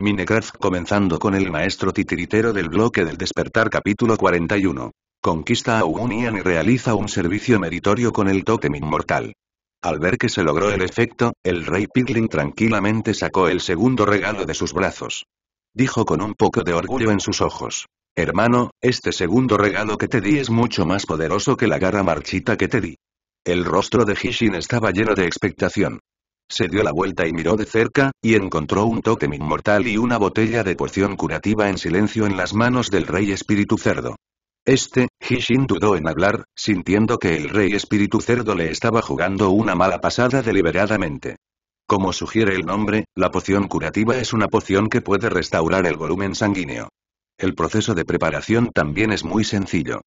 Minecraft comenzando con el maestro titiritero del bloque del despertar capítulo 41. Conquista a Unian y realiza un servicio meritorio con el tótem inmortal. Al ver que se logró el efecto, el rey Piglin tranquilamente sacó el segundo regalo de sus brazos. Dijo con un poco de orgullo en sus ojos. Hermano, este segundo regalo que te di es mucho más poderoso que la garra marchita que te di. El rostro de Hishin estaba lleno de expectación. Se dio la vuelta y miró de cerca, y encontró un tótem inmortal y una botella de poción curativa en silencio en las manos del rey espíritu cerdo. Este, Hishin dudó en hablar, sintiendo que el rey espíritu cerdo le estaba jugando una mala pasada deliberadamente. Como sugiere el nombre, la poción curativa es una poción que puede restaurar el volumen sanguíneo. El proceso de preparación también es muy sencillo.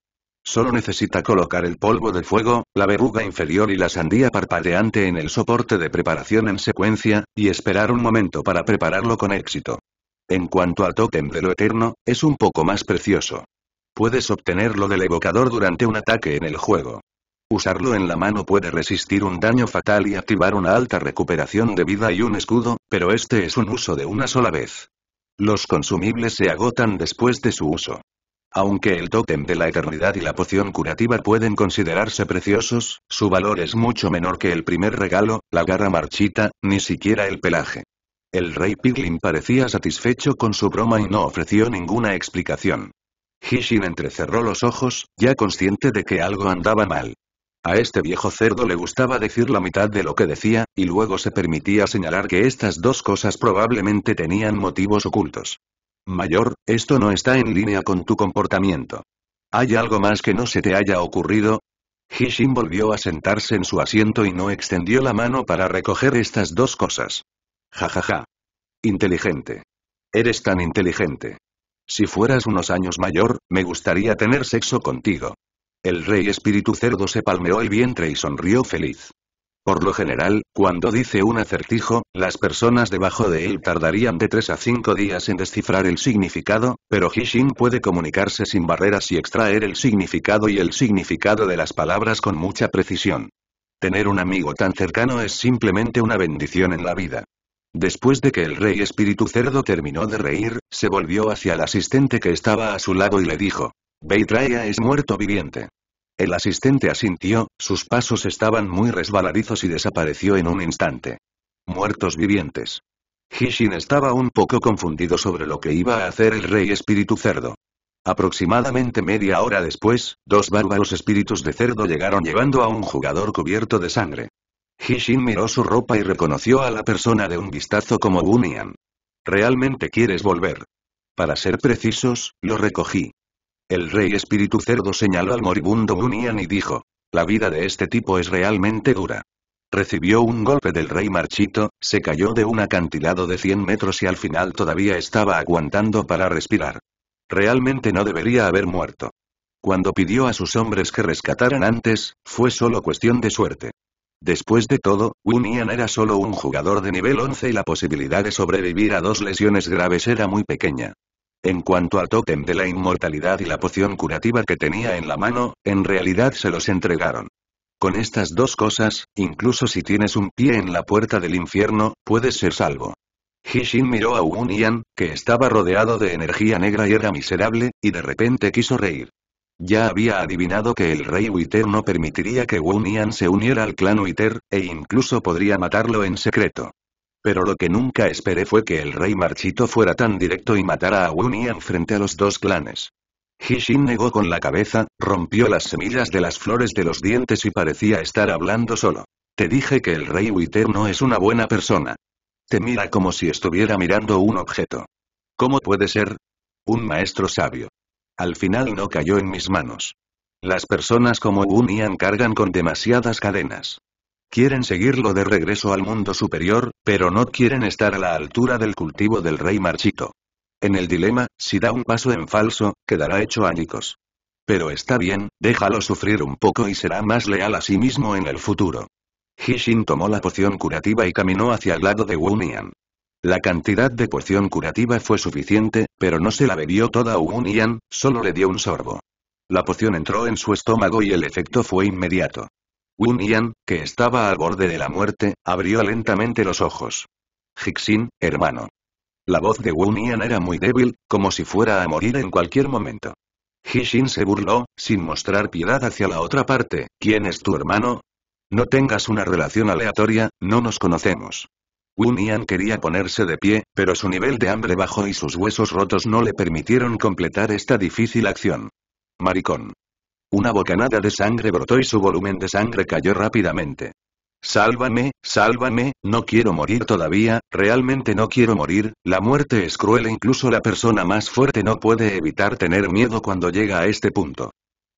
Solo necesita colocar el polvo de fuego, la verruga inferior y la sandía parpadeante en el soporte de preparación en secuencia, y esperar un momento para prepararlo con éxito. En cuanto al tótem de lo eterno, es un poco más precioso. Puedes obtenerlo del evocador durante un ataque en el juego. Usarlo en la mano puede resistir un daño fatal y activar una alta recuperación de vida y un escudo, pero este es un uso de una sola vez. Los consumibles se agotan después de su uso. Aunque el tótem de la eternidad y la poción curativa pueden considerarse preciosos, su valor es mucho menor que el primer regalo, la garra marchita, ni siquiera el pelaje. El rey Piglin parecía satisfecho con su broma y no ofreció ninguna explicación. Hishin entrecerró los ojos, ya consciente de que algo andaba mal. A este viejo cerdo le gustaba decir la mitad de lo que decía, y luego se permitía señalar que estas dos cosas probablemente tenían motivos ocultos. Mayor, esto no está en línea con tu comportamiento. ¿Hay algo más que no se te haya ocurrido? Hishin volvió a sentarse en su asiento y no extendió la mano para recoger estas dos cosas. Jajaja. Ja, Inteligente. Eres tan inteligente. Si fueras unos años mayor, me gustaría tener sexo contigo. El rey espíritu cerdo se palmeó el vientre y sonrió feliz. Por lo general, cuando dice un acertijo, las personas debajo de él tardarían de 3 a 5 días en descifrar el significado, pero jishin puede comunicarse sin barreras y extraer el significado y el significado de las palabras con mucha precisión. Tener un amigo tan cercano es simplemente una bendición en la vida. Después de que el rey espíritu cerdo terminó de reír, se volvió hacia el asistente que estaba a su lado y le dijo, "Beitraya es muerto viviente. El asistente asintió, sus pasos estaban muy resbaladizos y desapareció en un instante. Muertos vivientes. Hishin estaba un poco confundido sobre lo que iba a hacer el rey espíritu cerdo. Aproximadamente media hora después, dos bárbaros espíritus de cerdo llegaron llevando a un jugador cubierto de sangre. Hishin miró su ropa y reconoció a la persona de un vistazo como Bunyan. ¿Realmente quieres volver? Para ser precisos, lo recogí. El rey espíritu cerdo señaló al moribundo unían y dijo. La vida de este tipo es realmente dura. Recibió un golpe del rey marchito, se cayó de un acantilado de 100 metros y al final todavía estaba aguantando para respirar. Realmente no debería haber muerto. Cuando pidió a sus hombres que rescataran antes, fue solo cuestión de suerte. Después de todo, Unian era solo un jugador de nivel 11 y la posibilidad de sobrevivir a dos lesiones graves era muy pequeña. En cuanto al tótem de la inmortalidad y la poción curativa que tenía en la mano, en realidad se los entregaron. Con estas dos cosas, incluso si tienes un pie en la puerta del infierno, puedes ser salvo. Hishin miró a Nian, que estaba rodeado de energía negra y era miserable, y de repente quiso reír. Ya había adivinado que el rey Witer no permitiría que Nian se uniera al clan Wither, e incluso podría matarlo en secreto. Pero lo que nunca esperé fue que el rey marchito fuera tan directo y matara a Nian frente a los dos clanes. Hishin negó con la cabeza, rompió las semillas de las flores de los dientes y parecía estar hablando solo. Te dije que el rey Witer no es una buena persona. Te mira como si estuviera mirando un objeto. ¿Cómo puede ser? Un maestro sabio. Al final no cayó en mis manos. Las personas como Nian cargan con demasiadas cadenas. Quieren seguirlo de regreso al mundo superior, pero no quieren estar a la altura del cultivo del rey marchito. En el dilema, si da un paso en falso, quedará hecho ánicos. Pero está bien, déjalo sufrir un poco y será más leal a sí mismo en el futuro. Hishin tomó la poción curativa y caminó hacia el lado de Wu-Nian. La cantidad de poción curativa fue suficiente, pero no se la bebió toda Wu-Nian, solo le dio un sorbo. La poción entró en su estómago y el efecto fue inmediato. Nian, que estaba al borde de la muerte, abrió lentamente los ojos. Jixin, hermano. La voz de Nian era muy débil, como si fuera a morir en cualquier momento. Jixin se burló, sin mostrar piedad hacia la otra parte, ¿quién es tu hermano? No tengas una relación aleatoria, no nos conocemos. Nian quería ponerse de pie, pero su nivel de hambre bajo y sus huesos rotos no le permitieron completar esta difícil acción. Maricón. Una bocanada de sangre brotó y su volumen de sangre cayó rápidamente. Sálvame, sálvame, no quiero morir todavía, realmente no quiero morir, la muerte es cruel e incluso la persona más fuerte no puede evitar tener miedo cuando llega a este punto.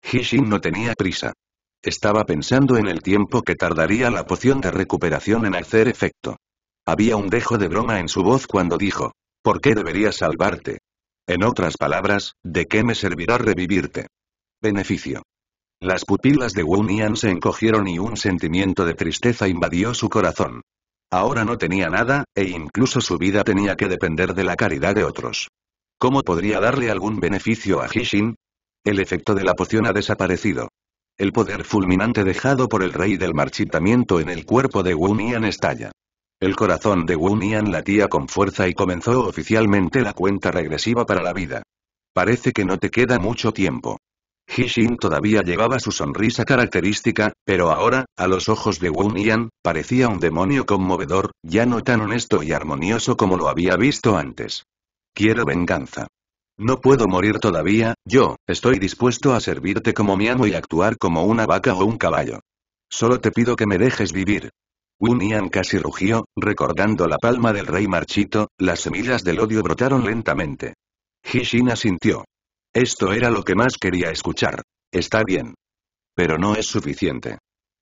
Hishin no tenía prisa. Estaba pensando en el tiempo que tardaría la poción de recuperación en hacer efecto. Había un dejo de broma en su voz cuando dijo, ¿por qué debería salvarte? En otras palabras, ¿de qué me servirá revivirte? Beneficio. Las pupilas de Wu se encogieron y un sentimiento de tristeza invadió su corazón. Ahora no tenía nada, e incluso su vida tenía que depender de la caridad de otros. ¿Cómo podría darle algún beneficio a Hishin? El efecto de la poción ha desaparecido. El poder fulminante dejado por el rey del marchitamiento en el cuerpo de Wu estalla. El corazón de Wu Nian latía con fuerza y comenzó oficialmente la cuenta regresiva para la vida. Parece que no te queda mucho tiempo. Hishin todavía llevaba su sonrisa característica, pero ahora, a los ojos de Wu Nian, parecía un demonio conmovedor, ya no tan honesto y armonioso como lo había visto antes. Quiero venganza. No puedo morir todavía, yo, estoy dispuesto a servirte como mi amo y actuar como una vaca o un caballo. Solo te pido que me dejes vivir. Wu Nian casi rugió, recordando la palma del rey marchito, las semillas del odio brotaron lentamente. Hishin asintió. Esto era lo que más quería escuchar. Está bien. Pero no es suficiente.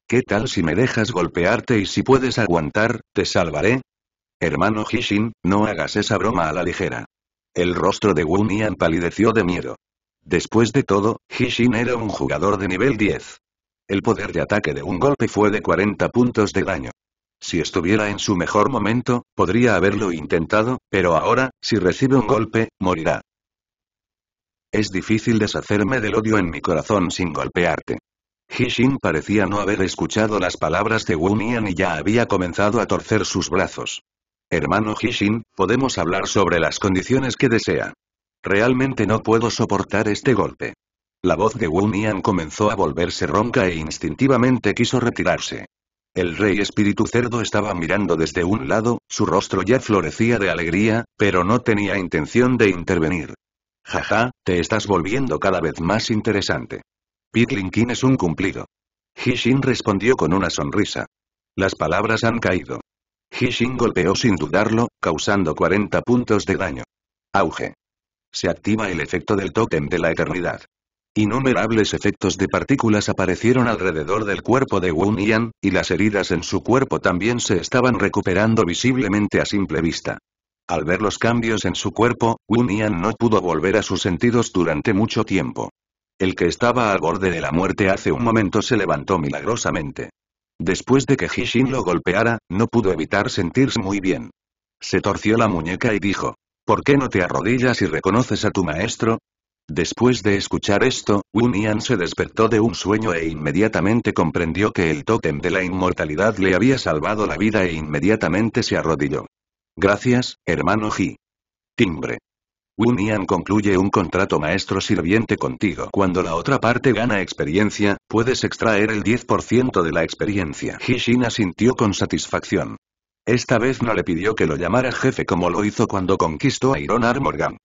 ¿Qué tal si me dejas golpearte y si puedes aguantar, te salvaré? Hermano Hishin, no hagas esa broma a la ligera. El rostro de Nian palideció de miedo. Después de todo, Hishin era un jugador de nivel 10. El poder de ataque de un golpe fue de 40 puntos de daño. Si estuviera en su mejor momento, podría haberlo intentado, pero ahora, si recibe un golpe, morirá. Es difícil deshacerme del odio en mi corazón sin golpearte. Hishin parecía no haber escuchado las palabras de Wu Wunian y ya había comenzado a torcer sus brazos. Hermano Hishin, podemos hablar sobre las condiciones que desea. Realmente no puedo soportar este golpe. La voz de Wu Wunian comenzó a volverse ronca e instintivamente quiso retirarse. El rey espíritu cerdo estaba mirando desde un lado, su rostro ya florecía de alegría, pero no tenía intención de intervenir. Jaja, te estás volviendo cada vez más interesante. Pitlinkin es un cumplido. Hishin respondió con una sonrisa. Las palabras han caído. Hishin golpeó sin dudarlo, causando 40 puntos de daño. Auge. Se activa el efecto del token de la eternidad. Innumerables efectos de partículas aparecieron alrededor del cuerpo de Wu Yan, y las heridas en su cuerpo también se estaban recuperando visiblemente a simple vista. Al ver los cambios en su cuerpo, Nian no pudo volver a sus sentidos durante mucho tiempo. El que estaba al borde de la muerte hace un momento se levantó milagrosamente. Después de que Hishin lo golpeara, no pudo evitar sentirse muy bien. Se torció la muñeca y dijo, ¿por qué no te arrodillas y reconoces a tu maestro? Después de escuchar esto, Nian se despertó de un sueño e inmediatamente comprendió que el tótem de la inmortalidad le había salvado la vida e inmediatamente se arrodilló. Gracias, hermano Ji. Timbre. Nian concluye un contrato maestro-sirviente contigo. Cuando la otra parte gana experiencia, puedes extraer el 10% de la experiencia. Xin asintió con satisfacción. Esta vez no le pidió que lo llamara jefe como lo hizo cuando conquistó a Iron Armorgan.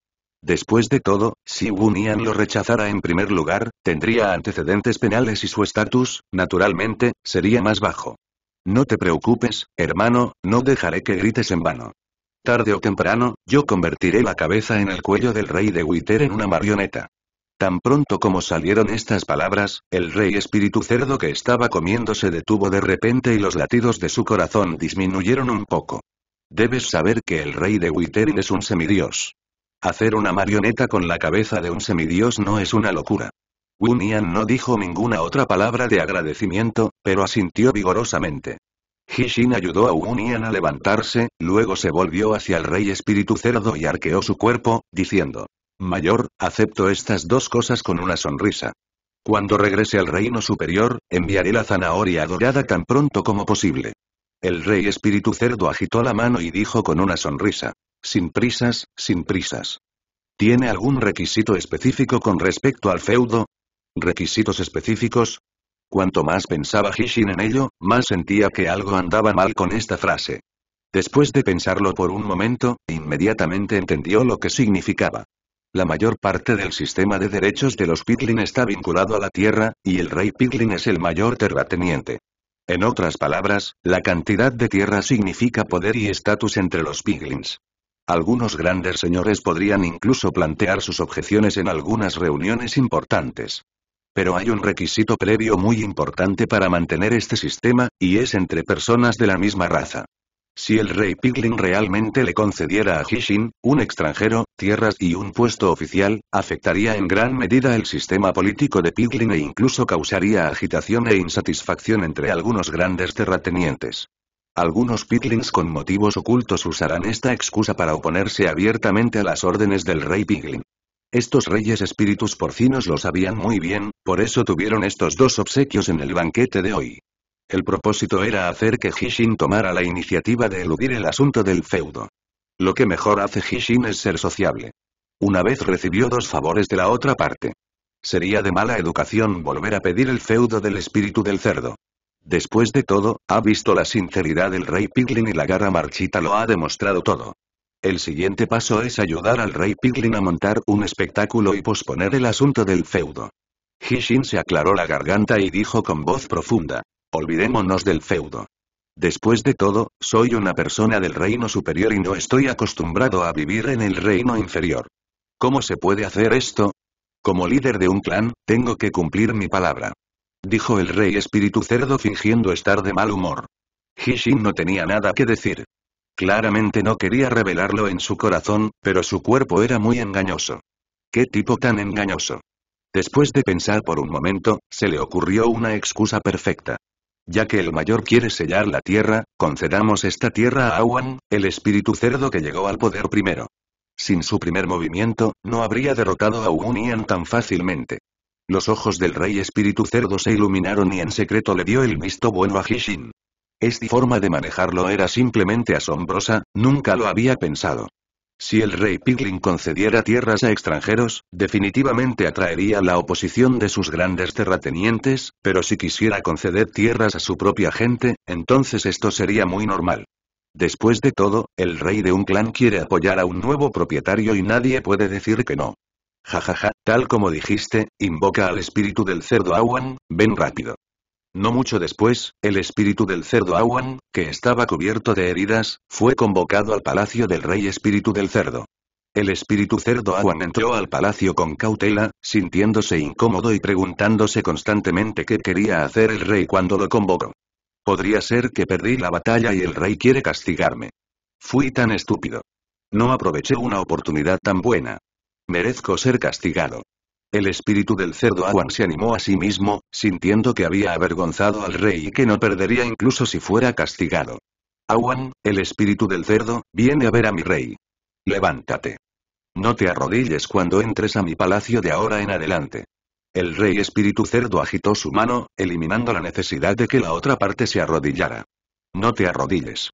Después de todo, si Nian lo rechazara en primer lugar, tendría antecedentes penales y su estatus, naturalmente, sería más bajo. No te preocupes, hermano, no dejaré que grites en vano. Tarde o temprano, yo convertiré la cabeza en el cuello del rey de Wither en una marioneta. Tan pronto como salieron estas palabras, el rey espíritu cerdo que estaba comiendo se detuvo de repente y los latidos de su corazón disminuyeron un poco. Debes saber que el rey de Wither es un semidios. Hacer una marioneta con la cabeza de un semidios no es una locura. Wunian no dijo ninguna otra palabra de agradecimiento, pero asintió vigorosamente. Hishin ayudó a Unian a levantarse, luego se volvió hacia el rey espíritu cerdo y arqueó su cuerpo, diciendo. Mayor, acepto estas dos cosas con una sonrisa. Cuando regrese al reino superior, enviaré la zanahoria dorada tan pronto como posible. El rey espíritu cerdo agitó la mano y dijo con una sonrisa. Sin prisas, sin prisas. ¿Tiene algún requisito específico con respecto al feudo? ¿Requisitos específicos? Cuanto más pensaba Hishin en ello, más sentía que algo andaba mal con esta frase. Después de pensarlo por un momento, inmediatamente entendió lo que significaba. La mayor parte del sistema de derechos de los Piglins está vinculado a la Tierra, y el rey Piglin es el mayor terrateniente. En otras palabras, la cantidad de tierra significa poder y estatus entre los Piglins. Algunos grandes señores podrían incluso plantear sus objeciones en algunas reuniones importantes. Pero hay un requisito previo muy importante para mantener este sistema, y es entre personas de la misma raza. Si el rey Piglin realmente le concediera a Hishin, un extranjero, tierras y un puesto oficial, afectaría en gran medida el sistema político de Piglin e incluso causaría agitación e insatisfacción entre algunos grandes terratenientes. Algunos Piglins con motivos ocultos usarán esta excusa para oponerse abiertamente a las órdenes del rey Piglin. Estos reyes espíritus porcinos lo sabían muy bien, por eso tuvieron estos dos obsequios en el banquete de hoy. El propósito era hacer que Hishin tomara la iniciativa de eludir el asunto del feudo. Lo que mejor hace Hishin es ser sociable. Una vez recibió dos favores de la otra parte. Sería de mala educación volver a pedir el feudo del espíritu del cerdo. Después de todo, ha visto la sinceridad del rey Piglin y la garra marchita lo ha demostrado todo. El siguiente paso es ayudar al rey Piglin a montar un espectáculo y posponer el asunto del feudo. Hishin se aclaró la garganta y dijo con voz profunda. Olvidémonos del feudo. Después de todo, soy una persona del reino superior y no estoy acostumbrado a vivir en el reino inferior. ¿Cómo se puede hacer esto? Como líder de un clan, tengo que cumplir mi palabra. Dijo el rey espíritu cerdo fingiendo estar de mal humor. Hishin no tenía nada que decir. Claramente no quería revelarlo en su corazón, pero su cuerpo era muy engañoso. ¿Qué tipo tan engañoso? Después de pensar por un momento, se le ocurrió una excusa perfecta. Ya que el mayor quiere sellar la tierra, concedamos esta tierra a Awan, el espíritu cerdo que llegó al poder primero. Sin su primer movimiento, no habría derrotado a Unian tan fácilmente. Los ojos del rey espíritu cerdo se iluminaron y en secreto le dio el visto bueno a Hishin. Esta forma de manejarlo era simplemente asombrosa, nunca lo había pensado. Si el rey Piglin concediera tierras a extranjeros, definitivamente atraería la oposición de sus grandes terratenientes, pero si quisiera conceder tierras a su propia gente, entonces esto sería muy normal. Después de todo, el rey de un clan quiere apoyar a un nuevo propietario y nadie puede decir que no. Jajaja, ja, ja, tal como dijiste, invoca al espíritu del cerdo Awan, ven rápido. No mucho después, el espíritu del cerdo Awan, que estaba cubierto de heridas, fue convocado al palacio del rey espíritu del cerdo. El espíritu cerdo Awan entró al palacio con cautela, sintiéndose incómodo y preguntándose constantemente qué quería hacer el rey cuando lo convocó. Podría ser que perdí la batalla y el rey quiere castigarme. Fui tan estúpido. No aproveché una oportunidad tan buena. Merezco ser castigado. El espíritu del cerdo Aguan se animó a sí mismo, sintiendo que había avergonzado al rey y que no perdería incluso si fuera castigado. Aguan, el espíritu del cerdo, viene a ver a mi rey. Levántate. No te arrodilles cuando entres a mi palacio de ahora en adelante. El rey espíritu cerdo agitó su mano, eliminando la necesidad de que la otra parte se arrodillara. No te arrodilles.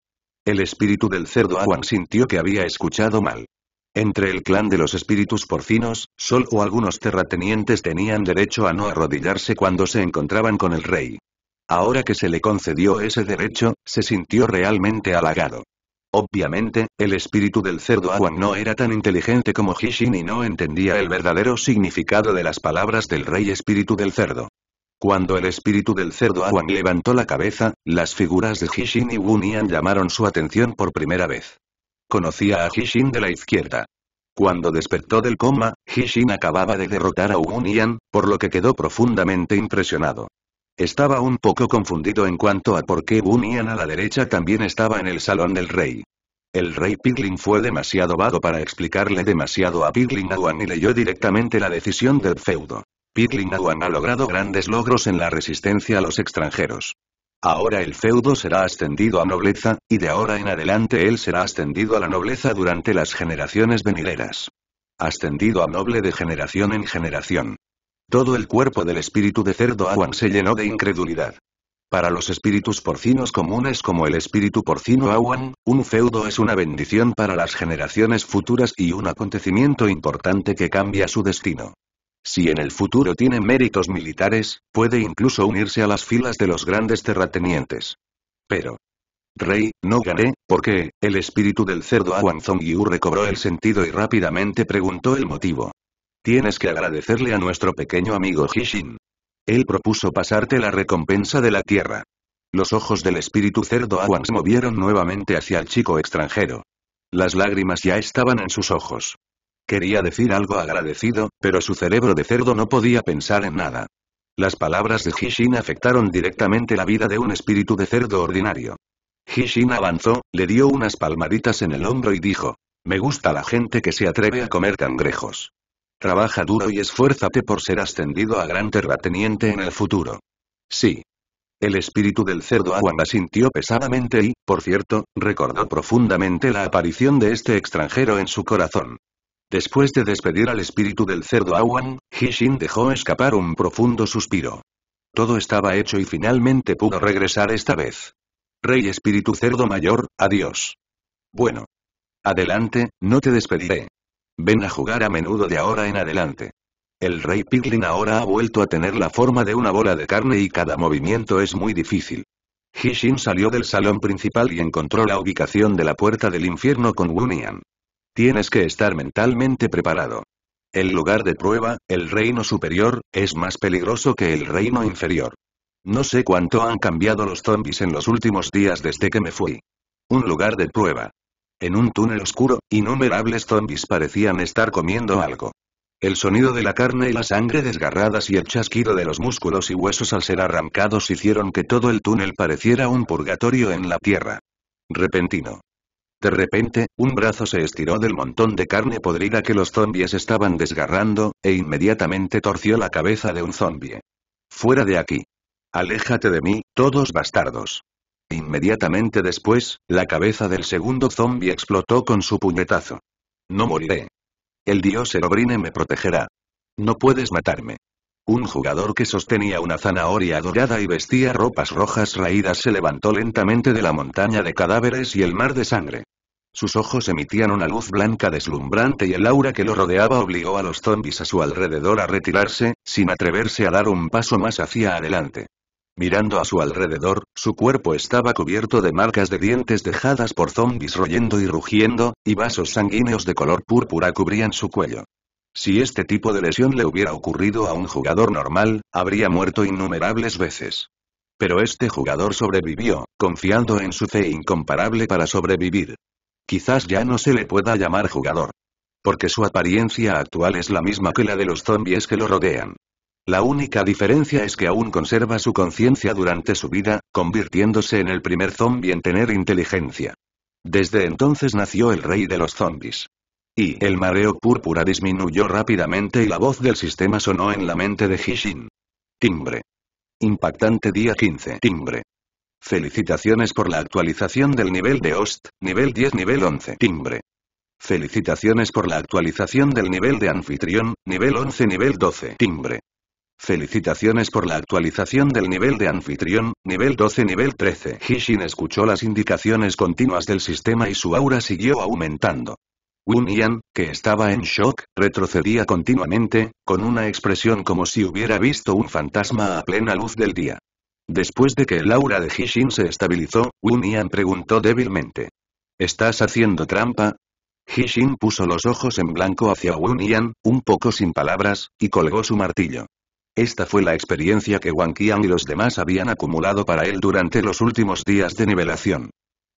El espíritu del cerdo Awan sintió que había escuchado mal. Entre el clan de los espíritus porcinos, solo algunos terratenientes tenían derecho a no arrodillarse cuando se encontraban con el rey. Ahora que se le concedió ese derecho, se sintió realmente halagado. Obviamente, el espíritu del cerdo Awan no era tan inteligente como Hishin y no entendía el verdadero significado de las palabras del rey espíritu del cerdo. Cuando el espíritu del cerdo Awan levantó la cabeza, las figuras de Hishin y Wunian llamaron su atención por primera vez. Conocía a Hishin de la izquierda. Cuando despertó del coma, Hishin acababa de derrotar a Unian, por lo que quedó profundamente impresionado. Estaba un poco confundido en cuanto a por qué Unian a la derecha también estaba en el salón del rey. El rey Piglin fue demasiado vago para explicarle demasiado a Piglin Awan y leyó directamente la decisión del feudo. Piglin Awan ha logrado grandes logros en la resistencia a los extranjeros. Ahora el feudo será ascendido a nobleza, y de ahora en adelante él será ascendido a la nobleza durante las generaciones venideras. Ascendido a noble de generación en generación. Todo el cuerpo del espíritu de cerdo Awan se llenó de incredulidad. Para los espíritus porcinos comunes como el espíritu porcino Awan, un feudo es una bendición para las generaciones futuras y un acontecimiento importante que cambia su destino. Si en el futuro tiene méritos militares, puede incluso unirse a las filas de los grandes terratenientes. Pero. Rey, no gané, porque, el espíritu del cerdo Zong Yu recobró el sentido y rápidamente preguntó el motivo. Tienes que agradecerle a nuestro pequeño amigo Hishin. Él propuso pasarte la recompensa de la tierra. Los ojos del espíritu cerdo Aguan se movieron nuevamente hacia el chico extranjero. Las lágrimas ya estaban en sus ojos. Quería decir algo agradecido, pero su cerebro de cerdo no podía pensar en nada. Las palabras de Hishin afectaron directamente la vida de un espíritu de cerdo ordinario. Hishin avanzó, le dio unas palmaditas en el hombro y dijo, me gusta la gente que se atreve a comer cangrejos. Trabaja duro y esfuérzate por ser ascendido a gran terrateniente en el futuro. Sí. El espíritu del cerdo la sintió pesadamente y, por cierto, recordó profundamente la aparición de este extranjero en su corazón. Después de despedir al espíritu del cerdo Awan, Hishin dejó escapar un profundo suspiro. Todo estaba hecho y finalmente pudo regresar esta vez. Rey espíritu cerdo mayor, adiós. Bueno. Adelante, no te despediré. Ven a jugar a menudo de ahora en adelante. El rey Piglin ahora ha vuelto a tener la forma de una bola de carne y cada movimiento es muy difícil. Hishin salió del salón principal y encontró la ubicación de la puerta del infierno con Wunian. Tienes que estar mentalmente preparado. El lugar de prueba, el reino superior, es más peligroso que el reino inferior. No sé cuánto han cambiado los zombies en los últimos días desde que me fui. Un lugar de prueba. En un túnel oscuro, innumerables zombies parecían estar comiendo algo. El sonido de la carne y la sangre desgarradas y el chasquido de los músculos y huesos al ser arrancados hicieron que todo el túnel pareciera un purgatorio en la tierra. Repentino. De repente, un brazo se estiró del montón de carne podrida que los zombies estaban desgarrando, e inmediatamente torció la cabeza de un zombie. Fuera de aquí. Aléjate de mí, todos bastardos. Inmediatamente después, la cabeza del segundo zombie explotó con su puñetazo. No moriré. El dios Erobrine me protegerá. No puedes matarme. Un jugador que sostenía una zanahoria dorada y vestía ropas rojas raídas se levantó lentamente de la montaña de cadáveres y el mar de sangre. Sus ojos emitían una luz blanca deslumbrante y el aura que lo rodeaba obligó a los zombis a su alrededor a retirarse, sin atreverse a dar un paso más hacia adelante. Mirando a su alrededor, su cuerpo estaba cubierto de marcas de dientes dejadas por zombis royendo y rugiendo, y vasos sanguíneos de color púrpura cubrían su cuello. Si este tipo de lesión le hubiera ocurrido a un jugador normal, habría muerto innumerables veces. Pero este jugador sobrevivió, confiando en su fe incomparable para sobrevivir. Quizás ya no se le pueda llamar jugador. Porque su apariencia actual es la misma que la de los zombies que lo rodean. La única diferencia es que aún conserva su conciencia durante su vida, convirtiéndose en el primer zombie en tener inteligencia. Desde entonces nació el rey de los zombies. Y el mareo púrpura disminuyó rápidamente y la voz del sistema sonó en la mente de Hishin. Timbre. Impactante día 15. Timbre. Felicitaciones por la actualización del nivel de host, nivel 10, nivel 11. Timbre. Felicitaciones por la actualización del nivel de anfitrión, nivel 11, nivel 12. Timbre. Felicitaciones por la actualización del nivel de anfitrión, nivel 12, nivel 13. Hishin escuchó las indicaciones continuas del sistema y su aura siguió aumentando. Yan, que estaba en shock, retrocedía continuamente, con una expresión como si hubiera visto un fantasma a plena luz del día. Después de que el aura de Hishin se estabilizó, Wunian preguntó débilmente. ¿Estás haciendo trampa? Hishin puso los ojos en blanco hacia Wunian, un poco sin palabras, y colgó su martillo. Esta fue la experiencia que Wang Qian y los demás habían acumulado para él durante los últimos días de nivelación.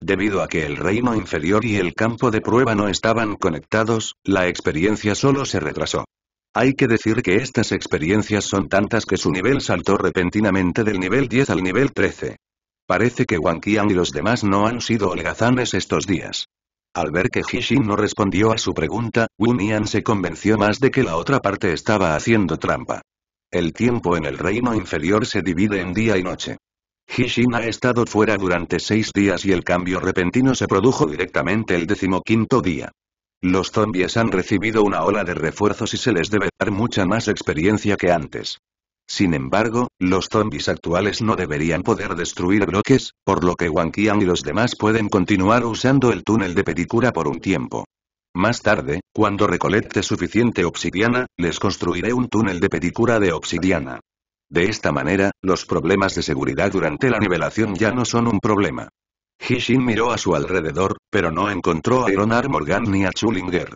Debido a que el reino inferior y el campo de prueba no estaban conectados, la experiencia solo se retrasó. Hay que decir que estas experiencias son tantas que su nivel saltó repentinamente del nivel 10 al nivel 13. Parece que Wang Qian y los demás no han sido holgazanes estos días. Al ver que Xin no respondió a su pregunta, Wu Nian se convenció más de que la otra parte estaba haciendo trampa. El tiempo en el reino inferior se divide en día y noche. Xin ha estado fuera durante seis días y el cambio repentino se produjo directamente el decimoquinto día. Los zombies han recibido una ola de refuerzos y se les debe dar mucha más experiencia que antes. Sin embargo, los zombies actuales no deberían poder destruir bloques, por lo que Wang y los demás pueden continuar usando el túnel de pedicura por un tiempo. Más tarde, cuando recolecte suficiente obsidiana, les construiré un túnel de pedicura de obsidiana. De esta manera, los problemas de seguridad durante la nivelación ya no son un problema. Hishin miró a su alrededor, pero no encontró a Iron Morgan ni a Chulinger.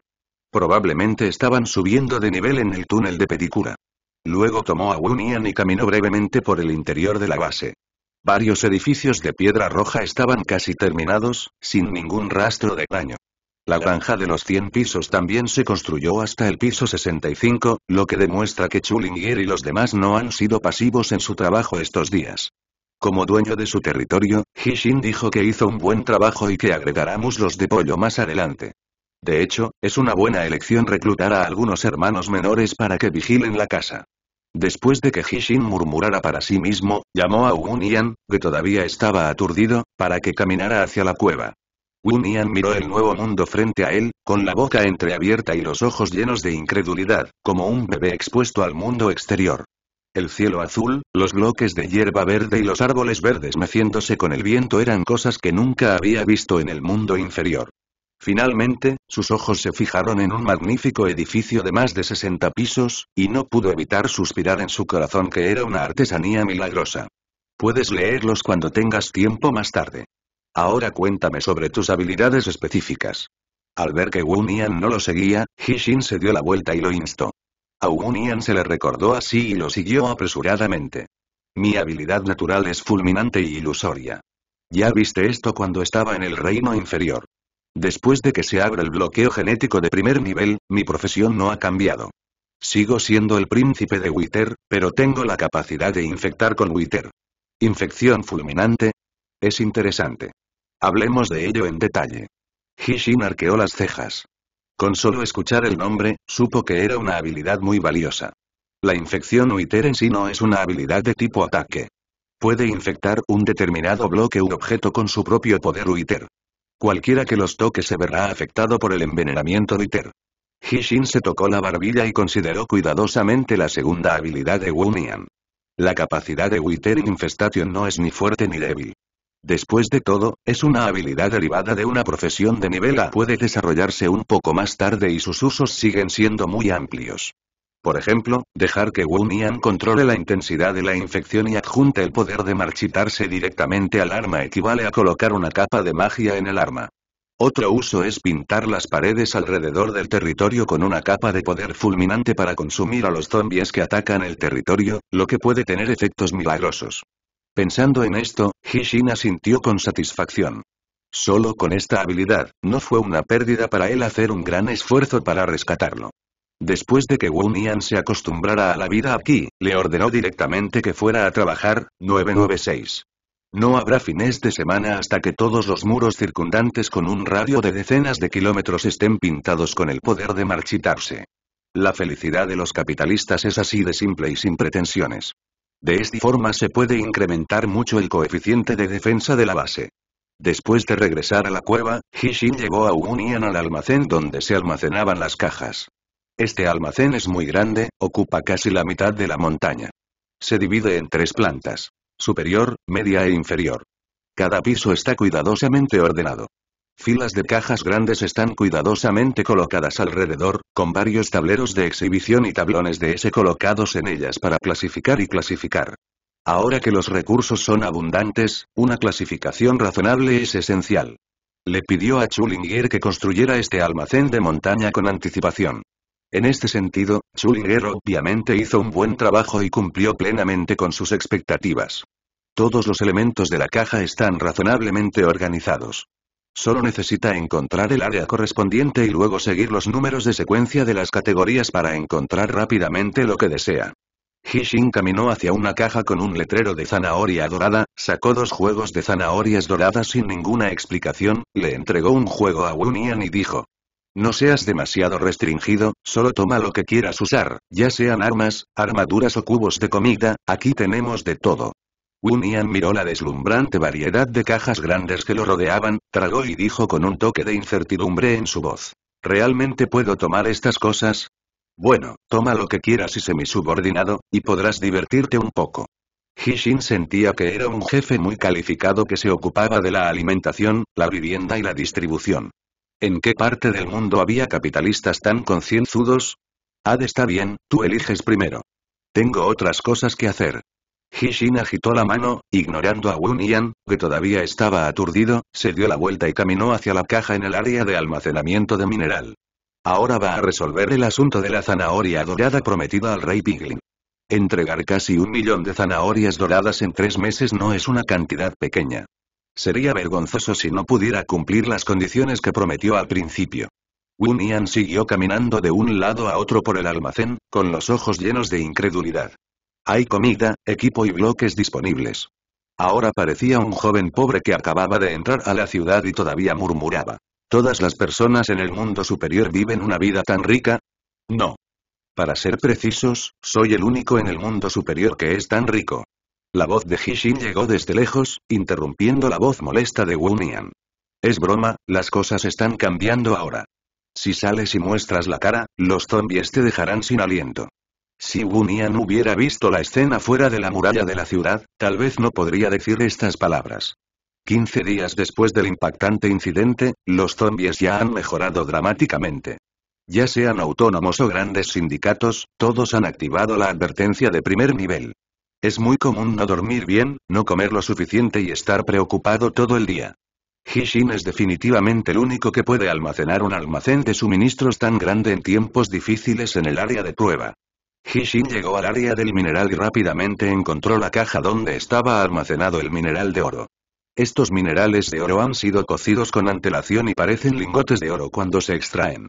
Probablemente estaban subiendo de nivel en el túnel de Pedicura. Luego tomó a Wunian y caminó brevemente por el interior de la base. Varios edificios de piedra roja estaban casi terminados, sin ningún rastro de daño. La granja de los 100 pisos también se construyó hasta el piso 65, lo que demuestra que Chulinger y los demás no han sido pasivos en su trabajo estos días. Como dueño de su territorio, Hishin dijo que hizo un buen trabajo y que agregaramos los de pollo más adelante. De hecho, es una buena elección reclutar a algunos hermanos menores para que vigilen la casa. Después de que Hishin murmurara para sí mismo, llamó a Wunian, que todavía estaba aturdido, para que caminara hacia la cueva. Wunian miró el nuevo mundo frente a él, con la boca entreabierta y los ojos llenos de incredulidad, como un bebé expuesto al mundo exterior. El cielo azul, los bloques de hierba verde y los árboles verdes meciéndose con el viento eran cosas que nunca había visto en el mundo inferior. Finalmente, sus ojos se fijaron en un magnífico edificio de más de 60 pisos, y no pudo evitar suspirar en su corazón que era una artesanía milagrosa. Puedes leerlos cuando tengas tiempo más tarde. Ahora cuéntame sobre tus habilidades específicas. Al ver que Wu Nian no lo seguía, Xin se dio la vuelta y lo instó. Augunian se le recordó así y lo siguió apresuradamente. Mi habilidad natural es fulminante y ilusoria. Ya viste esto cuando estaba en el reino inferior. Después de que se abra el bloqueo genético de primer nivel, mi profesión no ha cambiado. Sigo siendo el príncipe de Wither, pero tengo la capacidad de infectar con Wither. ¿Infección fulminante? Es interesante. Hablemos de ello en detalle. Hishin arqueó las cejas. Con solo escuchar el nombre, supo que era una habilidad muy valiosa. La infección UITER en sí no es una habilidad de tipo ataque. Puede infectar un determinado bloque u objeto con su propio poder UITER. Cualquiera que los toque se verá afectado por el envenenamiento UITER. Hishin se tocó la barbilla y consideró cuidadosamente la segunda habilidad de Wunian. La capacidad de Wither Infestation no es ni fuerte ni débil. Después de todo, es una habilidad derivada de una profesión de nivel A puede desarrollarse un poco más tarde y sus usos siguen siendo muy amplios. Por ejemplo, dejar que Wu Nian controle la intensidad de la infección y adjunte el poder de marchitarse directamente al arma equivale a colocar una capa de magia en el arma. Otro uso es pintar las paredes alrededor del territorio con una capa de poder fulminante para consumir a los zombies que atacan el territorio, lo que puede tener efectos milagrosos. Pensando en esto, Hishina sintió con satisfacción. Solo con esta habilidad, no fue una pérdida para él hacer un gran esfuerzo para rescatarlo. Después de que Wu Nian se acostumbrara a la vida aquí, le ordenó directamente que fuera a trabajar, 996. No habrá fines de semana hasta que todos los muros circundantes con un radio de decenas de kilómetros estén pintados con el poder de marchitarse. La felicidad de los capitalistas es así de simple y sin pretensiones. De esta forma se puede incrementar mucho el coeficiente de defensa de la base. Después de regresar a la cueva, Hishin llegó a Unian al almacén donde se almacenaban las cajas. Este almacén es muy grande, ocupa casi la mitad de la montaña. Se divide en tres plantas. Superior, media e inferior. Cada piso está cuidadosamente ordenado. Filas de cajas grandes están cuidadosamente colocadas alrededor, con varios tableros de exhibición y tablones de S colocados en ellas para clasificar y clasificar. Ahora que los recursos son abundantes, una clasificación razonable es esencial. Le pidió a Chulinger que construyera este almacén de montaña con anticipación. En este sentido, Chulinger obviamente hizo un buen trabajo y cumplió plenamente con sus expectativas. Todos los elementos de la caja están razonablemente organizados. Solo necesita encontrar el área correspondiente y luego seguir los números de secuencia de las categorías para encontrar rápidamente lo que desea. Hishin caminó hacia una caja con un letrero de zanahoria dorada, sacó dos juegos de zanahorias doradas sin ninguna explicación, le entregó un juego a Wunian y dijo. No seas demasiado restringido, solo toma lo que quieras usar, ya sean armas, armaduras o cubos de comida, aquí tenemos de todo. Wun Yan miró la deslumbrante variedad de cajas grandes que lo rodeaban, tragó y dijo con un toque de incertidumbre en su voz. ¿Realmente puedo tomar estas cosas? Bueno, toma lo que quieras y subordinado, y podrás divertirte un poco. Hishin sentía que era un jefe muy calificado que se ocupaba de la alimentación, la vivienda y la distribución. ¿En qué parte del mundo había capitalistas tan concienzudos? Ad ah, está bien, tú eliges primero. Tengo otras cosas que hacer. Jishin agitó la mano, ignorando a Wun Yan, que todavía estaba aturdido, se dio la vuelta y caminó hacia la caja en el área de almacenamiento de mineral. Ahora va a resolver el asunto de la zanahoria dorada prometida al rey Piglin. Entregar casi un millón de zanahorias doradas en tres meses no es una cantidad pequeña. Sería vergonzoso si no pudiera cumplir las condiciones que prometió al principio. Wun Yan siguió caminando de un lado a otro por el almacén, con los ojos llenos de incredulidad. Hay comida, equipo y bloques disponibles. Ahora parecía un joven pobre que acababa de entrar a la ciudad y todavía murmuraba. ¿Todas las personas en el mundo superior viven una vida tan rica? No. Para ser precisos, soy el único en el mundo superior que es tan rico. La voz de Hishin llegó desde lejos, interrumpiendo la voz molesta de Wunian. Es broma, las cosas están cambiando ahora. Si sales y muestras la cara, los zombies te dejarán sin aliento. Si Wunian hubiera visto la escena fuera de la muralla de la ciudad, tal vez no podría decir estas palabras. 15 días después del impactante incidente, los zombies ya han mejorado dramáticamente. Ya sean autónomos o grandes sindicatos, todos han activado la advertencia de primer nivel. Es muy común no dormir bien, no comer lo suficiente y estar preocupado todo el día. Hishin es definitivamente el único que puede almacenar un almacén de suministros tan grande en tiempos difíciles en el área de prueba. Hishin llegó al área del mineral y rápidamente encontró la caja donde estaba almacenado el mineral de oro. Estos minerales de oro han sido cocidos con antelación y parecen lingotes de oro cuando se extraen.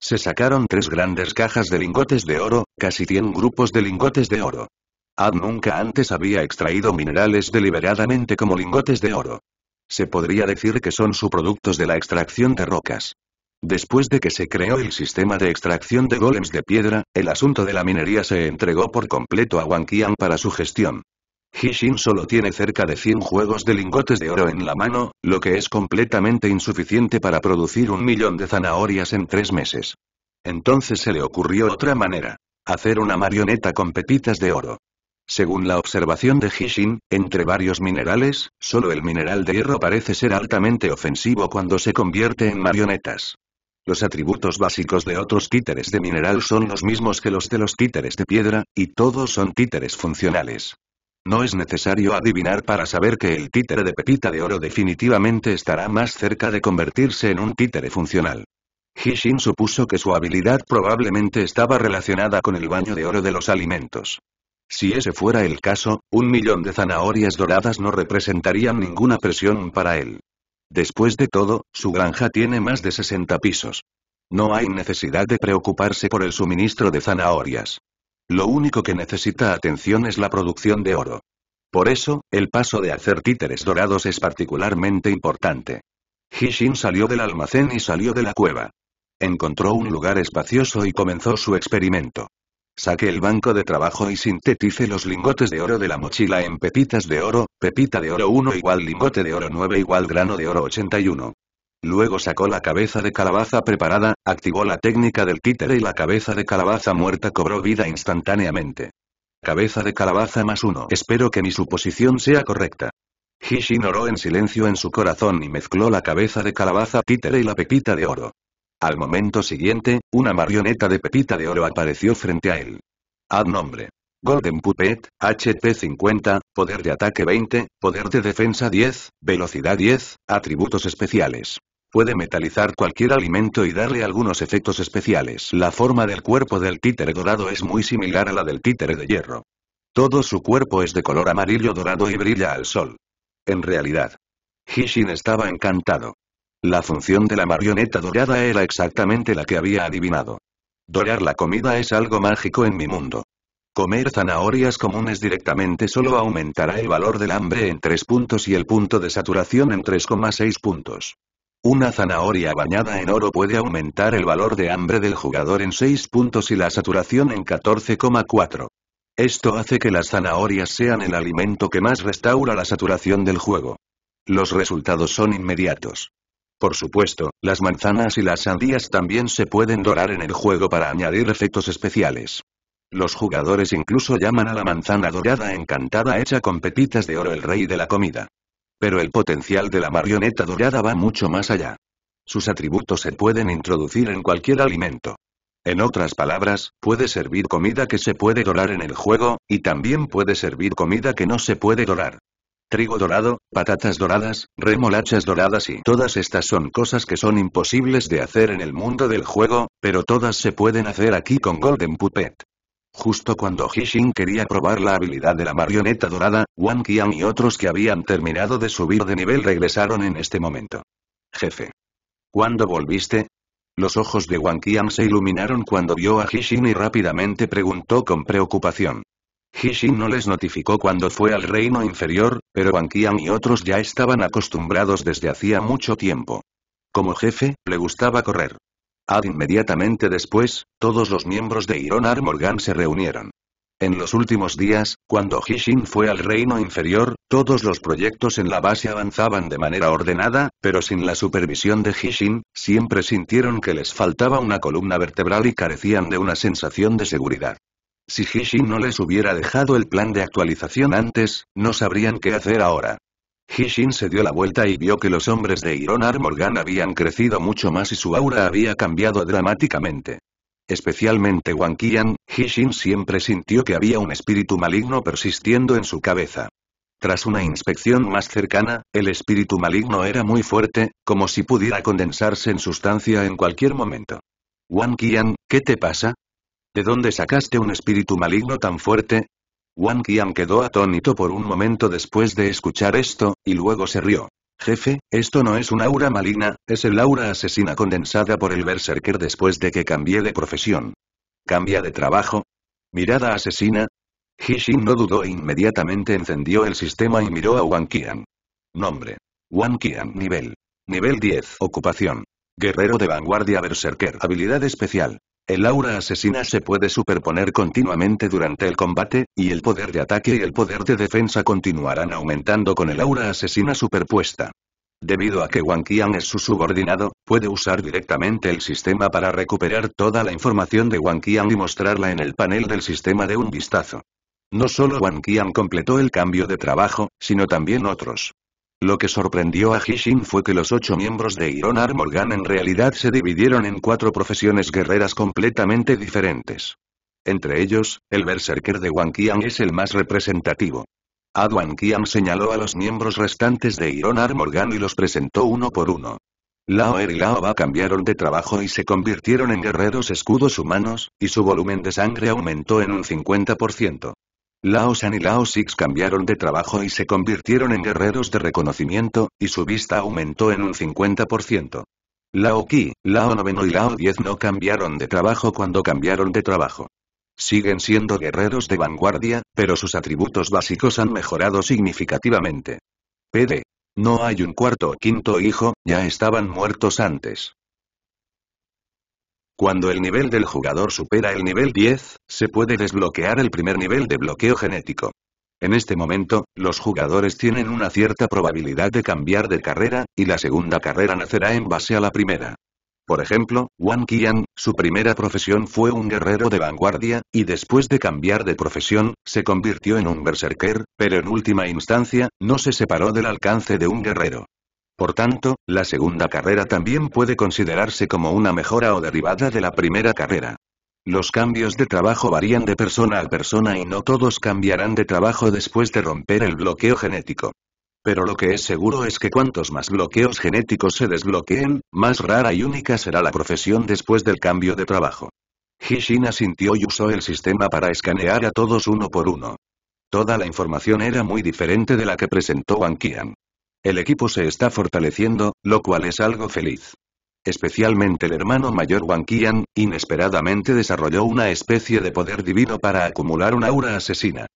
Se sacaron tres grandes cajas de lingotes de oro, casi 100 grupos de lingotes de oro. Ad nunca antes había extraído minerales deliberadamente como lingotes de oro. Se podría decir que son subproductos de la extracción de rocas. Después de que se creó el sistema de extracción de golems de piedra, el asunto de la minería se entregó por completo a Wang Qian para su gestión. Xin solo tiene cerca de 100 juegos de lingotes de oro en la mano, lo que es completamente insuficiente para producir un millón de zanahorias en tres meses. Entonces se le ocurrió otra manera. Hacer una marioneta con pepitas de oro. Según la observación de Hishin, entre varios minerales, solo el mineral de hierro parece ser altamente ofensivo cuando se convierte en marionetas. Los atributos básicos de otros títeres de mineral son los mismos que los de los títeres de piedra, y todos son títeres funcionales. No es necesario adivinar para saber que el títere de pepita de oro definitivamente estará más cerca de convertirse en un títere funcional. Hishin supuso que su habilidad probablemente estaba relacionada con el baño de oro de los alimentos. Si ese fuera el caso, un millón de zanahorias doradas no representarían ninguna presión para él. Después de todo, su granja tiene más de 60 pisos. No hay necesidad de preocuparse por el suministro de zanahorias. Lo único que necesita atención es la producción de oro. Por eso, el paso de hacer títeres dorados es particularmente importante. Hishin salió del almacén y salió de la cueva. Encontró un lugar espacioso y comenzó su experimento. Saque el banco de trabajo y sintetice los lingotes de oro de la mochila en pepitas de oro, pepita de oro 1 igual lingote de oro 9 igual grano de oro 81. Luego sacó la cabeza de calabaza preparada, activó la técnica del títere y la cabeza de calabaza muerta cobró vida instantáneamente. Cabeza de calabaza más 1. Espero que mi suposición sea correcta. Hishin oró en silencio en su corazón y mezcló la cabeza de calabaza títere y la pepita de oro. Al momento siguiente, una marioneta de pepita de oro apareció frente a él. Ad nombre. Golden Puppet, HP 50, poder de ataque 20, poder de defensa 10, velocidad 10, atributos especiales. Puede metalizar cualquier alimento y darle algunos efectos especiales. La forma del cuerpo del títere dorado es muy similar a la del títere de hierro. Todo su cuerpo es de color amarillo dorado y brilla al sol. En realidad, Hishin estaba encantado. La función de la marioneta dorada era exactamente la que había adivinado. Dorar la comida es algo mágico en mi mundo. Comer zanahorias comunes directamente solo aumentará el valor del hambre en 3 puntos y el punto de saturación en 3,6 puntos. Una zanahoria bañada en oro puede aumentar el valor de hambre del jugador en 6 puntos y la saturación en 14,4. Esto hace que las zanahorias sean el alimento que más restaura la saturación del juego. Los resultados son inmediatos. Por supuesto, las manzanas y las sandías también se pueden dorar en el juego para añadir efectos especiales. Los jugadores incluso llaman a la manzana dorada encantada hecha con pepitas de oro el rey de la comida. Pero el potencial de la marioneta dorada va mucho más allá. Sus atributos se pueden introducir en cualquier alimento. En otras palabras, puede servir comida que se puede dorar en el juego, y también puede servir comida que no se puede dorar trigo dorado, patatas doradas, remolachas doradas y todas estas son cosas que son imposibles de hacer en el mundo del juego, pero todas se pueden hacer aquí con Golden Puppet. Justo cuando Hishin quería probar la habilidad de la marioneta dorada, Wang Qian y otros que habían terminado de subir de nivel regresaron en este momento. Jefe. ¿Cuándo volviste? Los ojos de Wang Qian se iluminaron cuando vio a Hishin y rápidamente preguntó con preocupación. Hishin no les notificó cuando fue al reino inferior, pero Wang y otros ya estaban acostumbrados desde hacía mucho tiempo. Como jefe, le gustaba correr. Ad inmediatamente después, todos los miembros de Iron Armorgan se reunieron. En los últimos días, cuando Hishin fue al reino inferior, todos los proyectos en la base avanzaban de manera ordenada, pero sin la supervisión de Hishin, siempre sintieron que les faltaba una columna vertebral y carecían de una sensación de seguridad. Si Hishin no les hubiera dejado el plan de actualización antes, no sabrían qué hacer ahora. Hishin se dio la vuelta y vio que los hombres de Iron Armorgan habían crecido mucho más y su aura había cambiado dramáticamente. Especialmente Wang Qian, Hishin siempre sintió que había un espíritu maligno persistiendo en su cabeza. Tras una inspección más cercana, el espíritu maligno era muy fuerte, como si pudiera condensarse en sustancia en cualquier momento. Wang Qian, ¿qué te pasa? ¿De dónde sacaste un espíritu maligno tan fuerte? Wang Qian quedó atónito por un momento después de escuchar esto, y luego se rió. Jefe, esto no es un aura maligna, es el aura asesina condensada por el berserker después de que cambié de profesión. ¿Cambia de trabajo? ¿Mirada asesina? Xin no dudó e inmediatamente encendió el sistema y miró a Wang Qian. Nombre. Wang Qian nivel. Nivel 10. Ocupación. Guerrero de vanguardia berserker. Habilidad especial. El aura asesina se puede superponer continuamente durante el combate, y el poder de ataque y el poder de defensa continuarán aumentando con el aura asesina superpuesta. Debido a que Wang Qian es su subordinado, puede usar directamente el sistema para recuperar toda la información de Wang Qian y mostrarla en el panel del sistema de un vistazo. No solo Wang Qian completó el cambio de trabajo, sino también otros. Lo que sorprendió a Hishin fue que los ocho miembros de Iron Armor en realidad se dividieron en cuatro profesiones guerreras completamente diferentes. Entre ellos, el berserker de Wang Qian es el más representativo. Wang Qian señaló a los miembros restantes de Iron Armor y los presentó uno por uno. Lao Er y Lao Ba cambiaron de trabajo y se convirtieron en guerreros escudos humanos, y su volumen de sangre aumentó en un 50%. Lao San y Lao Six cambiaron de trabajo y se convirtieron en guerreros de reconocimiento, y su vista aumentó en un 50%. Lao Ki, Lao Noveno y Lao Diez no cambiaron de trabajo cuando cambiaron de trabajo. Siguen siendo guerreros de vanguardia, pero sus atributos básicos han mejorado significativamente. PD. No hay un cuarto o quinto hijo, ya estaban muertos antes. Cuando el nivel del jugador supera el nivel 10, se puede desbloquear el primer nivel de bloqueo genético. En este momento, los jugadores tienen una cierta probabilidad de cambiar de carrera, y la segunda carrera nacerá en base a la primera. Por ejemplo, Wang Qian, su primera profesión fue un guerrero de vanguardia, y después de cambiar de profesión, se convirtió en un berserker, pero en última instancia, no se separó del alcance de un guerrero. Por tanto, la segunda carrera también puede considerarse como una mejora o derivada de la primera carrera. Los cambios de trabajo varían de persona a persona y no todos cambiarán de trabajo después de romper el bloqueo genético. Pero lo que es seguro es que cuantos más bloqueos genéticos se desbloqueen, más rara y única será la profesión después del cambio de trabajo. Hishina sintió y usó el sistema para escanear a todos uno por uno. Toda la información era muy diferente de la que presentó Wang Qian. El equipo se está fortaleciendo, lo cual es algo feliz. Especialmente el hermano mayor Wang Qian, inesperadamente desarrolló una especie de poder divino para acumular una aura asesina.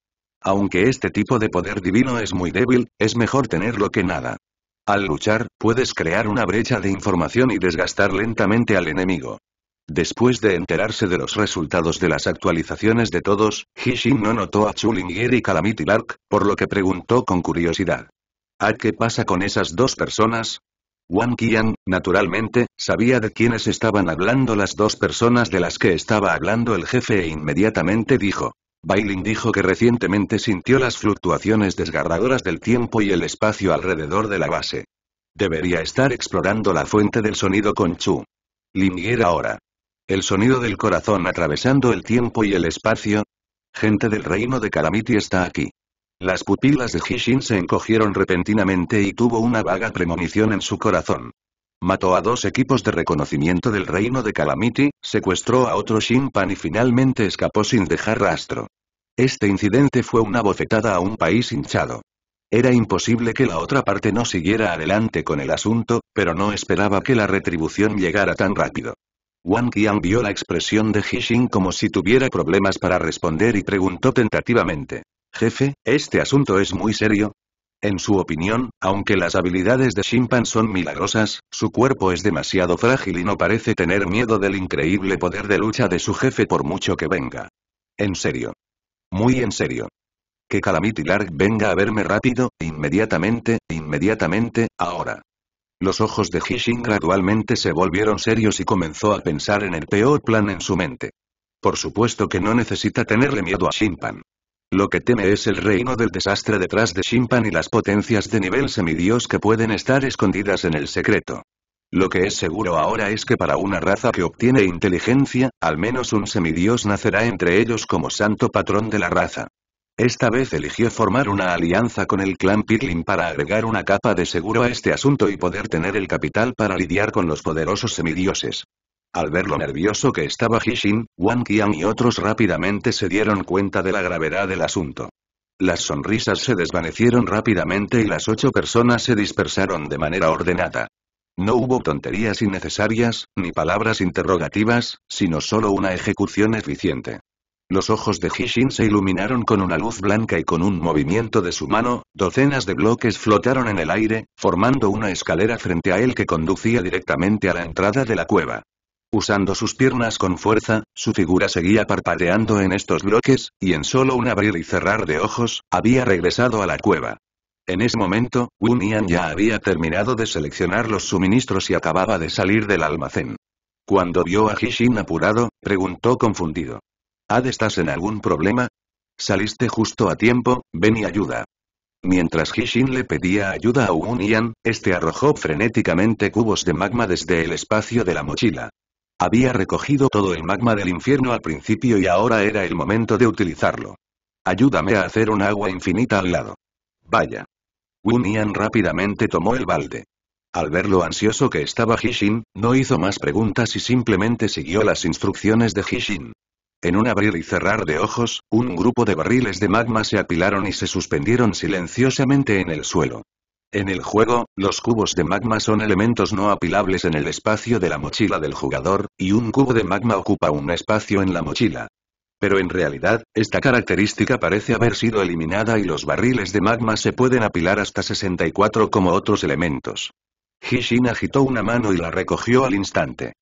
Aunque este tipo de poder divino es muy débil, es mejor tenerlo que nada. Al luchar, puedes crear una brecha de información y desgastar lentamente al enemigo. Después de enterarse de los resultados de las actualizaciones de todos, Xin no notó a chuling y Calamity Lark, por lo que preguntó con curiosidad. ¿A qué pasa con esas dos personas? Wang Qian, naturalmente, sabía de quiénes estaban hablando las dos personas de las que estaba hablando el jefe e inmediatamente dijo. Bailing dijo que recientemente sintió las fluctuaciones desgarradoras del tiempo y el espacio alrededor de la base. Debería estar explorando la fuente del sonido con Chu. era ahora. El sonido del corazón atravesando el tiempo y el espacio. Gente del reino de Calamity está aquí. Las pupilas de Hishin se encogieron repentinamente y tuvo una vaga premonición en su corazón. Mató a dos equipos de reconocimiento del reino de Calamity, secuestró a otro Shinpan y finalmente escapó sin dejar rastro. Este incidente fue una bofetada a un país hinchado. Era imposible que la otra parte no siguiera adelante con el asunto, pero no esperaba que la retribución llegara tan rápido. Wang Qian vio la expresión de Hishin como si tuviera problemas para responder y preguntó tentativamente. Jefe, este asunto es muy serio. En su opinión, aunque las habilidades de Shinpan son milagrosas, su cuerpo es demasiado frágil y no parece tener miedo del increíble poder de lucha de su jefe por mucho que venga. En serio. Muy en serio. Que Calamity Lark venga a verme rápido, inmediatamente, inmediatamente, ahora. Los ojos de Hishin gradualmente se volvieron serios y comenzó a pensar en el peor plan en su mente. Por supuesto que no necesita tenerle miedo a Shimpan. Lo que teme es el reino del desastre detrás de Shimpan y las potencias de nivel semidios que pueden estar escondidas en el secreto. Lo que es seguro ahora es que para una raza que obtiene inteligencia, al menos un semidios nacerá entre ellos como santo patrón de la raza. Esta vez eligió formar una alianza con el clan Pitlin para agregar una capa de seguro a este asunto y poder tener el capital para lidiar con los poderosos semidioses. Al ver lo nervioso que estaba Jishin, Wang Qian y otros rápidamente se dieron cuenta de la gravedad del asunto. Las sonrisas se desvanecieron rápidamente y las ocho personas se dispersaron de manera ordenada. No hubo tonterías innecesarias, ni palabras interrogativas, sino solo una ejecución eficiente. Los ojos de Jishin se iluminaron con una luz blanca y con un movimiento de su mano, docenas de bloques flotaron en el aire, formando una escalera frente a él que conducía directamente a la entrada de la cueva. Usando sus piernas con fuerza, su figura seguía parpadeando en estos bloques, y en solo un abrir y cerrar de ojos, había regresado a la cueva. En ese momento, Wu Nian ya había terminado de seleccionar los suministros y acababa de salir del almacén. Cuando vio a Hishin apurado, preguntó confundido. ¿Had estás en algún problema? Saliste justo a tiempo, ven y ayuda. Mientras Hishin le pedía ayuda a Nian, este arrojó frenéticamente cubos de magma desde el espacio de la mochila. Había recogido todo el magma del infierno al principio y ahora era el momento de utilizarlo. Ayúdame a hacer un agua infinita al lado. Vaya. Wunian rápidamente tomó el balde. Al ver lo ansioso que estaba Hishin, no hizo más preguntas y simplemente siguió las instrucciones de Hishin. En un abrir y cerrar de ojos, un grupo de barriles de magma se apilaron y se suspendieron silenciosamente en el suelo. En el juego, los cubos de magma son elementos no apilables en el espacio de la mochila del jugador, y un cubo de magma ocupa un espacio en la mochila. Pero en realidad, esta característica parece haber sido eliminada y los barriles de magma se pueden apilar hasta 64 como otros elementos. Hishin agitó una mano y la recogió al instante.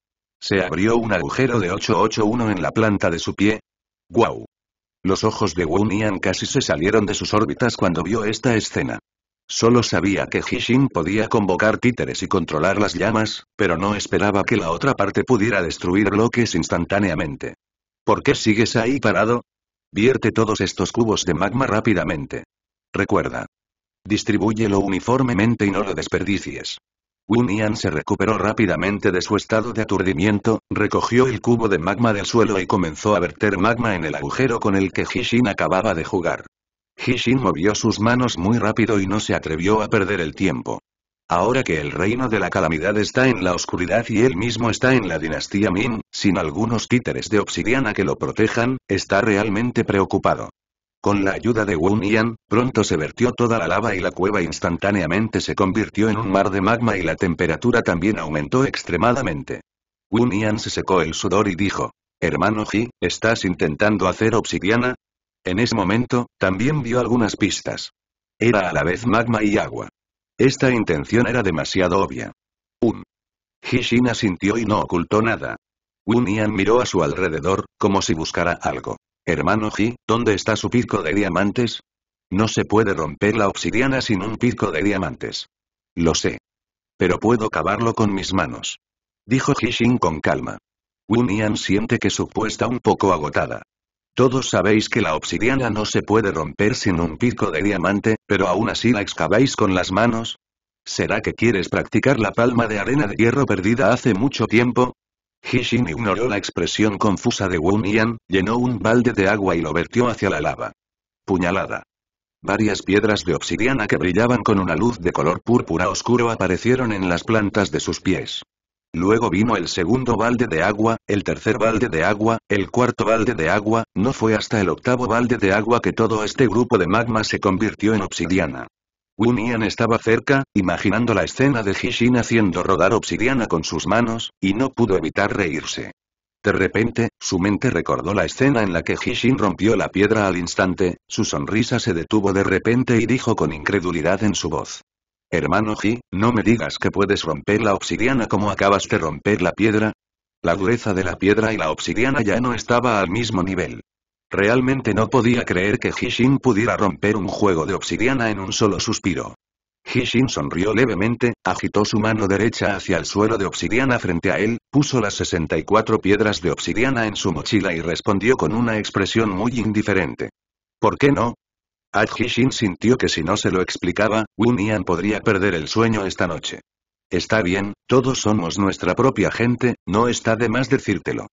Se abrió un agujero de 881 en la planta de su pie. ¡Guau! Los ojos de Wunian casi se salieron de sus órbitas cuando vio esta escena. Solo sabía que Hishin podía convocar títeres y controlar las llamas, pero no esperaba que la otra parte pudiera destruir bloques instantáneamente. ¿Por qué sigues ahí parado? Vierte todos estos cubos de magma rápidamente. Recuerda. Distribúyelo uniformemente y no lo desperdicies. Wunian se recuperó rápidamente de su estado de aturdimiento, recogió el cubo de magma del suelo y comenzó a verter magma en el agujero con el que Hishin acababa de jugar. Shin movió sus manos muy rápido y no se atrevió a perder el tiempo. Ahora que el reino de la calamidad está en la oscuridad y él mismo está en la dinastía Min, sin algunos títeres de obsidiana que lo protejan, está realmente preocupado. Con la ayuda de Wu Nian, pronto se vertió toda la lava y la cueva instantáneamente se convirtió en un mar de magma y la temperatura también aumentó extremadamente. Wu Nian se secó el sudor y dijo, Hermano Ji, ¿estás intentando hacer obsidiana? En ese momento, también vio algunas pistas. Era a la vez magma y agua. Esta intención era demasiado obvia. Un. Hishin asintió y no ocultó nada. Wunian miró a su alrededor, como si buscara algo. Hermano Ji, ¿dónde está su pico de diamantes? No se puede romper la obsidiana sin un pico de diamantes. Lo sé. Pero puedo cavarlo con mis manos. Dijo Hishin con calma. Wunian siente que su puesta un poco agotada. Todos sabéis que la obsidiana no se puede romper sin un pico de diamante, pero aún así la excaváis con las manos. ¿Será que quieres practicar la palma de arena de hierro perdida hace mucho tiempo? Hishin ignoró la expresión confusa de wu Yan, llenó un balde de agua y lo vertió hacia la lava. Puñalada. Varias piedras de obsidiana que brillaban con una luz de color púrpura oscuro aparecieron en las plantas de sus pies. Luego vino el segundo balde de agua, el tercer balde de agua, el cuarto balde de agua, no fue hasta el octavo balde de agua que todo este grupo de magma se convirtió en obsidiana. Nian estaba cerca, imaginando la escena de Hishin haciendo rodar obsidiana con sus manos, y no pudo evitar reírse. De repente, su mente recordó la escena en la que Hishin rompió la piedra al instante, su sonrisa se detuvo de repente y dijo con incredulidad en su voz. Hermano Ji, no me digas que puedes romper la obsidiana como acabas de romper la piedra. La dureza de la piedra y la obsidiana ya no estaba al mismo nivel. Realmente no podía creer que Shin pudiera romper un juego de obsidiana en un solo suspiro. Shin sonrió levemente, agitó su mano derecha hacia el suelo de obsidiana frente a él, puso las 64 piedras de obsidiana en su mochila y respondió con una expresión muy indiferente. ¿Por qué no? Adjishin sintió que si no se lo explicaba, Wun podría perder el sueño esta noche. Está bien, todos somos nuestra propia gente, no está de más decírtelo.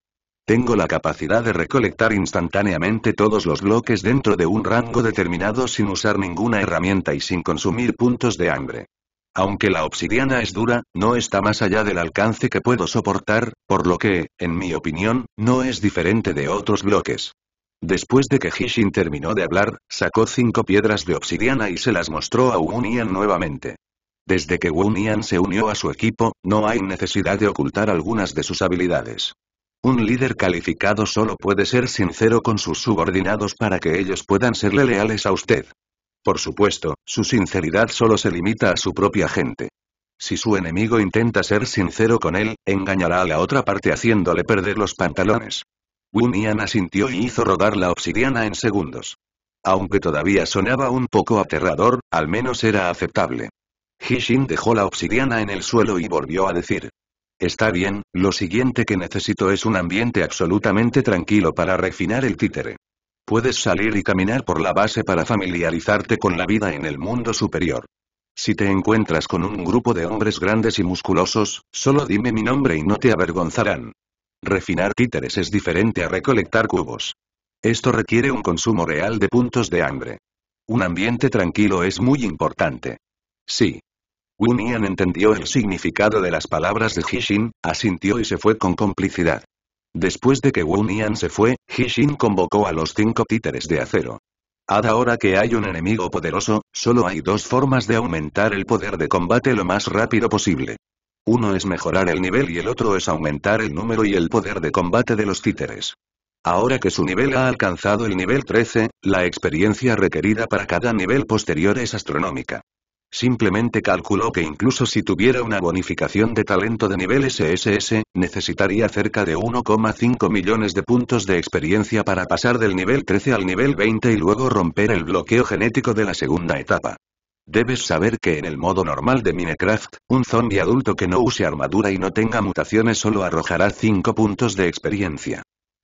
Tengo la capacidad de recolectar instantáneamente todos los bloques dentro de un rango determinado sin usar ninguna herramienta y sin consumir puntos de hambre. Aunque la obsidiana es dura, no está más allá del alcance que puedo soportar, por lo que, en mi opinión, no es diferente de otros bloques. Después de que Hishin terminó de hablar, sacó cinco piedras de obsidiana y se las mostró a Nian nuevamente. Desde que Nian se unió a su equipo, no hay necesidad de ocultar algunas de sus habilidades. Un líder calificado solo puede ser sincero con sus subordinados para que ellos puedan serle leales a usted. Por supuesto, su sinceridad solo se limita a su propia gente. Si su enemigo intenta ser sincero con él, engañará a la otra parte haciéndole perder los pantalones. Yan asintió y hizo rodar la obsidiana en segundos. Aunque todavía sonaba un poco aterrador, al menos era aceptable. Hishin dejó la obsidiana en el suelo y volvió a decir. Está bien, lo siguiente que necesito es un ambiente absolutamente tranquilo para refinar el títere. Puedes salir y caminar por la base para familiarizarte con la vida en el mundo superior. Si te encuentras con un grupo de hombres grandes y musculosos, solo dime mi nombre y no te avergonzarán. Refinar títeres es diferente a recolectar cubos. Esto requiere un consumo real de puntos de hambre. Un ambiente tranquilo es muy importante. Sí. Wu Nian entendió el significado de las palabras de Hishin, asintió y se fue con complicidad. Después de que Wu Nian se fue, Hishin convocó a los cinco títeres de acero. Ahora que hay un enemigo poderoso, solo hay dos formas de aumentar el poder de combate lo más rápido posible. Uno es mejorar el nivel y el otro es aumentar el número y el poder de combate de los títeres. Ahora que su nivel ha alcanzado el nivel 13, la experiencia requerida para cada nivel posterior es astronómica. Simplemente calculó que incluso si tuviera una bonificación de talento de nivel SSS, necesitaría cerca de 1,5 millones de puntos de experiencia para pasar del nivel 13 al nivel 20 y luego romper el bloqueo genético de la segunda etapa. Debes saber que en el modo normal de Minecraft, un zombie adulto que no use armadura y no tenga mutaciones solo arrojará 5 puntos de experiencia.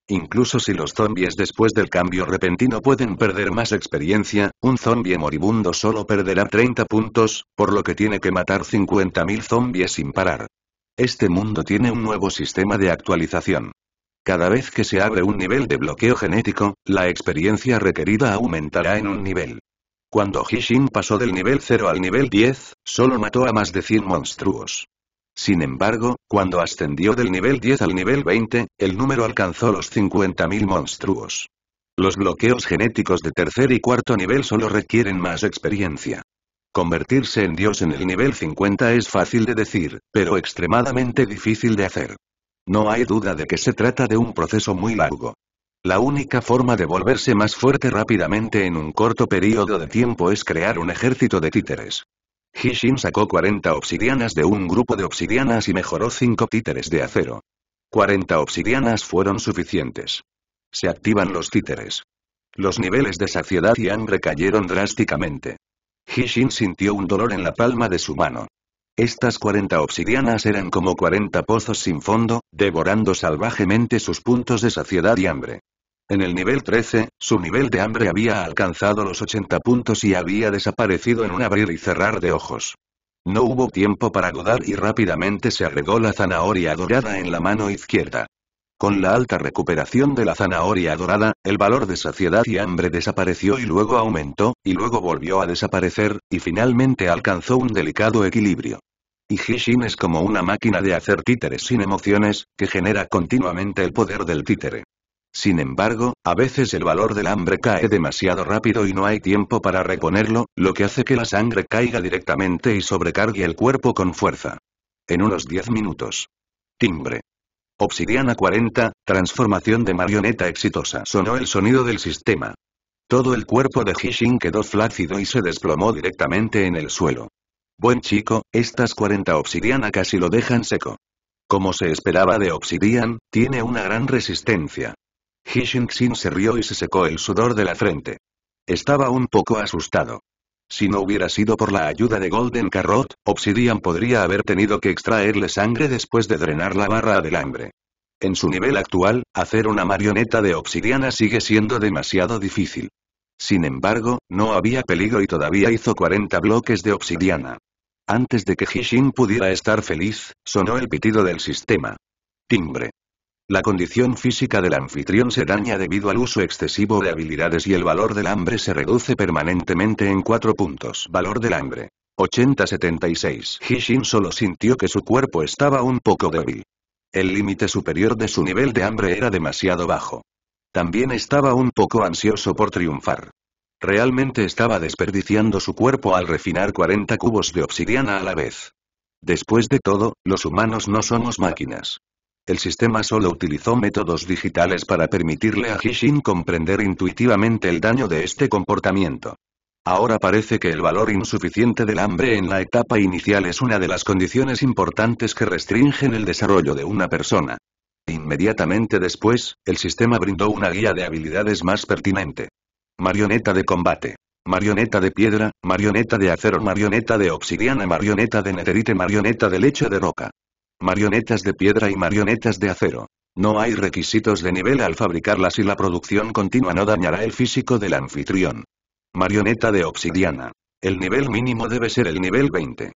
Incluso si los zombies después del cambio repentino pueden perder más experiencia, un zombie moribundo solo perderá 30 puntos, por lo que tiene que matar 50.000 zombies sin parar. Este mundo tiene un nuevo sistema de actualización. Cada vez que se abre un nivel de bloqueo genético, la experiencia requerida aumentará en un nivel. Cuando Hishin pasó del nivel 0 al nivel 10, solo mató a más de 100 monstruos. Sin embargo, cuando ascendió del nivel 10 al nivel 20, el número alcanzó los 50.000 monstruos. Los bloqueos genéticos de tercer y cuarto nivel solo requieren más experiencia. Convertirse en dios en el nivel 50 es fácil de decir, pero extremadamente difícil de hacer. No hay duda de que se trata de un proceso muy largo. La única forma de volverse más fuerte rápidamente en un corto periodo de tiempo es crear un ejército de títeres. Hishin sacó 40 obsidianas de un grupo de obsidianas y mejoró 5 títeres de acero. 40 obsidianas fueron suficientes. Se activan los títeres. Los niveles de saciedad y hambre cayeron drásticamente. Hishin sintió un dolor en la palma de su mano. Estas 40 obsidianas eran como 40 pozos sin fondo, devorando salvajemente sus puntos de saciedad y hambre. En el nivel 13, su nivel de hambre había alcanzado los 80 puntos y había desaparecido en un abrir y cerrar de ojos. No hubo tiempo para dudar y rápidamente se agregó la zanahoria dorada en la mano izquierda. Con la alta recuperación de la zanahoria dorada, el valor de saciedad y hambre desapareció y luego aumentó, y luego volvió a desaparecer, y finalmente alcanzó un delicado equilibrio. Y Hishin es como una máquina de hacer títeres sin emociones, que genera continuamente el poder del títere. Sin embargo, a veces el valor del hambre cae demasiado rápido y no hay tiempo para reponerlo, lo que hace que la sangre caiga directamente y sobrecargue el cuerpo con fuerza. En unos 10 minutos. Timbre. Obsidiana 40, transformación de marioneta exitosa. Sonó el sonido del sistema. Todo el cuerpo de Hishin quedó flácido y se desplomó directamente en el suelo. Buen chico, estas 40 obsidiana casi lo dejan seco. Como se esperaba de Obsidian, tiene una gran resistencia. Hishin sin se rió y se secó el sudor de la frente. Estaba un poco asustado. Si no hubiera sido por la ayuda de Golden Carrot, Obsidian podría haber tenido que extraerle sangre después de drenar la barra del hambre. En su nivel actual, hacer una marioneta de obsidiana sigue siendo demasiado difícil. Sin embargo, no había peligro y todavía hizo 40 bloques de obsidiana. Antes de que Hishin pudiera estar feliz, sonó el pitido del sistema. Timbre. La condición física del anfitrión se daña debido al uso excesivo de habilidades y el valor del hambre se reduce permanentemente en 4 puntos. Valor del hambre. 80-76. Hishin solo sintió que su cuerpo estaba un poco débil. El límite superior de su nivel de hambre era demasiado bajo. También estaba un poco ansioso por triunfar. Realmente estaba desperdiciando su cuerpo al refinar 40 cubos de obsidiana a la vez. Después de todo, los humanos no somos máquinas. El sistema solo utilizó métodos digitales para permitirle a Hishin comprender intuitivamente el daño de este comportamiento. Ahora parece que el valor insuficiente del hambre en la etapa inicial es una de las condiciones importantes que restringen el desarrollo de una persona. Inmediatamente después, el sistema brindó una guía de habilidades más pertinente. Marioneta de combate. Marioneta de piedra, marioneta de acero, marioneta de obsidiana, marioneta de netherite, marioneta de leche de roca. Marionetas de piedra y marionetas de acero. No hay requisitos de nivel al fabricarlas y la producción continua no dañará el físico del anfitrión. Marioneta de obsidiana. El nivel mínimo debe ser el nivel 20.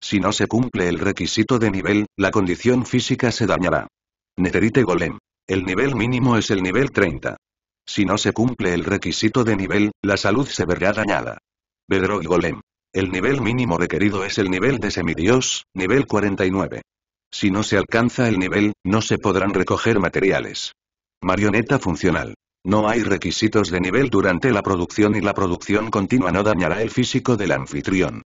Si no se cumple el requisito de nivel, la condición física se dañará. Neterite Golem. El nivel mínimo es el nivel 30. Si no se cumple el requisito de nivel, la salud se verá dañada. Bedrog Golem. El nivel mínimo requerido es el nivel de semidios, nivel 49. Si no se alcanza el nivel, no se podrán recoger materiales. Marioneta funcional. No hay requisitos de nivel durante la producción y la producción continua no dañará el físico del anfitrión.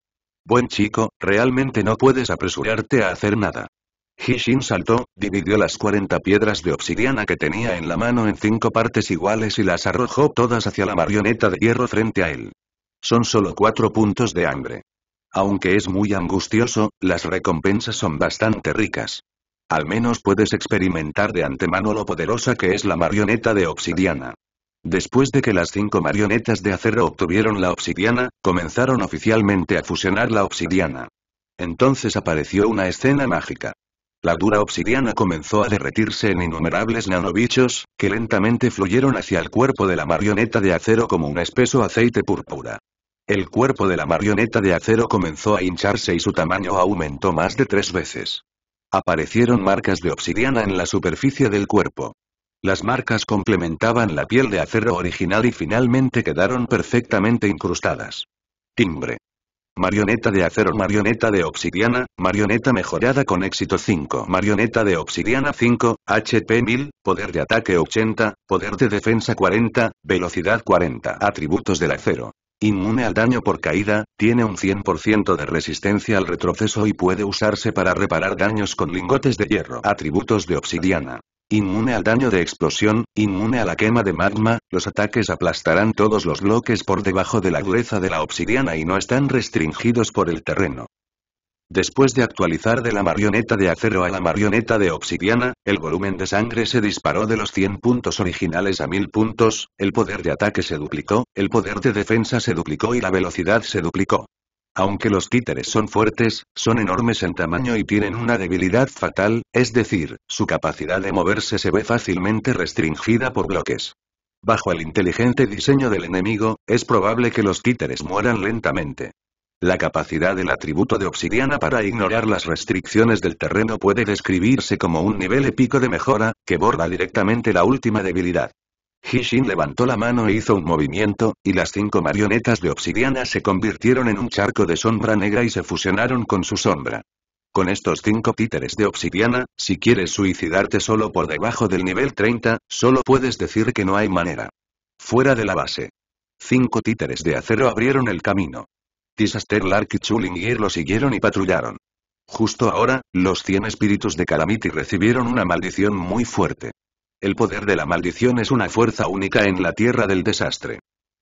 Buen chico, realmente no puedes apresurarte a hacer nada. Hishin saltó, dividió las 40 piedras de obsidiana que tenía en la mano en cinco partes iguales y las arrojó todas hacia la marioneta de hierro frente a él. Son solo cuatro puntos de hambre. Aunque es muy angustioso, las recompensas son bastante ricas. Al menos puedes experimentar de antemano lo poderosa que es la marioneta de obsidiana. Después de que las cinco marionetas de acero obtuvieron la obsidiana, comenzaron oficialmente a fusionar la obsidiana. Entonces apareció una escena mágica. La dura obsidiana comenzó a derretirse en innumerables nanobichos, que lentamente fluyeron hacia el cuerpo de la marioneta de acero como un espeso aceite púrpura. El cuerpo de la marioneta de acero comenzó a hincharse y su tamaño aumentó más de tres veces. Aparecieron marcas de obsidiana en la superficie del cuerpo. Las marcas complementaban la piel de acero original y finalmente quedaron perfectamente incrustadas. Timbre. Marioneta de acero, marioneta de obsidiana, marioneta mejorada con éxito 5, marioneta de obsidiana 5, HP 1000, poder de ataque 80, poder de defensa 40, velocidad 40, atributos del acero. Inmune al daño por caída, tiene un 100% de resistencia al retroceso y puede usarse para reparar daños con lingotes de hierro. Atributos de obsidiana. Inmune al daño de explosión, inmune a la quema de magma, los ataques aplastarán todos los bloques por debajo de la dureza de la obsidiana y no están restringidos por el terreno. Después de actualizar de la marioneta de acero a la marioneta de obsidiana, el volumen de sangre se disparó de los 100 puntos originales a 1000 puntos, el poder de ataque se duplicó, el poder de defensa se duplicó y la velocidad se duplicó. Aunque los títeres son fuertes, son enormes en tamaño y tienen una debilidad fatal, es decir, su capacidad de moverse se ve fácilmente restringida por bloques. Bajo el inteligente diseño del enemigo, es probable que los títeres mueran lentamente. La capacidad del atributo de obsidiana para ignorar las restricciones del terreno puede describirse como un nivel épico de mejora, que borra directamente la última debilidad. Hishin levantó la mano e hizo un movimiento, y las cinco marionetas de obsidiana se convirtieron en un charco de sombra negra y se fusionaron con su sombra. Con estos cinco títeres de obsidiana, si quieres suicidarte solo por debajo del nivel 30, solo puedes decir que no hay manera. Fuera de la base. Cinco títeres de acero abrieron el camino. Disaster Lark y Chulingir lo siguieron y patrullaron. Justo ahora, los 100 espíritus de Calamity recibieron una maldición muy fuerte. El poder de la maldición es una fuerza única en la Tierra del Desastre.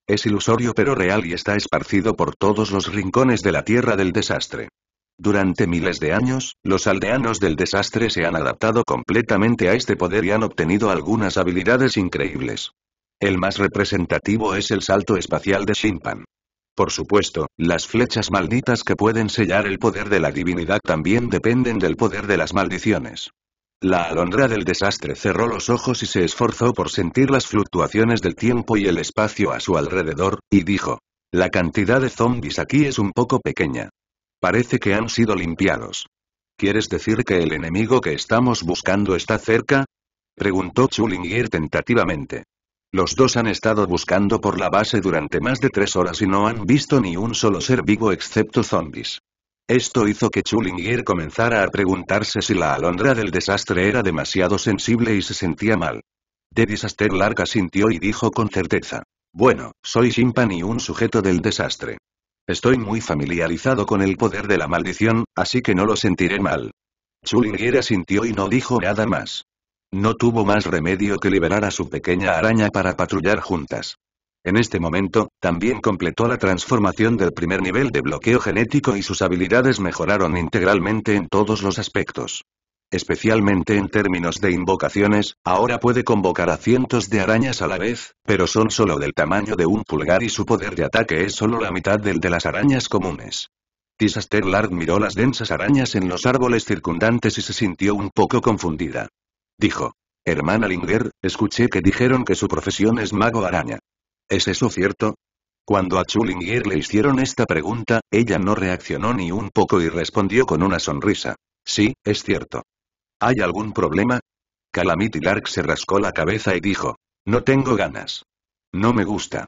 Es ilusorio pero real y está esparcido por todos los rincones de la Tierra del Desastre. Durante miles de años, los aldeanos del desastre se han adaptado completamente a este poder y han obtenido algunas habilidades increíbles. El más representativo es el salto espacial de Shinpan. Por supuesto, las flechas malditas que pueden sellar el poder de la divinidad también dependen del poder de las maldiciones. La alondra del desastre cerró los ojos y se esforzó por sentir las fluctuaciones del tiempo y el espacio a su alrededor, y dijo. La cantidad de zombies aquí es un poco pequeña. Parece que han sido limpiados. ¿Quieres decir que el enemigo que estamos buscando está cerca? Preguntó Chulingir tentativamente. Los dos han estado buscando por la base durante más de tres horas y no han visto ni un solo ser vivo excepto zombies. Esto hizo que Chulinger comenzara a preguntarse si la alondra del desastre era demasiado sensible y se sentía mal. De Disaster larga sintió y dijo con certeza. Bueno, soy Shimpan y un sujeto del desastre. Estoy muy familiarizado con el poder de la maldición, así que no lo sentiré mal. Chullinger asintió y no dijo nada más. No tuvo más remedio que liberar a su pequeña araña para patrullar juntas. En este momento, también completó la transformación del primer nivel de bloqueo genético y sus habilidades mejoraron integralmente en todos los aspectos. Especialmente en términos de invocaciones, ahora puede convocar a cientos de arañas a la vez, pero son solo del tamaño de un pulgar y su poder de ataque es solo la mitad del de las arañas comunes. Tisaster Lard miró las densas arañas en los árboles circundantes y se sintió un poco confundida. Dijo. Hermana Linger, escuché que dijeron que su profesión es mago araña. ¿Es eso cierto? Cuando a Chulinger le hicieron esta pregunta, ella no reaccionó ni un poco y respondió con una sonrisa. Sí, es cierto. ¿Hay algún problema? Calamity Lark se rascó la cabeza y dijo. No tengo ganas. No me gusta.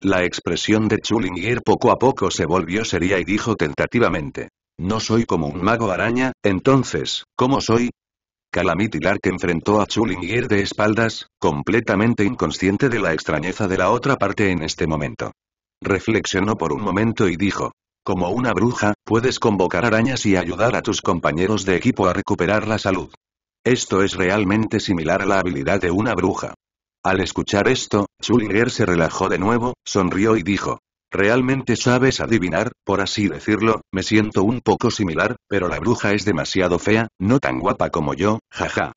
La expresión de Chulinger poco a poco se volvió seria y dijo tentativamente. No soy como un mago araña, entonces, ¿cómo soy? Calamity Lark enfrentó a Chulingir de espaldas, completamente inconsciente de la extrañeza de la otra parte en este momento. Reflexionó por un momento y dijo. Como una bruja, puedes convocar arañas y ayudar a tus compañeros de equipo a recuperar la salud. Esto es realmente similar a la habilidad de una bruja. Al escuchar esto, Chulinger se relajó de nuevo, sonrió y dijo, Realmente sabes adivinar, por así decirlo, me siento un poco similar, pero la bruja es demasiado fea, no tan guapa como yo, jaja.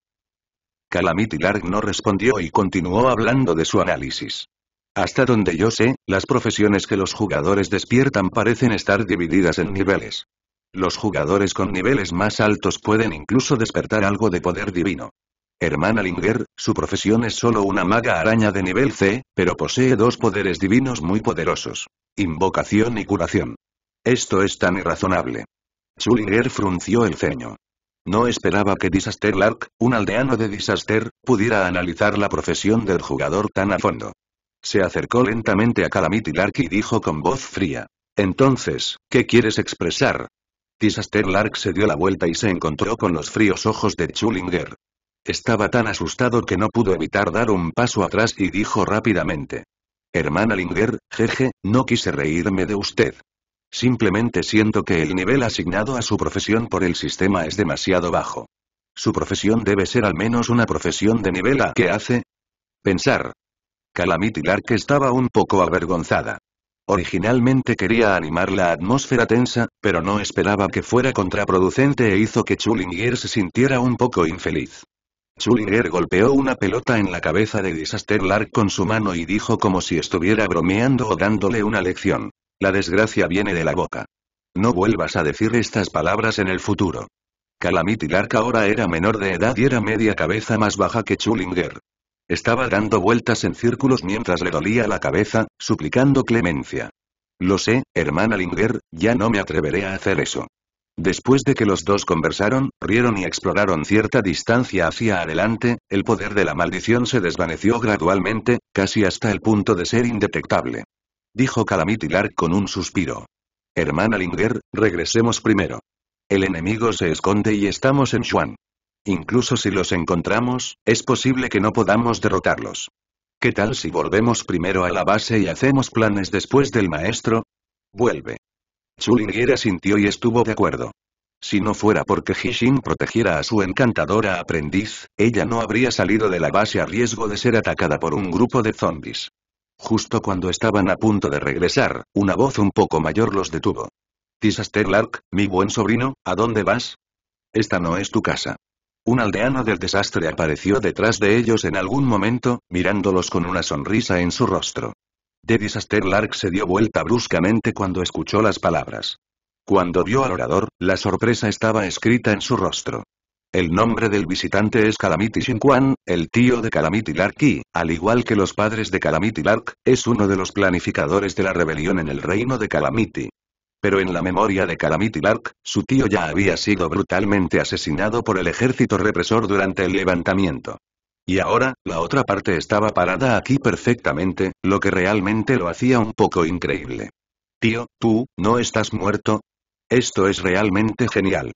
Calamity Lark no respondió y continuó hablando de su análisis. Hasta donde yo sé, las profesiones que los jugadores despiertan parecen estar divididas en niveles. Los jugadores con niveles más altos pueden incluso despertar algo de poder divino. Hermana Linger, su profesión es solo una maga araña de nivel C, pero posee dos poderes divinos muy poderosos. Invocación y curación. Esto es tan irrazonable. Schullinger frunció el ceño. No esperaba que Disaster Lark, un aldeano de Disaster, pudiera analizar la profesión del jugador tan a fondo. Se acercó lentamente a Calamity Lark y dijo con voz fría. Entonces, ¿qué quieres expresar? Disaster Lark se dio la vuelta y se encontró con los fríos ojos de Schullinger. Estaba tan asustado que no pudo evitar dar un paso atrás y dijo rápidamente. Hermana Linger, jeje, no quise reírme de usted. Simplemente siento que el nivel asignado a su profesión por el sistema es demasiado bajo. Su profesión debe ser al menos una profesión de nivel A que hace pensar. Calamity Lark estaba un poco avergonzada. Originalmente quería animar la atmósfera tensa, pero no esperaba que fuera contraproducente e hizo que Chulinger se sintiera un poco infeliz. Schulinger golpeó una pelota en la cabeza de Disaster Lark con su mano y dijo como si estuviera bromeando o dándole una lección. La desgracia viene de la boca. No vuelvas a decir estas palabras en el futuro. Calamity Lark ahora era menor de edad y era media cabeza más baja que Schulinger. Estaba dando vueltas en círculos mientras le dolía la cabeza, suplicando clemencia. Lo sé, hermana Linger, ya no me atreveré a hacer eso. Después de que los dos conversaron, rieron y exploraron cierta distancia hacia adelante, el poder de la maldición se desvaneció gradualmente, casi hasta el punto de ser indetectable. Dijo Calamity Lark con un suspiro. Hermana Linger, regresemos primero. El enemigo se esconde y estamos en Xuan. Incluso si los encontramos, es posible que no podamos derrotarlos. ¿Qué tal si volvemos primero a la base y hacemos planes después del maestro? Vuelve. Chulingera sintió y estuvo de acuerdo. Si no fuera porque Hishin protegiera a su encantadora aprendiz, ella no habría salido de la base a riesgo de ser atacada por un grupo de zombies. Justo cuando estaban a punto de regresar, una voz un poco mayor los detuvo. «Disaster Lark, mi buen sobrino, ¿a dónde vas? Esta no es tu casa. Un aldeano del desastre apareció detrás de ellos en algún momento, mirándolos con una sonrisa en su rostro. De Disaster Lark se dio vuelta bruscamente cuando escuchó las palabras. Cuando vio al orador, la sorpresa estaba escrita en su rostro. El nombre del visitante es Calamity Shinquan, el tío de Calamity Lark y, al igual que los padres de Calamity Lark, es uno de los planificadores de la rebelión en el reino de Calamity. Pero en la memoria de Calamity Lark, su tío ya había sido brutalmente asesinado por el ejército represor durante el levantamiento. Y ahora, la otra parte estaba parada aquí perfectamente, lo que realmente lo hacía un poco increíble. Tío, tú, ¿no estás muerto? Esto es realmente genial.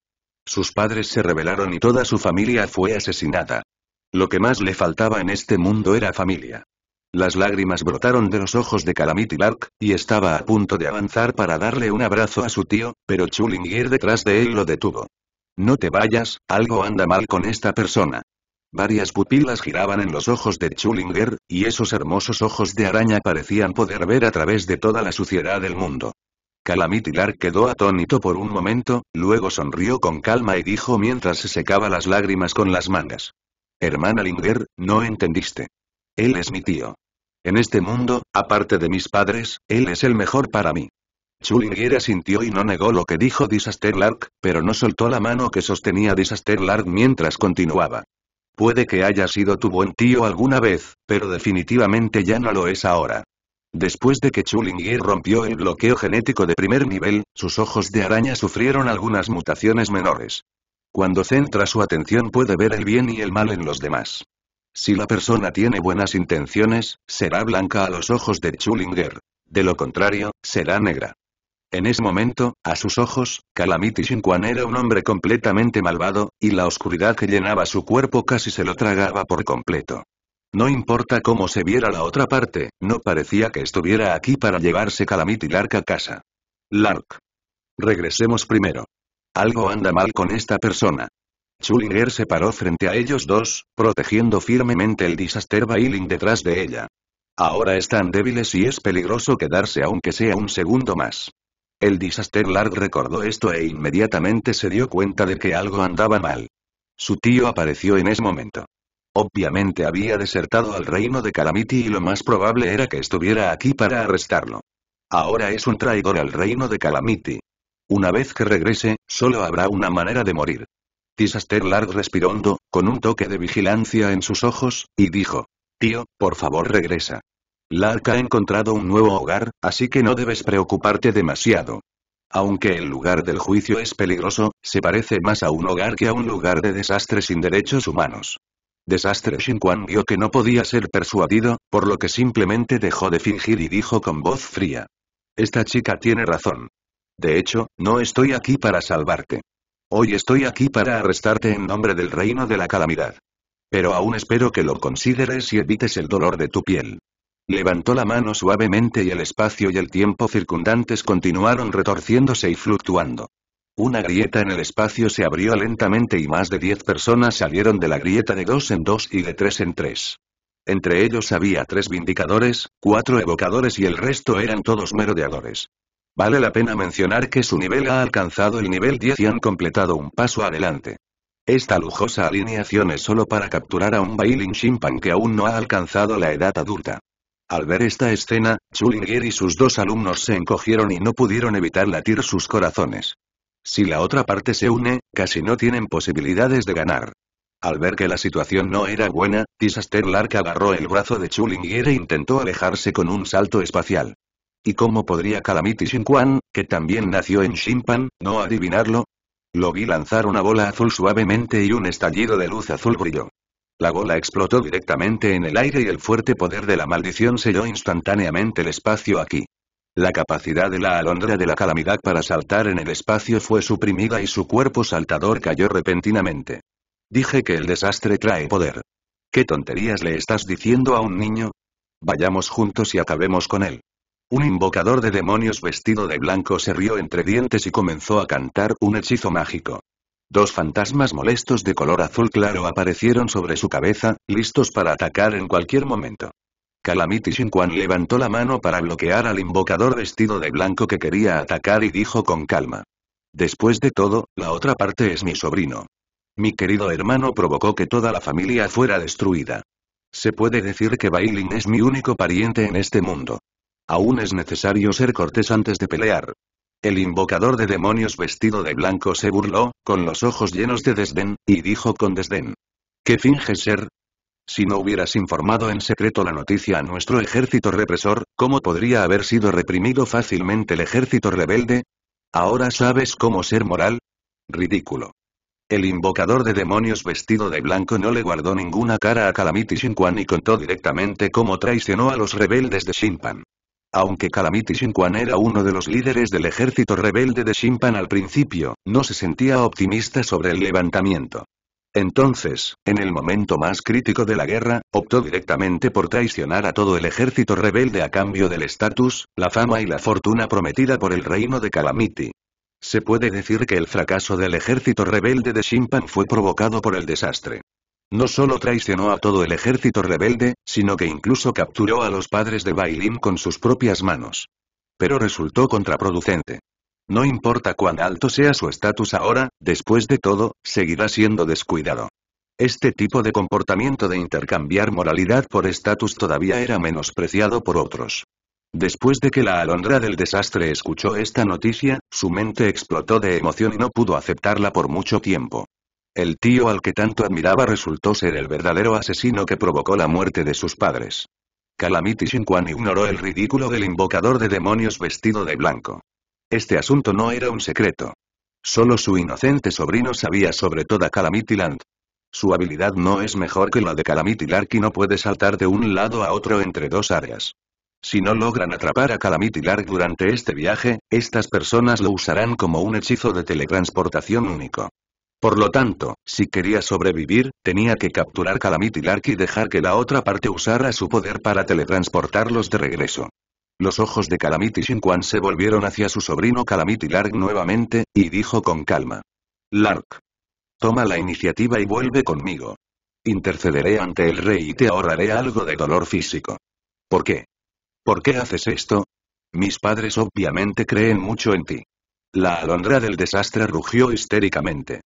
Sus padres se rebelaron y toda su familia fue asesinada. Lo que más le faltaba en este mundo era familia. Las lágrimas brotaron de los ojos de Calamity Lark, y estaba a punto de avanzar para darle un abrazo a su tío, pero Chulingir detrás de él lo detuvo. No te vayas, algo anda mal con esta persona. Varias pupilas giraban en los ojos de Chulinger y esos hermosos ojos de araña parecían poder ver a través de toda la suciedad del mundo. Lark quedó atónito por un momento, luego sonrió con calma y dijo mientras se secaba las lágrimas con las mangas. Hermana Linger, no entendiste. Él es mi tío. En este mundo, aparte de mis padres, él es el mejor para mí. Chulinger asintió y no negó lo que dijo Disaster Lark, pero no soltó la mano que sostenía Disaster Lark mientras continuaba. Puede que haya sido tu buen tío alguna vez, pero definitivamente ya no lo es ahora. Después de que Chulinger rompió el bloqueo genético de primer nivel, sus ojos de araña sufrieron algunas mutaciones menores. Cuando centra su atención puede ver el bien y el mal en los demás. Si la persona tiene buenas intenciones, será blanca a los ojos de Chulinger. De lo contrario, será negra. En ese momento, a sus ojos, Calamity Shinquan era un hombre completamente malvado, y la oscuridad que llenaba su cuerpo casi se lo tragaba por completo. No importa cómo se viera la otra parte, no parecía que estuviera aquí para llevarse Calamity Lark a casa. Lark. Regresemos primero. Algo anda mal con esta persona. Chulinger se paró frente a ellos dos, protegiendo firmemente el Disaster Bailing detrás de ella. Ahora están débiles y es peligroso quedarse aunque sea un segundo más. El Disaster Lark recordó esto e inmediatamente se dio cuenta de que algo andaba mal. Su tío apareció en ese momento. Obviamente había desertado al reino de Calamity y lo más probable era que estuviera aquí para arrestarlo. Ahora es un traidor al reino de Calamity. Una vez que regrese, solo habrá una manera de morir. Disaster Lark respiró hondo, con un toque de vigilancia en sus ojos, y dijo. Tío, por favor regresa. Lark ha encontrado un nuevo hogar, así que no debes preocuparte demasiado. Aunque el lugar del juicio es peligroso, se parece más a un hogar que a un lugar de desastres sin derechos humanos. Desastre Shinquan vio que no podía ser persuadido, por lo que simplemente dejó de fingir y dijo con voz fría. Esta chica tiene razón. De hecho, no estoy aquí para salvarte. Hoy estoy aquí para arrestarte en nombre del reino de la calamidad. Pero aún espero que lo consideres y evites el dolor de tu piel. Levantó la mano suavemente y el espacio y el tiempo circundantes continuaron retorciéndose y fluctuando. Una grieta en el espacio se abrió lentamente y más de diez personas salieron de la grieta de dos en dos y de tres en tres. Entre ellos había tres vindicadores, cuatro evocadores y el resto eran todos merodeadores. Vale la pena mencionar que su nivel ha alcanzado el nivel 10 y han completado un paso adelante. Esta lujosa alineación es solo para capturar a un Bailing chimpan que aún no ha alcanzado la edad adulta. Al ver esta escena, Chulingir y sus dos alumnos se encogieron y no pudieron evitar latir sus corazones. Si la otra parte se une, casi no tienen posibilidades de ganar. Al ver que la situación no era buena, Disaster Lark agarró el brazo de Chulinger e intentó alejarse con un salto espacial. ¿Y cómo podría Calamity Shinquan, que también nació en Shinpan, no adivinarlo? Lo vi lanzar una bola azul suavemente y un estallido de luz azul brilló. La bola explotó directamente en el aire y el fuerte poder de la maldición selló instantáneamente el espacio aquí. La capacidad de la alondra de la calamidad para saltar en el espacio fue suprimida y su cuerpo saltador cayó repentinamente. Dije que el desastre trae poder. ¿Qué tonterías le estás diciendo a un niño? Vayamos juntos y acabemos con él. Un invocador de demonios vestido de blanco se rió entre dientes y comenzó a cantar un hechizo mágico. Dos fantasmas molestos de color azul claro aparecieron sobre su cabeza, listos para atacar en cualquier momento. Calamity Shinquan levantó la mano para bloquear al invocador vestido de blanco que quería atacar y dijo con calma. Después de todo, la otra parte es mi sobrino. Mi querido hermano provocó que toda la familia fuera destruida. Se puede decir que Bailin es mi único pariente en este mundo. Aún es necesario ser cortés antes de pelear. El invocador de demonios vestido de blanco se burló, con los ojos llenos de desdén, y dijo con desdén. ¿Qué finges ser? Si no hubieras informado en secreto la noticia a nuestro ejército represor, ¿cómo podría haber sido reprimido fácilmente el ejército rebelde? ¿Ahora sabes cómo ser moral? Ridículo. El invocador de demonios vestido de blanco no le guardó ninguna cara a Calamity Shinquan y contó directamente cómo traicionó a los rebeldes de Shinpan. Aunque Calamity Shinquan era uno de los líderes del ejército rebelde de Shimpan al principio, no se sentía optimista sobre el levantamiento. Entonces, en el momento más crítico de la guerra, optó directamente por traicionar a todo el ejército rebelde a cambio del estatus, la fama y la fortuna prometida por el reino de Calamity. Se puede decir que el fracaso del ejército rebelde de Shimpan fue provocado por el desastre. No solo traicionó a todo el ejército rebelde, sino que incluso capturó a los padres de Bailín con sus propias manos. Pero resultó contraproducente. No importa cuán alto sea su estatus ahora, después de todo, seguirá siendo descuidado. Este tipo de comportamiento de intercambiar moralidad por estatus todavía era menospreciado por otros. Después de que la alondra del desastre escuchó esta noticia, su mente explotó de emoción y no pudo aceptarla por mucho tiempo. El tío al que tanto admiraba resultó ser el verdadero asesino que provocó la muerte de sus padres. Calamity Shinquan ignoró el ridículo del invocador de demonios vestido de blanco. Este asunto no era un secreto. Solo su inocente sobrino sabía sobre toda Calamity Land. Su habilidad no es mejor que la de Calamity Lark y no puede saltar de un lado a otro entre dos áreas. Si no logran atrapar a Calamity Lark durante este viaje, estas personas lo usarán como un hechizo de teletransportación único. Por lo tanto, si quería sobrevivir, tenía que capturar Calamity Lark y dejar que la otra parte usara su poder para teletransportarlos de regreso. Los ojos de Calamity Shinquan se volvieron hacia su sobrino Calamity Lark nuevamente, y dijo con calma. Lark. Toma la iniciativa y vuelve conmigo. Intercederé ante el rey y te ahorraré algo de dolor físico. ¿Por qué? ¿Por qué haces esto? Mis padres obviamente creen mucho en ti. La alondra del desastre rugió histéricamente.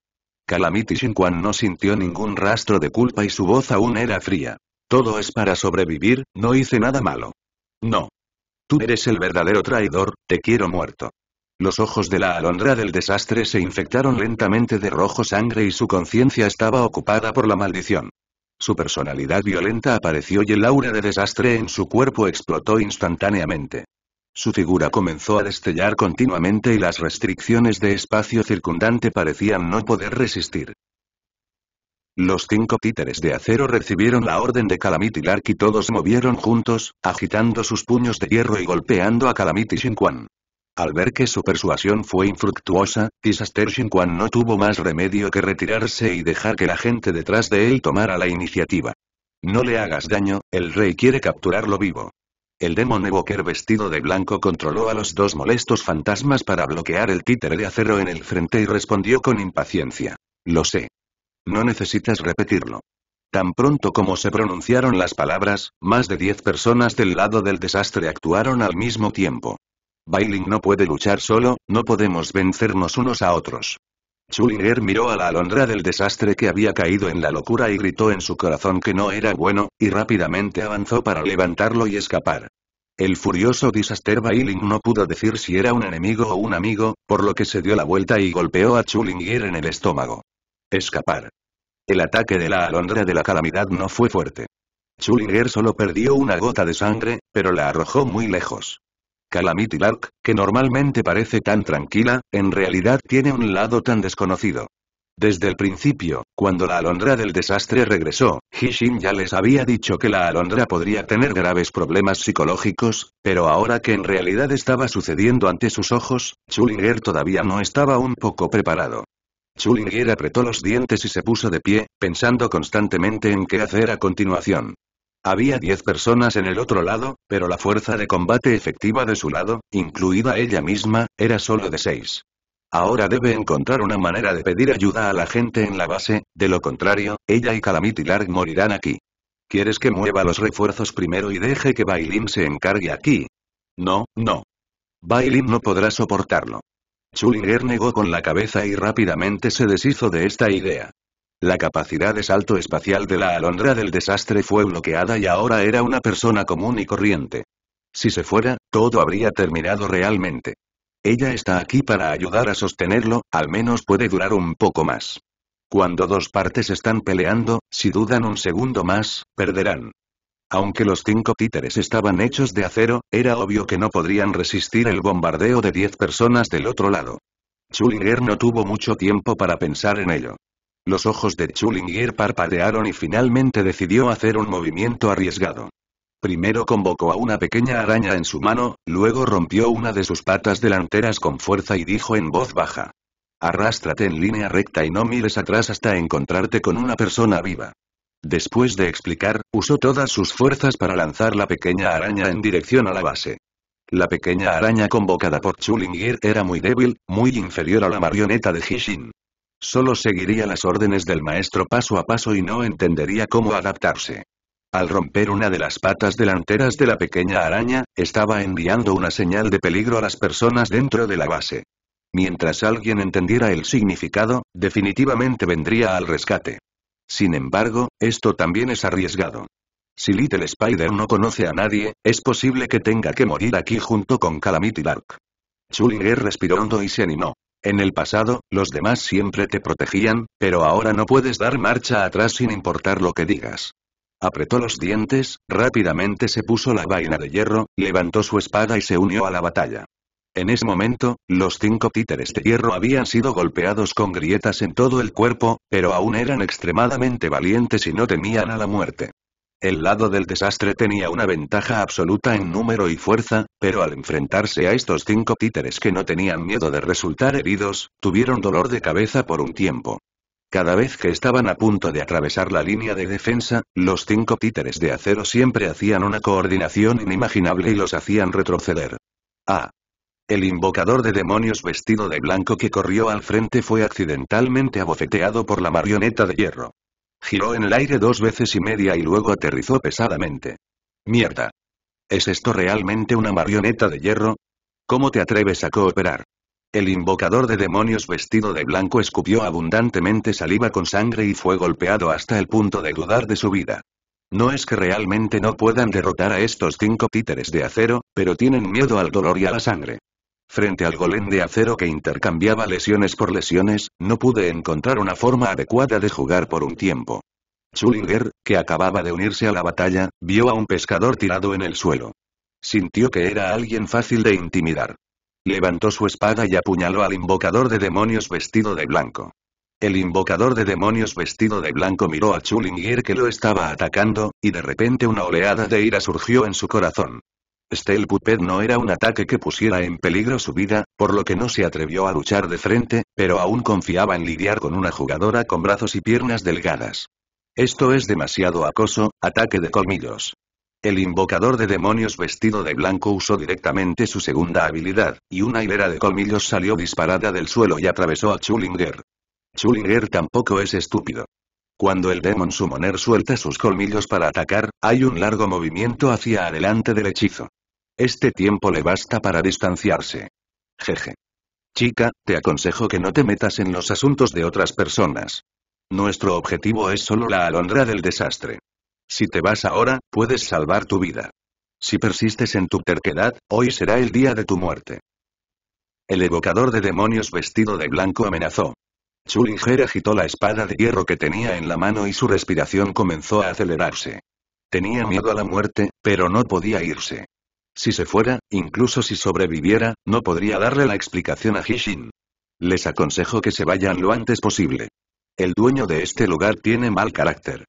Calamity Shinquan no sintió ningún rastro de culpa y su voz aún era fría. Todo es para sobrevivir, no hice nada malo. No. Tú eres el verdadero traidor, te quiero muerto. Los ojos de la alondra del desastre se infectaron lentamente de rojo sangre y su conciencia estaba ocupada por la maldición. Su personalidad violenta apareció y el aura de desastre en su cuerpo explotó instantáneamente. Su figura comenzó a destellar continuamente y las restricciones de espacio circundante parecían no poder resistir. Los cinco títeres de acero recibieron la orden de Calamity Lark y todos se movieron juntos, agitando sus puños de hierro y golpeando a Calamity Shinquan. Al ver que su persuasión fue infructuosa, Disaster Shinquan no tuvo más remedio que retirarse y dejar que la gente detrás de él tomara la iniciativa. No le hagas daño, el rey quiere capturarlo vivo. El Demon Evoker vestido de blanco controló a los dos molestos fantasmas para bloquear el títere de acero en el frente y respondió con impaciencia. Lo sé. No necesitas repetirlo. Tan pronto como se pronunciaron las palabras, más de diez personas del lado del desastre actuaron al mismo tiempo. Bailing no puede luchar solo, no podemos vencernos unos a otros. Chulinger miró a la alondra del desastre que había caído en la locura y gritó en su corazón que no era bueno, y rápidamente avanzó para levantarlo y escapar. El furioso Disaster Bailing no pudo decir si era un enemigo o un amigo, por lo que se dio la vuelta y golpeó a Chulinger en el estómago. Escapar. El ataque de la alondra de la calamidad no fue fuerte. Chulinger solo perdió una gota de sangre, pero la arrojó muy lejos. Calamity Lark, que normalmente parece tan tranquila, en realidad tiene un lado tan desconocido. Desde el principio, cuando la alondra del desastre regresó, Hishin ya les había dicho que la alondra podría tener graves problemas psicológicos, pero ahora que en realidad estaba sucediendo ante sus ojos, Chulinger todavía no estaba un poco preparado. Chulinger apretó los dientes y se puso de pie, pensando constantemente en qué hacer a continuación. Había diez personas en el otro lado, pero la fuerza de combate efectiva de su lado, incluida ella misma, era solo de seis. Ahora debe encontrar una manera de pedir ayuda a la gente en la base, de lo contrario, ella y Calamity Lark morirán aquí. ¿Quieres que mueva los refuerzos primero y deje que Bailin se encargue aquí? No, no. Bailin no podrá soportarlo. Schullinger negó con la cabeza y rápidamente se deshizo de esta idea. La capacidad de salto espacial de la alondra del desastre fue bloqueada y ahora era una persona común y corriente. Si se fuera, todo habría terminado realmente. Ella está aquí para ayudar a sostenerlo, al menos puede durar un poco más. Cuando dos partes están peleando, si dudan un segundo más, perderán. Aunque los cinco títeres estaban hechos de acero, era obvio que no podrían resistir el bombardeo de diez personas del otro lado. Schullinger no tuvo mucho tiempo para pensar en ello. Los ojos de Chullinger parpadearon y finalmente decidió hacer un movimiento arriesgado. Primero convocó a una pequeña araña en su mano, luego rompió una de sus patas delanteras con fuerza y dijo en voz baja. Arrástrate en línea recta y no mires atrás hasta encontrarte con una persona viva. Después de explicar, usó todas sus fuerzas para lanzar la pequeña araña en dirección a la base. La pequeña araña convocada por Chulingir era muy débil, muy inferior a la marioneta de Hishin. Solo seguiría las órdenes del maestro paso a paso y no entendería cómo adaptarse. Al romper una de las patas delanteras de la pequeña araña, estaba enviando una señal de peligro a las personas dentro de la base. Mientras alguien entendiera el significado, definitivamente vendría al rescate. Sin embargo, esto también es arriesgado. Si Little Spider no conoce a nadie, es posible que tenga que morir aquí junto con Calamity Dark. Chullinger respiró hondo y se animó. En el pasado, los demás siempre te protegían, pero ahora no puedes dar marcha atrás sin importar lo que digas. Apretó los dientes, rápidamente se puso la vaina de hierro, levantó su espada y se unió a la batalla. En ese momento, los cinco títeres de hierro habían sido golpeados con grietas en todo el cuerpo, pero aún eran extremadamente valientes y no temían a la muerte. El lado del desastre tenía una ventaja absoluta en número y fuerza, pero al enfrentarse a estos cinco títeres que no tenían miedo de resultar heridos, tuvieron dolor de cabeza por un tiempo. Cada vez que estaban a punto de atravesar la línea de defensa, los cinco títeres de acero siempre hacían una coordinación inimaginable y los hacían retroceder. Ah. El invocador de demonios vestido de blanco que corrió al frente fue accidentalmente abofeteado por la marioneta de hierro. Giró en el aire dos veces y media y luego aterrizó pesadamente. Mierda. ¿Es esto realmente una marioneta de hierro? ¿Cómo te atreves a cooperar? El invocador de demonios vestido de blanco escupió abundantemente saliva con sangre y fue golpeado hasta el punto de dudar de su vida. No es que realmente no puedan derrotar a estos cinco títeres de acero, pero tienen miedo al dolor y a la sangre. Frente al golem de acero que intercambiaba lesiones por lesiones, no pude encontrar una forma adecuada de jugar por un tiempo. Schullinger, que acababa de unirse a la batalla, vio a un pescador tirado en el suelo. Sintió que era alguien fácil de intimidar. Levantó su espada y apuñaló al invocador de demonios vestido de blanco. El invocador de demonios vestido de blanco miró a Chulinger que lo estaba atacando, y de repente una oleada de ira surgió en su corazón. Steel Puppet no era un ataque que pusiera en peligro su vida, por lo que no se atrevió a luchar de frente, pero aún confiaba en lidiar con una jugadora con brazos y piernas delgadas. Esto es demasiado acoso, ataque de colmillos. El invocador de demonios vestido de blanco usó directamente su segunda habilidad, y una hilera de colmillos salió disparada del suelo y atravesó a Chulinger. Chulinger tampoco es estúpido. Cuando el Demon sumoner suelta sus colmillos para atacar, hay un largo movimiento hacia adelante del hechizo. Este tiempo le basta para distanciarse. Jeje. Chica, te aconsejo que no te metas en los asuntos de otras personas. Nuestro objetivo es solo la alondra del desastre. Si te vas ahora, puedes salvar tu vida. Si persistes en tu terquedad, hoy será el día de tu muerte. El evocador de demonios vestido de blanco amenazó. Chulinger agitó la espada de hierro que tenía en la mano y su respiración comenzó a acelerarse. Tenía miedo a la muerte, pero no podía irse. Si se fuera, incluso si sobreviviera, no podría darle la explicación a Hishin. Les aconsejo que se vayan lo antes posible. El dueño de este lugar tiene mal carácter.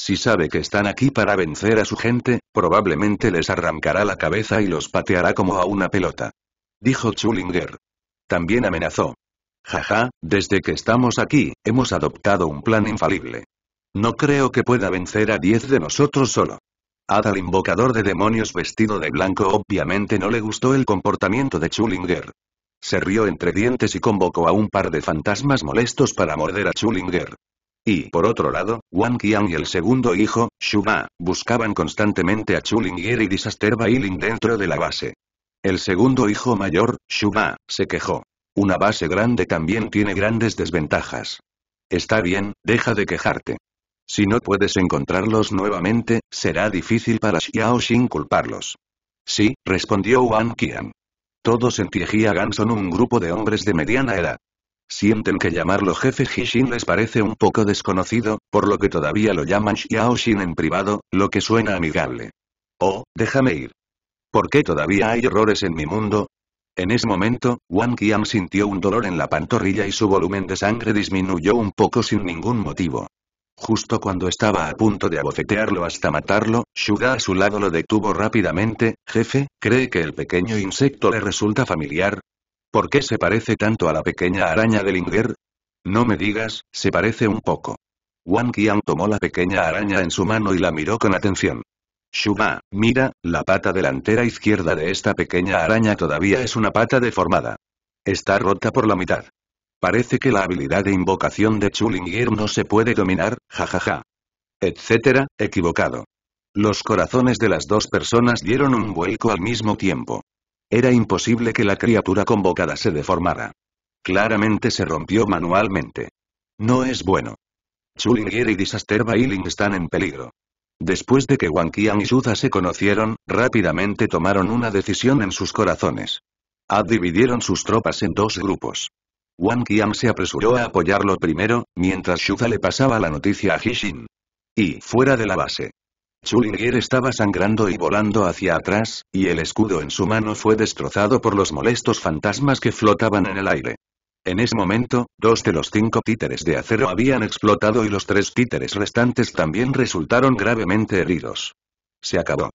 Si sabe que están aquí para vencer a su gente, probablemente les arrancará la cabeza y los pateará como a una pelota. Dijo Chulinger. También amenazó. Jaja, desde que estamos aquí, hemos adoptado un plan infalible. No creo que pueda vencer a diez de nosotros solo. Adal invocador de demonios vestido de blanco obviamente no le gustó el comportamiento de Chullinger. Se rió entre dientes y convocó a un par de fantasmas molestos para morder a Chullinger. Y, por otro lado, Wang Qian y el segundo hijo, Shuba, buscaban constantemente a Chullinger y Disaster Bailing dentro de la base. El segundo hijo mayor, Shuba, se quejó. Una base grande también tiene grandes desventajas. Está bien, deja de quejarte. Si no puedes encontrarlos nuevamente, será difícil para Xiao Xin culparlos. Sí, respondió Wang Qian. Todos en Tiejiagan son un grupo de hombres de mediana edad. Sienten que llamarlo jefe Jishin les parece un poco desconocido, por lo que todavía lo llaman Xiao Xin en privado, lo que suena amigable. Oh, déjame ir. ¿Por qué todavía hay errores en mi mundo? En ese momento, Wang Qian sintió un dolor en la pantorrilla y su volumen de sangre disminuyó un poco sin ningún motivo. Justo cuando estaba a punto de abofetearlo hasta matarlo, Shuga a su lado lo detuvo rápidamente, jefe, ¿cree que el pequeño insecto le resulta familiar? ¿Por qué se parece tanto a la pequeña araña del Inger? No me digas, se parece un poco. Wang Qian tomó la pequeña araña en su mano y la miró con atención. Shuga, mira, la pata delantera izquierda de esta pequeña araña todavía es una pata deformada. Está rota por la mitad. Parece que la habilidad de invocación de Chulingir no se puede dominar, jajaja. Etcétera, equivocado. Los corazones de las dos personas dieron un vuelco al mismo tiempo. Era imposible que la criatura convocada se deformara. Claramente se rompió manualmente. No es bueno. Chulingir y Disaster Bailing están en peligro. Después de que Wang y Suza se conocieron, rápidamente tomaron una decisión en sus corazones. Addividieron dividieron sus tropas en dos grupos. Wang Qian se apresuró a apoyarlo primero, mientras Shuza le pasaba la noticia a Hishin. Y fuera de la base. Chulinger estaba sangrando y volando hacia atrás, y el escudo en su mano fue destrozado por los molestos fantasmas que flotaban en el aire. En ese momento, dos de los cinco títeres de acero habían explotado y los tres títeres restantes también resultaron gravemente heridos. Se acabó.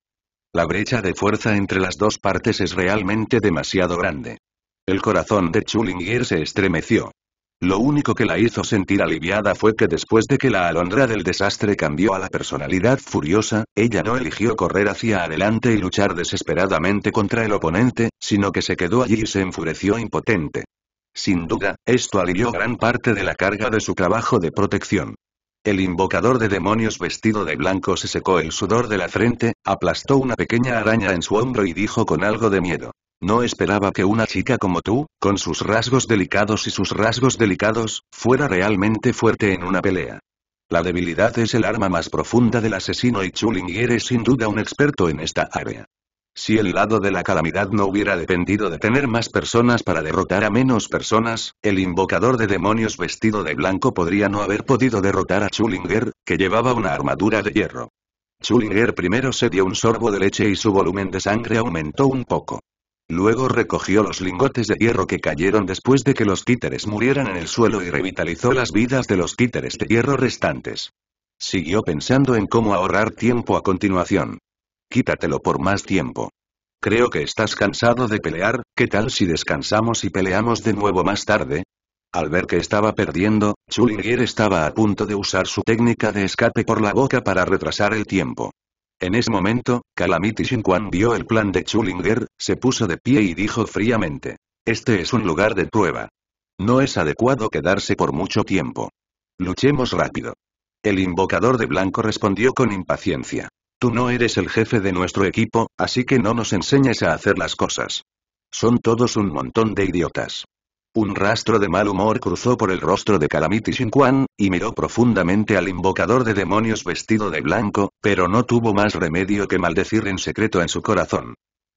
La brecha de fuerza entre las dos partes es realmente demasiado grande. El corazón de Chulingir se estremeció. Lo único que la hizo sentir aliviada fue que después de que la alondra del desastre cambió a la personalidad furiosa, ella no eligió correr hacia adelante y luchar desesperadamente contra el oponente, sino que se quedó allí y se enfureció impotente. Sin duda, esto alivió gran parte de la carga de su trabajo de protección. El invocador de demonios vestido de blanco se secó el sudor de la frente, aplastó una pequeña araña en su hombro y dijo con algo de miedo. No esperaba que una chica como tú, con sus rasgos delicados y sus rasgos delicados, fuera realmente fuerte en una pelea. La debilidad es el arma más profunda del asesino y Chulinger es sin duda un experto en esta área. Si el lado de la calamidad no hubiera dependido de tener más personas para derrotar a menos personas, el invocador de demonios vestido de blanco podría no haber podido derrotar a Chulinger, que llevaba una armadura de hierro. Chulinger primero se dio un sorbo de leche y su volumen de sangre aumentó un poco. Luego recogió los lingotes de hierro que cayeron después de que los títeres murieran en el suelo y revitalizó las vidas de los títeres de hierro restantes. Siguió pensando en cómo ahorrar tiempo a continuación. Quítatelo por más tiempo. Creo que estás cansado de pelear, ¿qué tal si descansamos y peleamos de nuevo más tarde? Al ver que estaba perdiendo, Chulingier estaba a punto de usar su técnica de escape por la boca para retrasar el tiempo. En ese momento, Calamity Shin vio el plan de Chulinger, se puso de pie y dijo fríamente. Este es un lugar de prueba. No es adecuado quedarse por mucho tiempo. Luchemos rápido. El invocador de blanco respondió con impaciencia. Tú no eres el jefe de nuestro equipo, así que no nos enseñes a hacer las cosas. Son todos un montón de idiotas. Un rastro de mal humor cruzó por el rostro de Calamity Shin y miró profundamente al invocador de demonios vestido de blanco, pero no tuvo más remedio que maldecir en secreto en su corazón.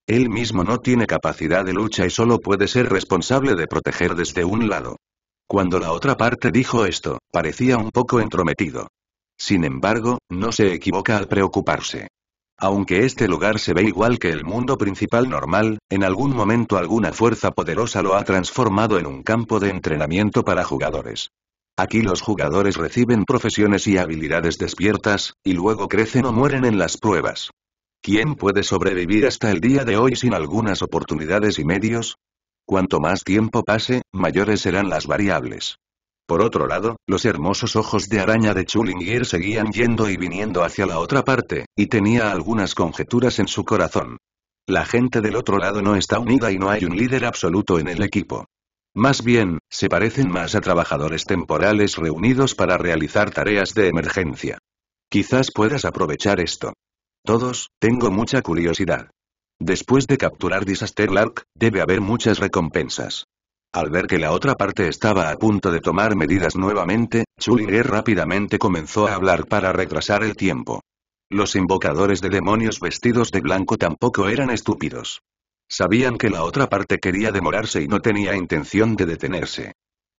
Él mismo no tiene capacidad de lucha y solo puede ser responsable de proteger desde un lado. Cuando la otra parte dijo esto, parecía un poco entrometido. Sin embargo, no se equivoca al preocuparse. Aunque este lugar se ve igual que el mundo principal normal, en algún momento alguna fuerza poderosa lo ha transformado en un campo de entrenamiento para jugadores. Aquí los jugadores reciben profesiones y habilidades despiertas, y luego crecen o mueren en las pruebas. ¿Quién puede sobrevivir hasta el día de hoy sin algunas oportunidades y medios? Cuanto más tiempo pase, mayores serán las variables. Por otro lado, los hermosos ojos de araña de Chulingir seguían yendo y viniendo hacia la otra parte, y tenía algunas conjeturas en su corazón. La gente del otro lado no está unida y no hay un líder absoluto en el equipo. Más bien, se parecen más a trabajadores temporales reunidos para realizar tareas de emergencia. Quizás puedas aprovechar esto. Todos, tengo mucha curiosidad. Después de capturar Disaster Lark, debe haber muchas recompensas. Al ver que la otra parte estaba a punto de tomar medidas nuevamente, Schullinger rápidamente comenzó a hablar para retrasar el tiempo. Los invocadores de demonios vestidos de blanco tampoco eran estúpidos. Sabían que la otra parte quería demorarse y no tenía intención de detenerse.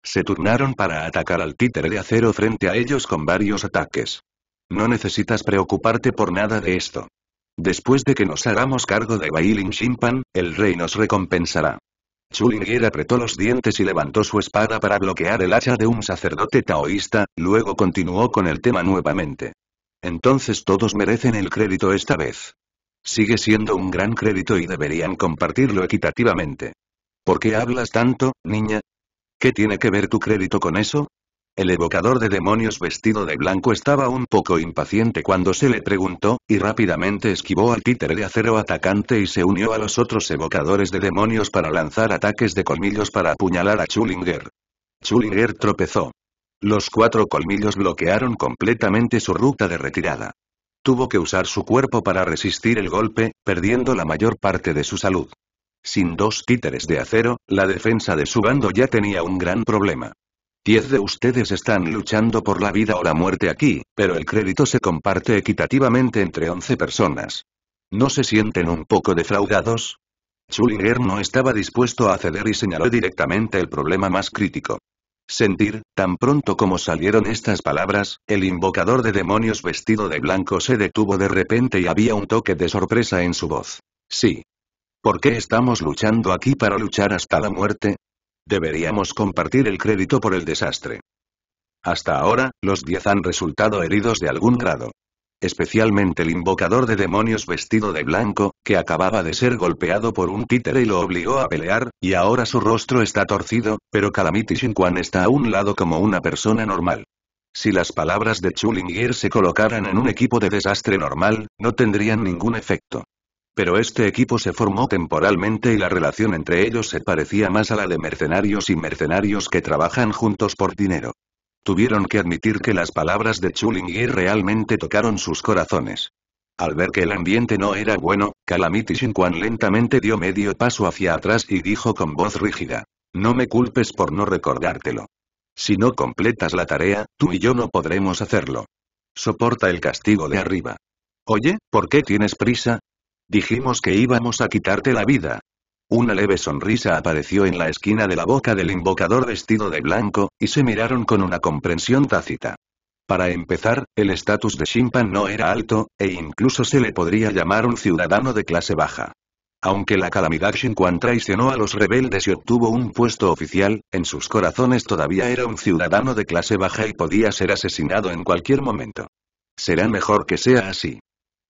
Se turnaron para atacar al títere de acero frente a ellos con varios ataques. No necesitas preocuparte por nada de esto. Después de que nos hagamos cargo de Bailing Shimpan, el rey nos recompensará. Chulinger apretó los dientes y levantó su espada para bloquear el hacha de un sacerdote taoísta, luego continuó con el tema nuevamente. Entonces todos merecen el crédito esta vez. Sigue siendo un gran crédito y deberían compartirlo equitativamente. ¿Por qué hablas tanto, niña? ¿Qué tiene que ver tu crédito con eso? El evocador de demonios vestido de blanco estaba un poco impaciente cuando se le preguntó, y rápidamente esquivó al títere de acero atacante y se unió a los otros evocadores de demonios para lanzar ataques de colmillos para apuñalar a Chulinger. Chulinger tropezó. Los cuatro colmillos bloquearon completamente su ruta de retirada. Tuvo que usar su cuerpo para resistir el golpe, perdiendo la mayor parte de su salud. Sin dos títeres de acero, la defensa de su bando ya tenía un gran problema. Diez de ustedes están luchando por la vida o la muerte aquí, pero el crédito se comparte equitativamente entre once personas. ¿No se sienten un poco defraudados? Schullinger no estaba dispuesto a ceder y señaló directamente el problema más crítico. Sentir, tan pronto como salieron estas palabras, el invocador de demonios vestido de blanco se detuvo de repente y había un toque de sorpresa en su voz. Sí. ¿Por qué estamos luchando aquí para luchar hasta la muerte? Deberíamos compartir el crédito por el desastre. Hasta ahora, los diez han resultado heridos de algún grado. Especialmente el invocador de demonios vestido de blanco, que acababa de ser golpeado por un títere y lo obligó a pelear, y ahora su rostro está torcido, pero Calamity Shinquan está a un lado como una persona normal. Si las palabras de Chulingir se colocaran en un equipo de desastre normal, no tendrían ningún efecto. Pero este equipo se formó temporalmente y la relación entre ellos se parecía más a la de mercenarios y mercenarios que trabajan juntos por dinero. Tuvieron que admitir que las palabras de Yi realmente tocaron sus corazones. Al ver que el ambiente no era bueno, Calamity Shinquan lentamente dio medio paso hacia atrás y dijo con voz rígida. No me culpes por no recordártelo. Si no completas la tarea, tú y yo no podremos hacerlo. Soporta el castigo de arriba. Oye, ¿por qué tienes prisa? Dijimos que íbamos a quitarte la vida. Una leve sonrisa apareció en la esquina de la boca del invocador vestido de blanco, y se miraron con una comprensión tácita. Para empezar, el estatus de Shinpan no era alto, e incluso se le podría llamar un ciudadano de clase baja. Aunque la calamidad Shinquan traicionó a los rebeldes y obtuvo un puesto oficial, en sus corazones todavía era un ciudadano de clase baja y podía ser asesinado en cualquier momento. Será mejor que sea así.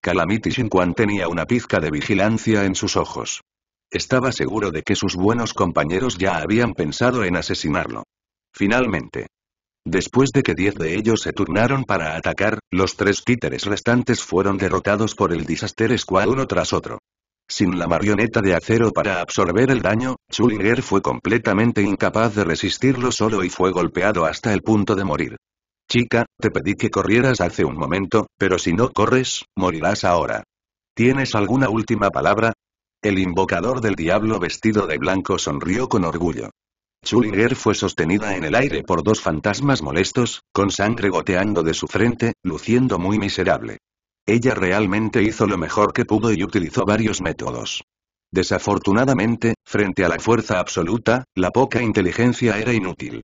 Calamity Shinquan tenía una pizca de vigilancia en sus ojos. Estaba seguro de que sus buenos compañeros ya habían pensado en asesinarlo. Finalmente. Después de que diez de ellos se turnaron para atacar, los tres títeres restantes fueron derrotados por el Disaster Squad uno tras otro. Sin la marioneta de acero para absorber el daño, Schullinger fue completamente incapaz de resistirlo solo y fue golpeado hasta el punto de morir. Chica, te pedí que corrieras hace un momento, pero si no corres, morirás ahora. ¿Tienes alguna última palabra? El invocador del diablo vestido de blanco sonrió con orgullo. Schüller fue sostenida en el aire por dos fantasmas molestos, con sangre goteando de su frente, luciendo muy miserable. Ella realmente hizo lo mejor que pudo y utilizó varios métodos. Desafortunadamente, frente a la fuerza absoluta, la poca inteligencia era inútil.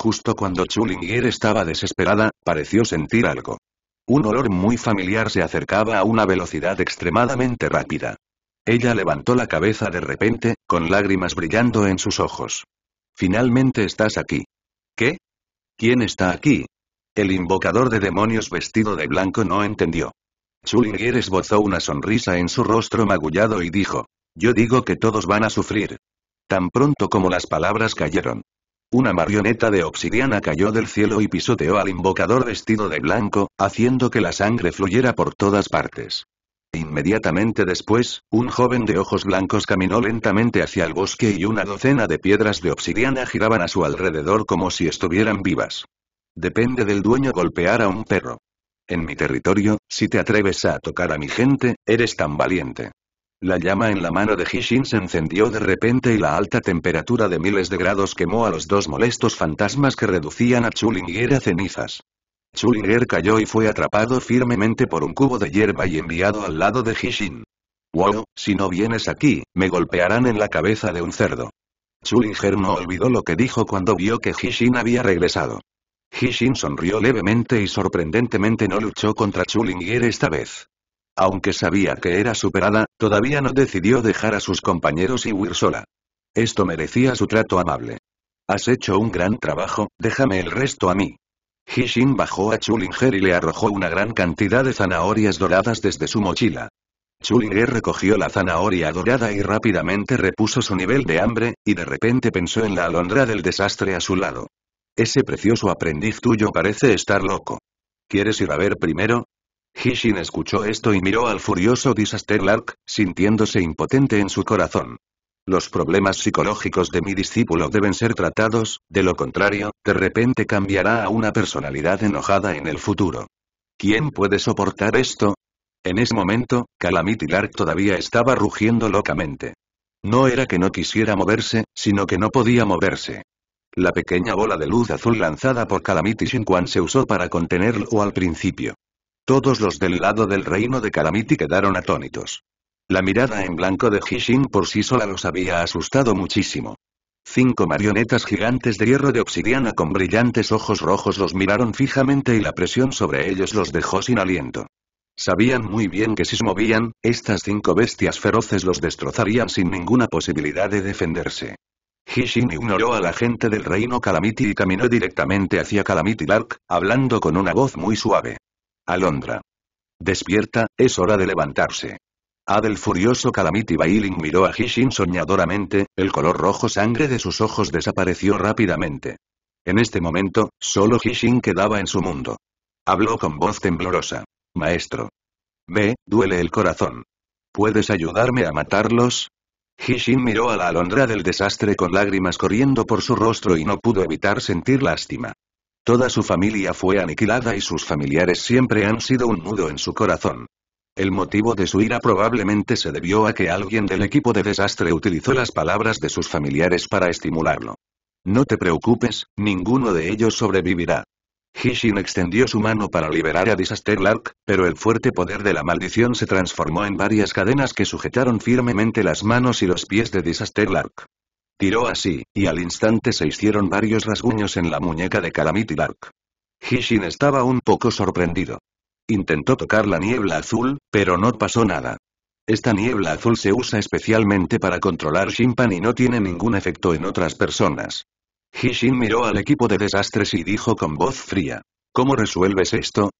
Justo cuando Chulinger estaba desesperada, pareció sentir algo. Un olor muy familiar se acercaba a una velocidad extremadamente rápida. Ella levantó la cabeza de repente, con lágrimas brillando en sus ojos. Finalmente estás aquí. ¿Qué? ¿Quién está aquí? El invocador de demonios vestido de blanco no entendió. Chulinger esbozó una sonrisa en su rostro magullado y dijo, yo digo que todos van a sufrir. Tan pronto como las palabras cayeron, una marioneta de obsidiana cayó del cielo y pisoteó al invocador vestido de blanco, haciendo que la sangre fluyera por todas partes. Inmediatamente después, un joven de ojos blancos caminó lentamente hacia el bosque y una docena de piedras de obsidiana giraban a su alrededor como si estuvieran vivas. Depende del dueño golpear a un perro. En mi territorio, si te atreves a tocar a mi gente, eres tan valiente. La llama en la mano de Hishin se encendió de repente y la alta temperatura de miles de grados quemó a los dos molestos fantasmas que reducían a Chulinger a cenizas. Chulinger cayó y fue atrapado firmemente por un cubo de hierba y enviado al lado de Hishin. Wow, si no vienes aquí, me golpearán en la cabeza de un cerdo. Chulinger no olvidó lo que dijo cuando vio que Hishin había regresado. Hishin sonrió levemente y sorprendentemente no luchó contra Chulinger esta vez. Aunque sabía que era superada, todavía no decidió dejar a sus compañeros y huir sola. Esto merecía su trato amable. Has hecho un gran trabajo, déjame el resto a mí. Hishin bajó a Chulinger y le arrojó una gran cantidad de zanahorias doradas desde su mochila. Chulinger recogió la zanahoria dorada y rápidamente repuso su nivel de hambre, y de repente pensó en la alondra del desastre a su lado. Ese precioso aprendiz tuyo parece estar loco. ¿Quieres ir a ver primero? Hishin escuchó esto y miró al furioso Disaster Lark, sintiéndose impotente en su corazón. Los problemas psicológicos de mi discípulo deben ser tratados, de lo contrario, de repente cambiará a una personalidad enojada en el futuro. ¿Quién puede soportar esto? En ese momento, Calamity Lark todavía estaba rugiendo locamente. No era que no quisiera moverse, sino que no podía moverse. La pequeña bola de luz azul lanzada por Calamity Shinquan se usó para contenerlo al principio. Todos los del lado del reino de Kalamiti quedaron atónitos. La mirada en blanco de Hishin por sí sola los había asustado muchísimo. Cinco marionetas gigantes de hierro de obsidiana con brillantes ojos rojos los miraron fijamente y la presión sobre ellos los dejó sin aliento. Sabían muy bien que si se movían, estas cinco bestias feroces los destrozarían sin ninguna posibilidad de defenderse. Hishin ignoró a la gente del reino Calamity y caminó directamente hacia Calamity Lark, hablando con una voz muy suave. Alondra. Despierta, es hora de levantarse. Adel furioso Calamity Bailing miró a Hishin soñadoramente, el color rojo sangre de sus ojos desapareció rápidamente. En este momento, solo Hishin quedaba en su mundo. Habló con voz temblorosa. Maestro. Ve, duele el corazón. ¿Puedes ayudarme a matarlos? Hishin miró a la alondra del desastre con lágrimas corriendo por su rostro y no pudo evitar sentir lástima. Toda su familia fue aniquilada y sus familiares siempre han sido un nudo en su corazón. El motivo de su ira probablemente se debió a que alguien del equipo de desastre utilizó las palabras de sus familiares para estimularlo. No te preocupes, ninguno de ellos sobrevivirá. Hishin extendió su mano para liberar a Disaster Lark, pero el fuerte poder de la maldición se transformó en varias cadenas que sujetaron firmemente las manos y los pies de Disaster Lark. Tiró así, y al instante se hicieron varios rasguños en la muñeca de Calamity Dark. Hishin estaba un poco sorprendido. Intentó tocar la niebla azul, pero no pasó nada. Esta niebla azul se usa especialmente para controlar Shimpan y no tiene ningún efecto en otras personas. Hishin miró al equipo de desastres y dijo con voz fría. ¿Cómo resuelves esto?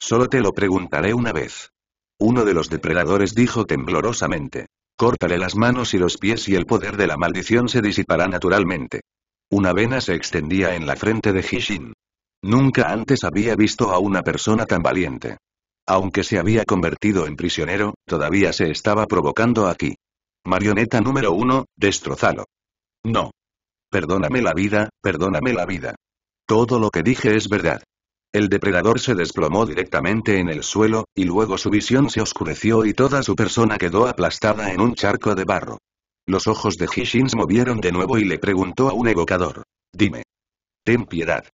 Solo te lo preguntaré una vez. Uno de los depredadores dijo temblorosamente. Córtale las manos y los pies y el poder de la maldición se disipará naturalmente. Una vena se extendía en la frente de Hishin. Nunca antes había visto a una persona tan valiente. Aunque se había convertido en prisionero, todavía se estaba provocando aquí. Marioneta número uno, destrozalo. No. Perdóname la vida, perdóname la vida. Todo lo que dije es verdad. El depredador se desplomó directamente en el suelo, y luego su visión se oscureció y toda su persona quedó aplastada en un charco de barro. Los ojos de se movieron de nuevo y le preguntó a un evocador. Dime. Ten piedad.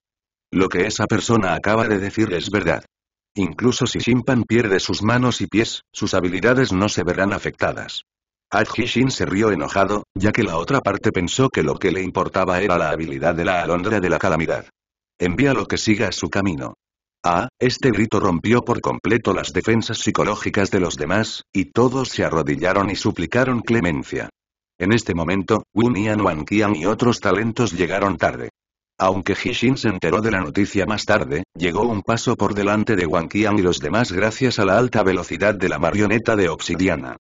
Lo que esa persona acaba de decir es verdad. Incluso si Shimpan pierde sus manos y pies, sus habilidades no se verán afectadas. Ad Hishin se rió enojado, ya que la otra parte pensó que lo que le importaba era la habilidad de la alondra de la calamidad envía lo que siga su camino. Ah, este grito rompió por completo las defensas psicológicas de los demás, y todos se arrodillaron y suplicaron clemencia. En este momento, Wu Yan Wang Qian y otros talentos llegaron tarde. Aunque Jishin se enteró de la noticia más tarde, llegó un paso por delante de Wang Qian y los demás gracias a la alta velocidad de la marioneta de obsidiana.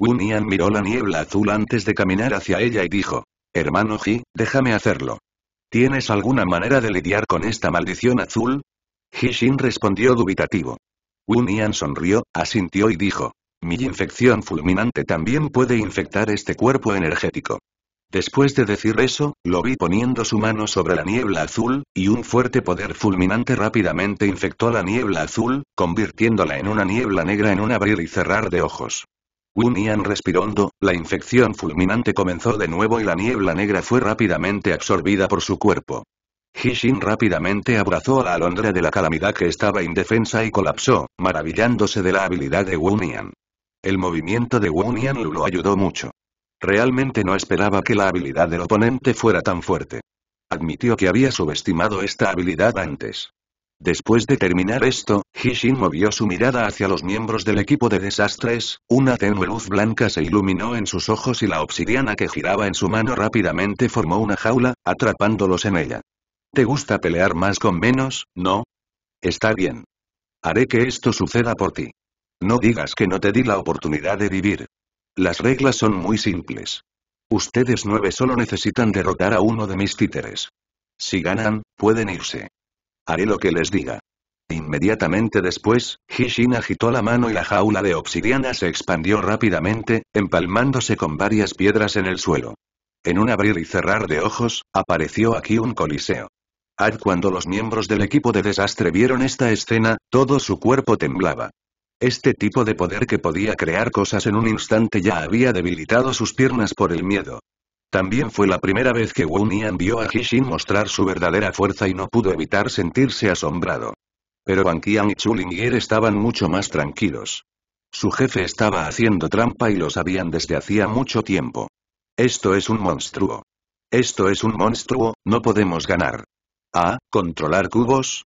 Wu Yan miró la niebla azul antes de caminar hacia ella y dijo, Hermano Ji, déjame hacerlo. ¿Tienes alguna manera de lidiar con esta maldición azul? Hishin respondió dubitativo. Wu-Nian sonrió, asintió y dijo. Mi infección fulminante también puede infectar este cuerpo energético. Después de decir eso, lo vi poniendo su mano sobre la niebla azul, y un fuerte poder fulminante rápidamente infectó la niebla azul, convirtiéndola en una niebla negra en un abrir y cerrar de ojos. Wu respiró hondo, la infección fulminante comenzó de nuevo y la niebla negra fue rápidamente absorbida por su cuerpo. Xin rápidamente abrazó a la alondra de la calamidad que estaba indefensa y colapsó, maravillándose de la habilidad de Nian. El movimiento de Nian lo ayudó mucho. Realmente no esperaba que la habilidad del oponente fuera tan fuerte. Admitió que había subestimado esta habilidad antes. Después de terminar esto, Hishin movió su mirada hacia los miembros del equipo de desastres, una tenue luz blanca se iluminó en sus ojos y la obsidiana que giraba en su mano rápidamente formó una jaula, atrapándolos en ella. ¿Te gusta pelear más con menos, no? Está bien. Haré que esto suceda por ti. No digas que no te di la oportunidad de vivir. Las reglas son muy simples. Ustedes nueve solo necesitan derrotar a uno de mis títeres. Si ganan, pueden irse. Haré lo que les diga. Inmediatamente después, Hishin agitó la mano y la jaula de obsidiana se expandió rápidamente, empalmándose con varias piedras en el suelo. En un abrir y cerrar de ojos, apareció aquí un coliseo. Ad cuando los miembros del equipo de desastre vieron esta escena, todo su cuerpo temblaba. Este tipo de poder que podía crear cosas en un instante ya había debilitado sus piernas por el miedo. También fue la primera vez que Wu Nian vio a Jishin mostrar su verdadera fuerza y no pudo evitar sentirse asombrado. Pero Wang Qian y Chulingir estaban mucho más tranquilos. Su jefe estaba haciendo trampa y lo sabían desde hacía mucho tiempo. Esto es un monstruo. Esto es un monstruo, no podemos ganar. Ah, ¿controlar cubos?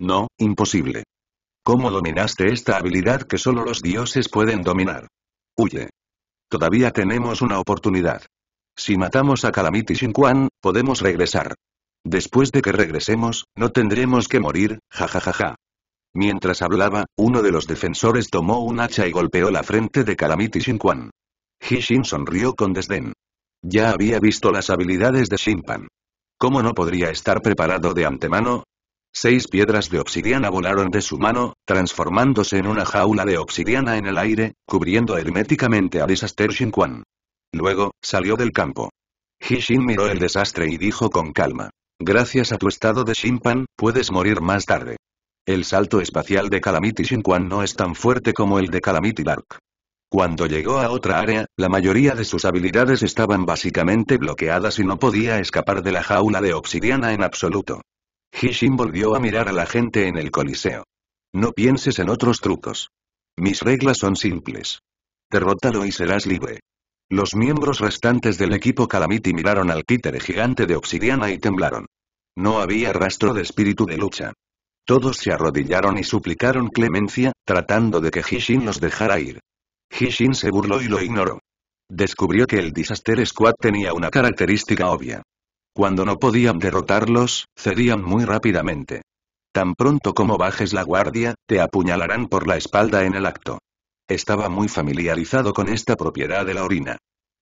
No, imposible. ¿Cómo dominaste esta habilidad que solo los dioses pueden dominar? Huye. Todavía tenemos una oportunidad. Si matamos a Calamity Shin podemos regresar. Después de que regresemos, no tendremos que morir, jajajaja. Mientras hablaba, uno de los defensores tomó un hacha y golpeó la frente de Calamity Shin Kwan. Shin sonrió con desdén. Ya había visto las habilidades de Shinpan. ¿Cómo no podría estar preparado de antemano? Seis piedras de obsidiana volaron de su mano, transformándose en una jaula de obsidiana en el aire, cubriendo herméticamente a Disaster Shin Luego, salió del campo. Hishin miró el desastre y dijo con calma. Gracias a tu estado de Shinpan, puedes morir más tarde. El salto espacial de Calamity Shinquan no es tan fuerte como el de Calamity Dark. Cuando llegó a otra área, la mayoría de sus habilidades estaban básicamente bloqueadas y no podía escapar de la jaula de obsidiana en absoluto. Hishin volvió a mirar a la gente en el coliseo. No pienses en otros trucos. Mis reglas son simples. Derrótalo y serás libre. Los miembros restantes del equipo Calamity miraron al títere gigante de obsidiana y temblaron. No había rastro de espíritu de lucha. Todos se arrodillaron y suplicaron clemencia, tratando de que Hishin los dejara ir. Hishin se burló y lo ignoró. Descubrió que el Disaster Squad tenía una característica obvia. Cuando no podían derrotarlos, cedían muy rápidamente. Tan pronto como bajes la guardia, te apuñalarán por la espalda en el acto. Estaba muy familiarizado con esta propiedad de la orina.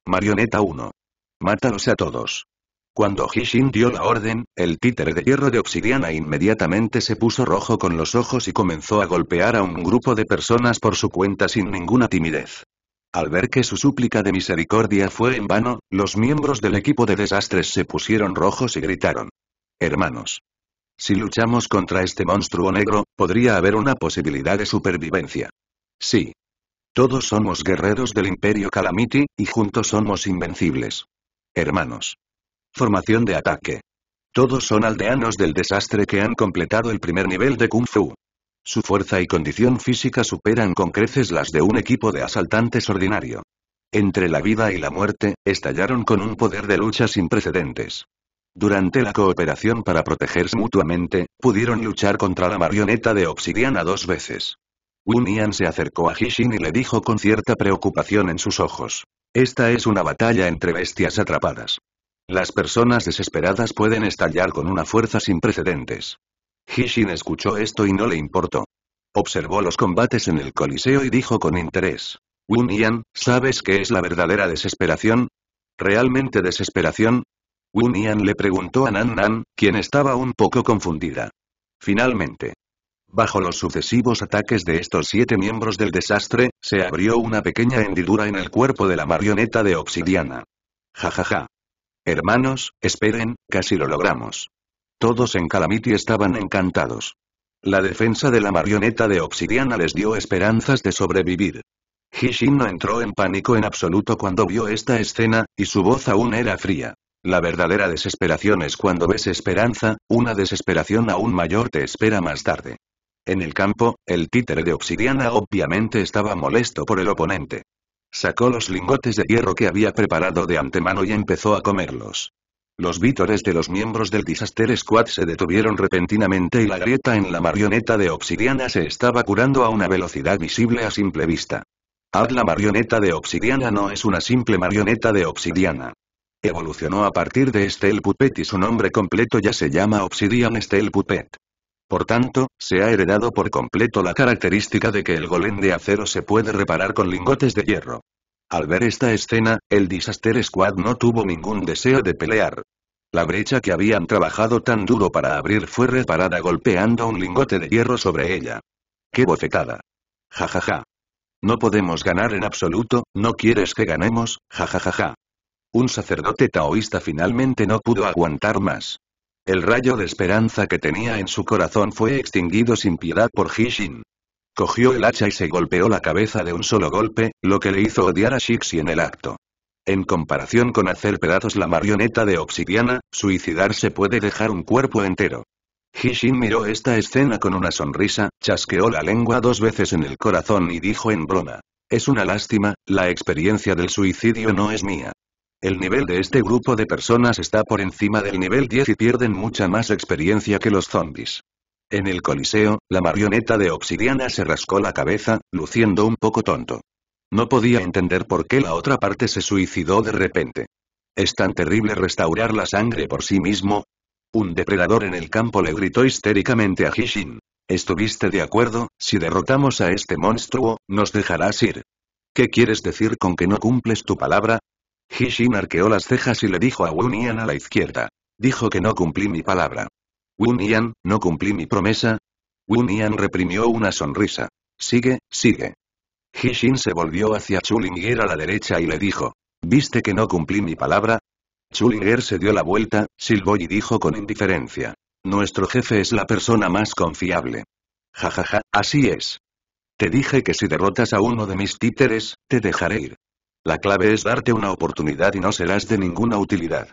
Marioneta 1. Mátalos a todos. Cuando Hishin dio la orden, el títere de hierro de obsidiana inmediatamente se puso rojo con los ojos y comenzó a golpear a un grupo de personas por su cuenta sin ninguna timidez. Al ver que su súplica de misericordia fue en vano, los miembros del equipo de desastres se pusieron rojos y gritaron. Hermanos. Si luchamos contra este monstruo negro, podría haber una posibilidad de supervivencia. Sí. Todos somos guerreros del Imperio Calamity, y juntos somos invencibles. Hermanos. Formación de ataque. Todos son aldeanos del desastre que han completado el primer nivel de Kung Fu. Su fuerza y condición física superan con creces las de un equipo de asaltantes ordinario. Entre la vida y la muerte, estallaron con un poder de lucha sin precedentes. Durante la cooperación para protegerse mutuamente, pudieron luchar contra la marioneta de Obsidiana dos veces. Yan se acercó a Hishin y le dijo con cierta preocupación en sus ojos. Esta es una batalla entre bestias atrapadas. Las personas desesperadas pueden estallar con una fuerza sin precedentes. Hishin escuchó esto y no le importó. Observó los combates en el Coliseo y dijo con interés. Nian, ¿sabes qué es la verdadera desesperación? ¿Realmente desesperación? Yan le preguntó a Nan Nan, quien estaba un poco confundida. Finalmente, Bajo los sucesivos ataques de estos siete miembros del desastre, se abrió una pequeña hendidura en el cuerpo de la marioneta de obsidiana. Jajaja. Ja, ja. Hermanos, esperen, casi lo logramos. Todos en Calamity estaban encantados. La defensa de la marioneta de obsidiana les dio esperanzas de sobrevivir. Hishin no entró en pánico en absoluto cuando vio esta escena, y su voz aún era fría. La verdadera desesperación es cuando ves esperanza, una desesperación aún mayor te espera más tarde. En el campo, el títere de obsidiana obviamente estaba molesto por el oponente. Sacó los lingotes de hierro que había preparado de antemano y empezó a comerlos. Los vítores de los miembros del Disaster Squad se detuvieron repentinamente y la grieta en la marioneta de obsidiana se estaba curando a una velocidad visible a simple vista. Ad la marioneta de obsidiana no es una simple marioneta de obsidiana. Evolucionó a partir de Steel Puppet y su nombre completo ya se llama Obsidian Steel Puppet. Por tanto, se ha heredado por completo la característica de que el golem de acero se puede reparar con lingotes de hierro. Al ver esta escena, el Disaster Squad no tuvo ningún deseo de pelear. La brecha que habían trabajado tan duro para abrir fue reparada golpeando un lingote de hierro sobre ella. ¡Qué bofetada! Ja ja ja. No podemos ganar en absoluto, no quieres que ganemos, ja ja ja ja. Un sacerdote taoísta finalmente no pudo aguantar más. El rayo de esperanza que tenía en su corazón fue extinguido sin piedad por Hishin. Cogió el hacha y se golpeó la cabeza de un solo golpe, lo que le hizo odiar a Shixi en el acto. En comparación con hacer pedazos la marioneta de obsidiana, suicidarse puede dejar un cuerpo entero. Hishin miró esta escena con una sonrisa, chasqueó la lengua dos veces en el corazón y dijo en broma. Es una lástima, la experiencia del suicidio no es mía. El nivel de este grupo de personas está por encima del nivel 10 y pierden mucha más experiencia que los zombies. En el coliseo, la marioneta de obsidiana se rascó la cabeza, luciendo un poco tonto. No podía entender por qué la otra parte se suicidó de repente. ¿Es tan terrible restaurar la sangre por sí mismo? Un depredador en el campo le gritó histéricamente a Hishin. ¿Estuviste de acuerdo? Si derrotamos a este monstruo, nos dejarás ir. ¿Qué quieres decir con que no cumples tu palabra? Hishin arqueó las cejas y le dijo a Wu-Nian a la izquierda. Dijo que no cumplí mi palabra. Wu-Nian, ¿no cumplí mi promesa? Wu-Nian reprimió una sonrisa. Sigue, sigue. Hishin se volvió hacia Chulinger a la derecha y le dijo. ¿Viste que no cumplí mi palabra? Chulinger se dio la vuelta, silbó y dijo con indiferencia. Nuestro jefe es la persona más confiable. Jajaja, ja, ja, así es. Te dije que si derrotas a uno de mis títeres, te dejaré ir. La clave es darte una oportunidad y no serás de ninguna utilidad.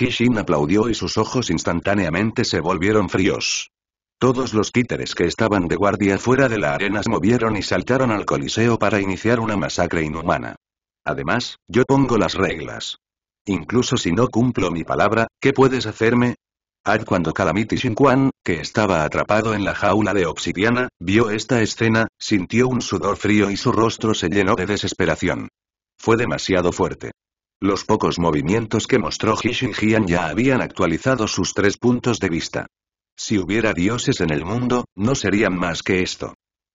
Hishin aplaudió y sus ojos instantáneamente se volvieron fríos. Todos los títeres que estaban de guardia fuera de la arena se movieron y saltaron al coliseo para iniciar una masacre inhumana. Además, yo pongo las reglas. Incluso si no cumplo mi palabra, ¿qué puedes hacerme? Ad cuando Calamity Shin que estaba atrapado en la jaula de obsidiana, vio esta escena, sintió un sudor frío y su rostro se llenó de desesperación. Fue demasiado fuerte. Los pocos movimientos que mostró Jian ya habían actualizado sus tres puntos de vista. Si hubiera dioses en el mundo, no serían más que esto.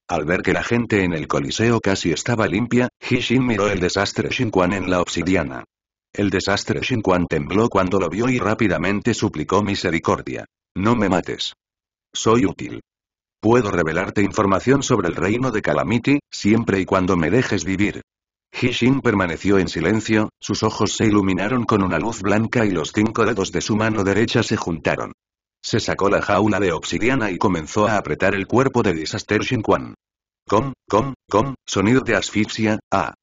Al ver que la gente en el coliseo casi estaba limpia, Hishin miró el desastre Shinquan en la obsidiana. El desastre Shinquan tembló cuando lo vio y rápidamente suplicó misericordia. No me mates. Soy útil. Puedo revelarte información sobre el reino de Calamity, siempre y cuando me dejes vivir. Shin permaneció en silencio, sus ojos se iluminaron con una luz blanca y los cinco dedos de su mano derecha se juntaron. Se sacó la jaula de obsidiana y comenzó a apretar el cuerpo de Disaster Shinquan. Com, com, com, sonido de asfixia, ah.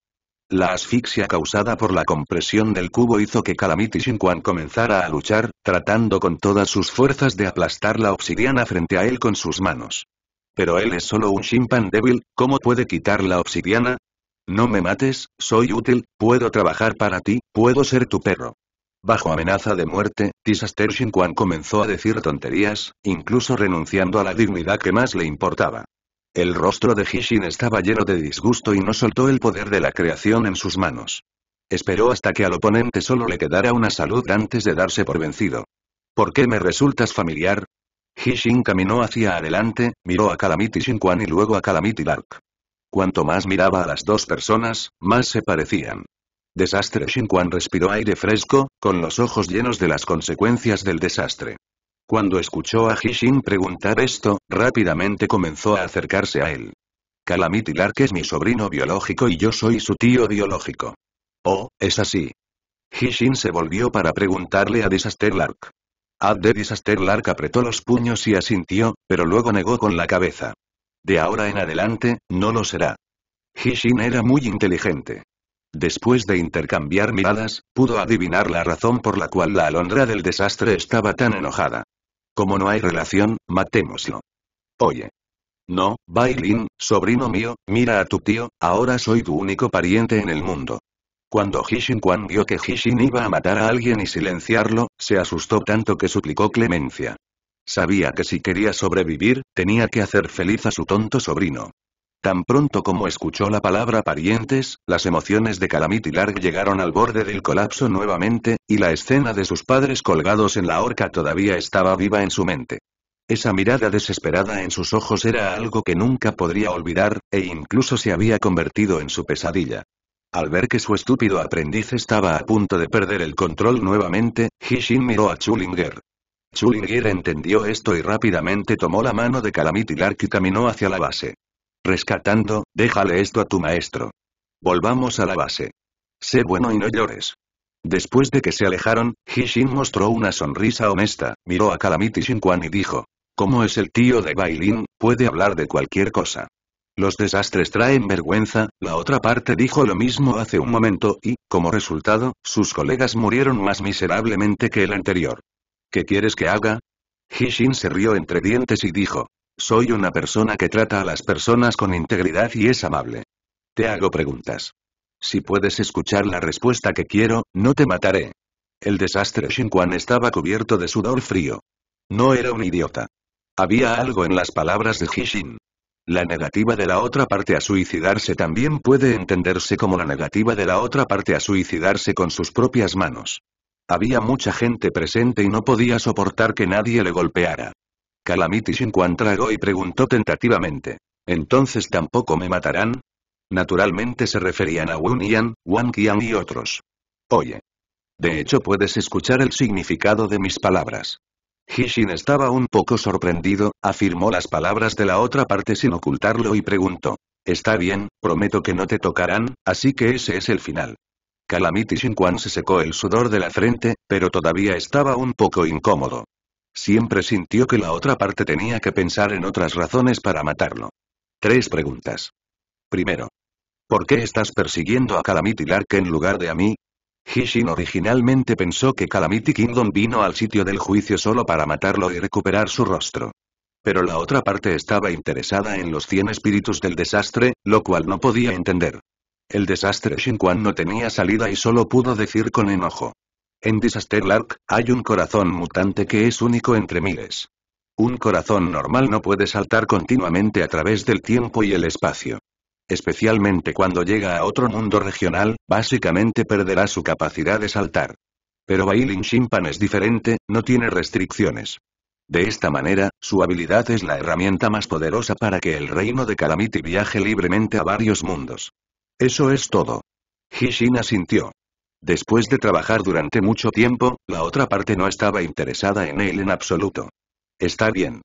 La asfixia causada por la compresión del cubo hizo que Calamity Shinquan comenzara a luchar, tratando con todas sus fuerzas de aplastar la obsidiana frente a él con sus manos. Pero él es solo un Shinpan débil, ¿cómo puede quitar la obsidiana? No me mates, soy útil, puedo trabajar para ti, puedo ser tu perro. Bajo amenaza de muerte, Tisaster Shinquan comenzó a decir tonterías, incluso renunciando a la dignidad que más le importaba. El rostro de Hishin estaba lleno de disgusto y no soltó el poder de la creación en sus manos. Esperó hasta que al oponente solo le quedara una salud antes de darse por vencido. ¿Por qué me resultas familiar? Hishin caminó hacia adelante, miró a Calamity Shinquan y luego a Calamity Lark. Cuanto más miraba a las dos personas, más se parecían. Desastre Shinquan respiró aire fresco, con los ojos llenos de las consecuencias del desastre. Cuando escuchó a Hishin preguntar esto, rápidamente comenzó a acercarse a él. Calamity Lark es mi sobrino biológico y yo soy su tío biológico. Oh, es así. Hishin se volvió para preguntarle a Disaster Lark. Ad de Disaster Lark apretó los puños y asintió, pero luego negó con la cabeza. De ahora en adelante, no lo será. Hishin era muy inteligente. Después de intercambiar miradas, pudo adivinar la razón por la cual la alondra del desastre estaba tan enojada. Como no hay relación, matémoslo. Oye. No, Bailin, sobrino mío, mira a tu tío, ahora soy tu único pariente en el mundo. Cuando Hishin Kwan vio que Hishin iba a matar a alguien y silenciarlo, se asustó tanto que suplicó clemencia. Sabía que si quería sobrevivir, tenía que hacer feliz a su tonto sobrino. Tan pronto como escuchó la palabra parientes, las emociones de y Larg llegaron al borde del colapso nuevamente, y la escena de sus padres colgados en la horca todavía estaba viva en su mente. Esa mirada desesperada en sus ojos era algo que nunca podría olvidar, e incluso se había convertido en su pesadilla. Al ver que su estúpido aprendiz estaba a punto de perder el control nuevamente, Hishin miró a Chulinger, Chulingir entendió esto y rápidamente tomó la mano de Calamity Lark y caminó hacia la base. Rescatando, déjale esto a tu maestro. Volvamos a la base. Sé bueno y no llores. Después de que se alejaron, Hishin mostró una sonrisa honesta, miró a Calamity Shinquan y dijo. ¿Cómo es el tío de Bailin, puede hablar de cualquier cosa. Los desastres traen vergüenza, la otra parte dijo lo mismo hace un momento y, como resultado, sus colegas murieron más miserablemente que el anterior. ¿Qué quieres que haga? Hishin se rió entre dientes y dijo. Soy una persona que trata a las personas con integridad y es amable. Te hago preguntas. Si puedes escuchar la respuesta que quiero, no te mataré. El desastre Shinquan estaba cubierto de sudor frío. No era un idiota. Había algo en las palabras de Hishin. La negativa de la otra parte a suicidarse también puede entenderse como la negativa de la otra parte a suicidarse con sus propias manos. Había mucha gente presente y no podía soportar que nadie le golpeara. Calamity se y preguntó tentativamente. ¿Entonces tampoco me matarán? Naturalmente se referían a Wun Yan, Wang Qian y otros. Oye. De hecho puedes escuchar el significado de mis palabras. Hishin estaba un poco sorprendido, afirmó las palabras de la otra parte sin ocultarlo y preguntó. Está bien, prometo que no te tocarán, así que ese es el final. Calamity Shinquan se secó el sudor de la frente, pero todavía estaba un poco incómodo. Siempre sintió que la otra parte tenía que pensar en otras razones para matarlo. Tres preguntas. Primero. ¿Por qué estás persiguiendo a Calamity Lark en lugar de a mí? Hishin originalmente pensó que Calamity Kingdom vino al sitio del juicio solo para matarlo y recuperar su rostro. Pero la otra parte estaba interesada en los 100 espíritus del desastre, lo cual no podía entender. El desastre Shinquan no tenía salida y solo pudo decir con enojo. En Disaster Lark, hay un corazón mutante que es único entre miles. Un corazón normal no puede saltar continuamente a través del tiempo y el espacio. Especialmente cuando llega a otro mundo regional, básicamente perderá su capacidad de saltar. Pero Bailin Shimpan es diferente, no tiene restricciones. De esta manera, su habilidad es la herramienta más poderosa para que el reino de Calamity viaje libremente a varios mundos. Eso es todo. Hishin asintió. Después de trabajar durante mucho tiempo, la otra parte no estaba interesada en él en absoluto. Está bien.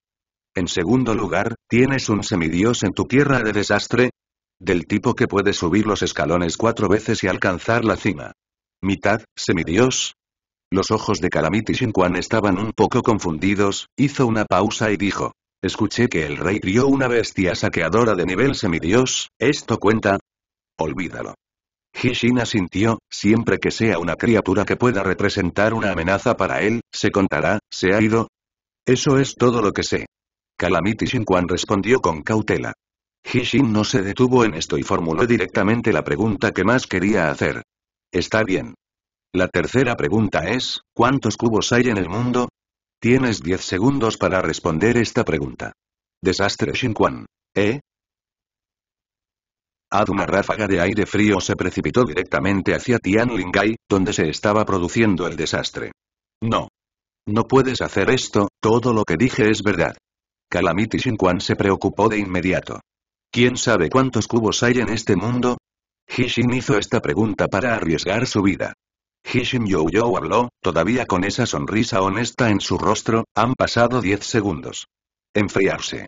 En segundo lugar, ¿tienes un semidios en tu tierra de desastre? Del tipo que puede subir los escalones cuatro veces y alcanzar la cima. ¿Mitad, semidios? Los ojos de Calamity Shinquan estaban un poco confundidos, hizo una pausa y dijo. Escuché que el rey crió una bestia saqueadora de nivel semidios, ¿esto cuenta? Olvídalo. Hishin asintió, siempre que sea una criatura que pueda representar una amenaza para él, se contará, se ha ido. Eso es todo lo que sé. Calamity Shinquan respondió con cautela. Hishin no se detuvo en esto y formuló directamente la pregunta que más quería hacer. Está bien. La tercera pregunta es, ¿cuántos cubos hay en el mundo? Tienes 10 segundos para responder esta pregunta. Desastre Shinquan. ¿Eh? Ad una ráfaga de aire frío se precipitó directamente hacia Tian Lingai, donde se estaba produciendo el desastre. No. No puedes hacer esto, todo lo que dije es verdad. Calamity Shinquan se preocupó de inmediato. ¿Quién sabe cuántos cubos hay en este mundo? Hishin hizo esta pregunta para arriesgar su vida. Hishin you you habló, todavía con esa sonrisa honesta en su rostro, han pasado diez segundos. Enfriarse.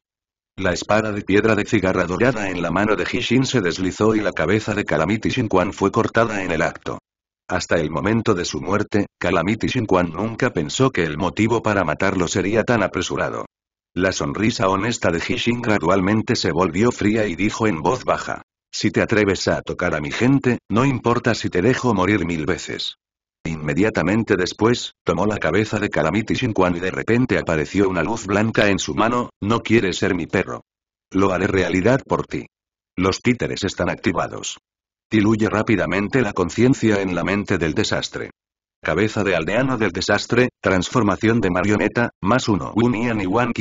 La espada de piedra de cigarra dorada en la mano de Hishin se deslizó y la cabeza de Calamity Shin Kwan fue cortada en el acto. Hasta el momento de su muerte, Calamity Shin Quan nunca pensó que el motivo para matarlo sería tan apresurado. La sonrisa honesta de Hishin gradualmente se volvió fría y dijo en voz baja. Si te atreves a tocar a mi gente, no importa si te dejo morir mil veces. Inmediatamente después, tomó la cabeza de Calamity Shinquan y de repente apareció una luz blanca en su mano, no quiere ser mi perro. Lo haré realidad por ti. Los títeres están activados. Diluye rápidamente la conciencia en la mente del desastre. Cabeza de aldeano del desastre, transformación de marioneta, más uno. Unian y Wan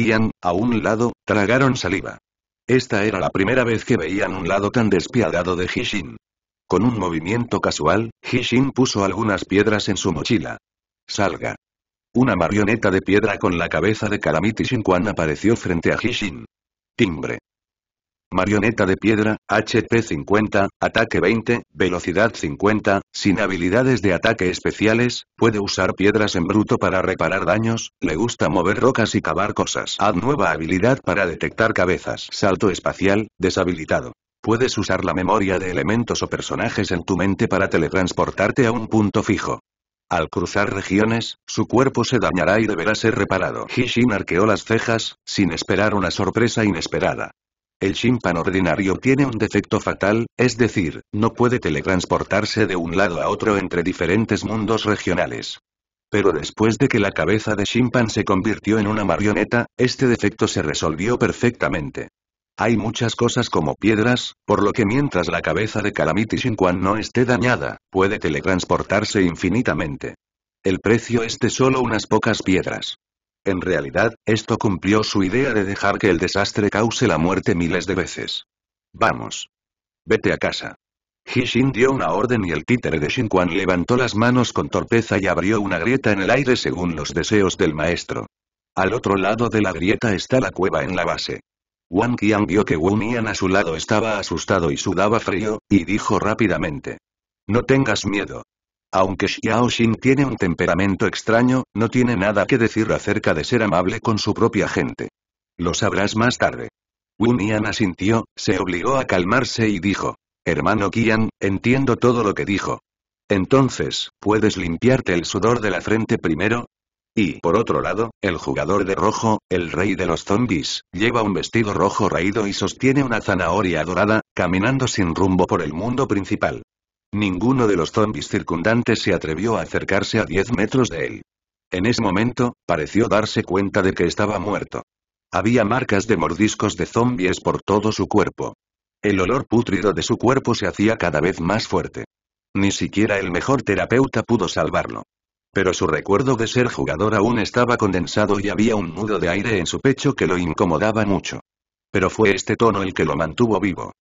a un lado, tragaron saliva. Esta era la primera vez que veían un lado tan despiadado de Hishin. Con un movimiento casual, Hishin puso algunas piedras en su mochila. Salga. Una marioneta de piedra con la cabeza de Calamity Shinquan apareció frente a Hishin. Timbre. Marioneta de piedra, HP 50, ataque 20, velocidad 50, sin habilidades de ataque especiales, puede usar piedras en bruto para reparar daños, le gusta mover rocas y cavar cosas. Ad nueva habilidad para detectar cabezas. Salto espacial, deshabilitado. Puedes usar la memoria de elementos o personajes en tu mente para teletransportarte a un punto fijo. Al cruzar regiones, su cuerpo se dañará y deberá ser reparado. Hishin arqueó las cejas, sin esperar una sorpresa inesperada. El Shimpan ordinario tiene un defecto fatal, es decir, no puede teletransportarse de un lado a otro entre diferentes mundos regionales. Pero después de que la cabeza de Shimpan se convirtió en una marioneta, este defecto se resolvió perfectamente. Hay muchas cosas como piedras, por lo que mientras la cabeza de Calamity Shin no esté dañada, puede teletransportarse infinitamente. El precio es de solo unas pocas piedras. En realidad, esto cumplió su idea de dejar que el desastre cause la muerte miles de veces. Vamos. Vete a casa. Hishin dio una orden y el títere de Shinquan levantó las manos con torpeza y abrió una grieta en el aire según los deseos del maestro. Al otro lado de la grieta está la cueva en la base. Wang Qian vio que Wu Mian a su lado estaba asustado y sudaba frío, y dijo rápidamente. No tengas miedo. Aunque Xiao Xin tiene un temperamento extraño, no tiene nada que decir acerca de ser amable con su propia gente. Lo sabrás más tarde. Wu Mian asintió, se obligó a calmarse y dijo. Hermano Qian, entiendo todo lo que dijo. Entonces, ¿puedes limpiarte el sudor de la frente primero? Y, por otro lado, el jugador de rojo, el rey de los zombies, lleva un vestido rojo raído y sostiene una zanahoria dorada, caminando sin rumbo por el mundo principal. Ninguno de los zombies circundantes se atrevió a acercarse a 10 metros de él. En ese momento, pareció darse cuenta de que estaba muerto. Había marcas de mordiscos de zombies por todo su cuerpo. El olor pútrido de su cuerpo se hacía cada vez más fuerte. Ni siquiera el mejor terapeuta pudo salvarlo. Pero su recuerdo de ser jugador aún estaba condensado y había un nudo de aire en su pecho que lo incomodaba mucho. Pero fue este tono el que lo mantuvo vivo.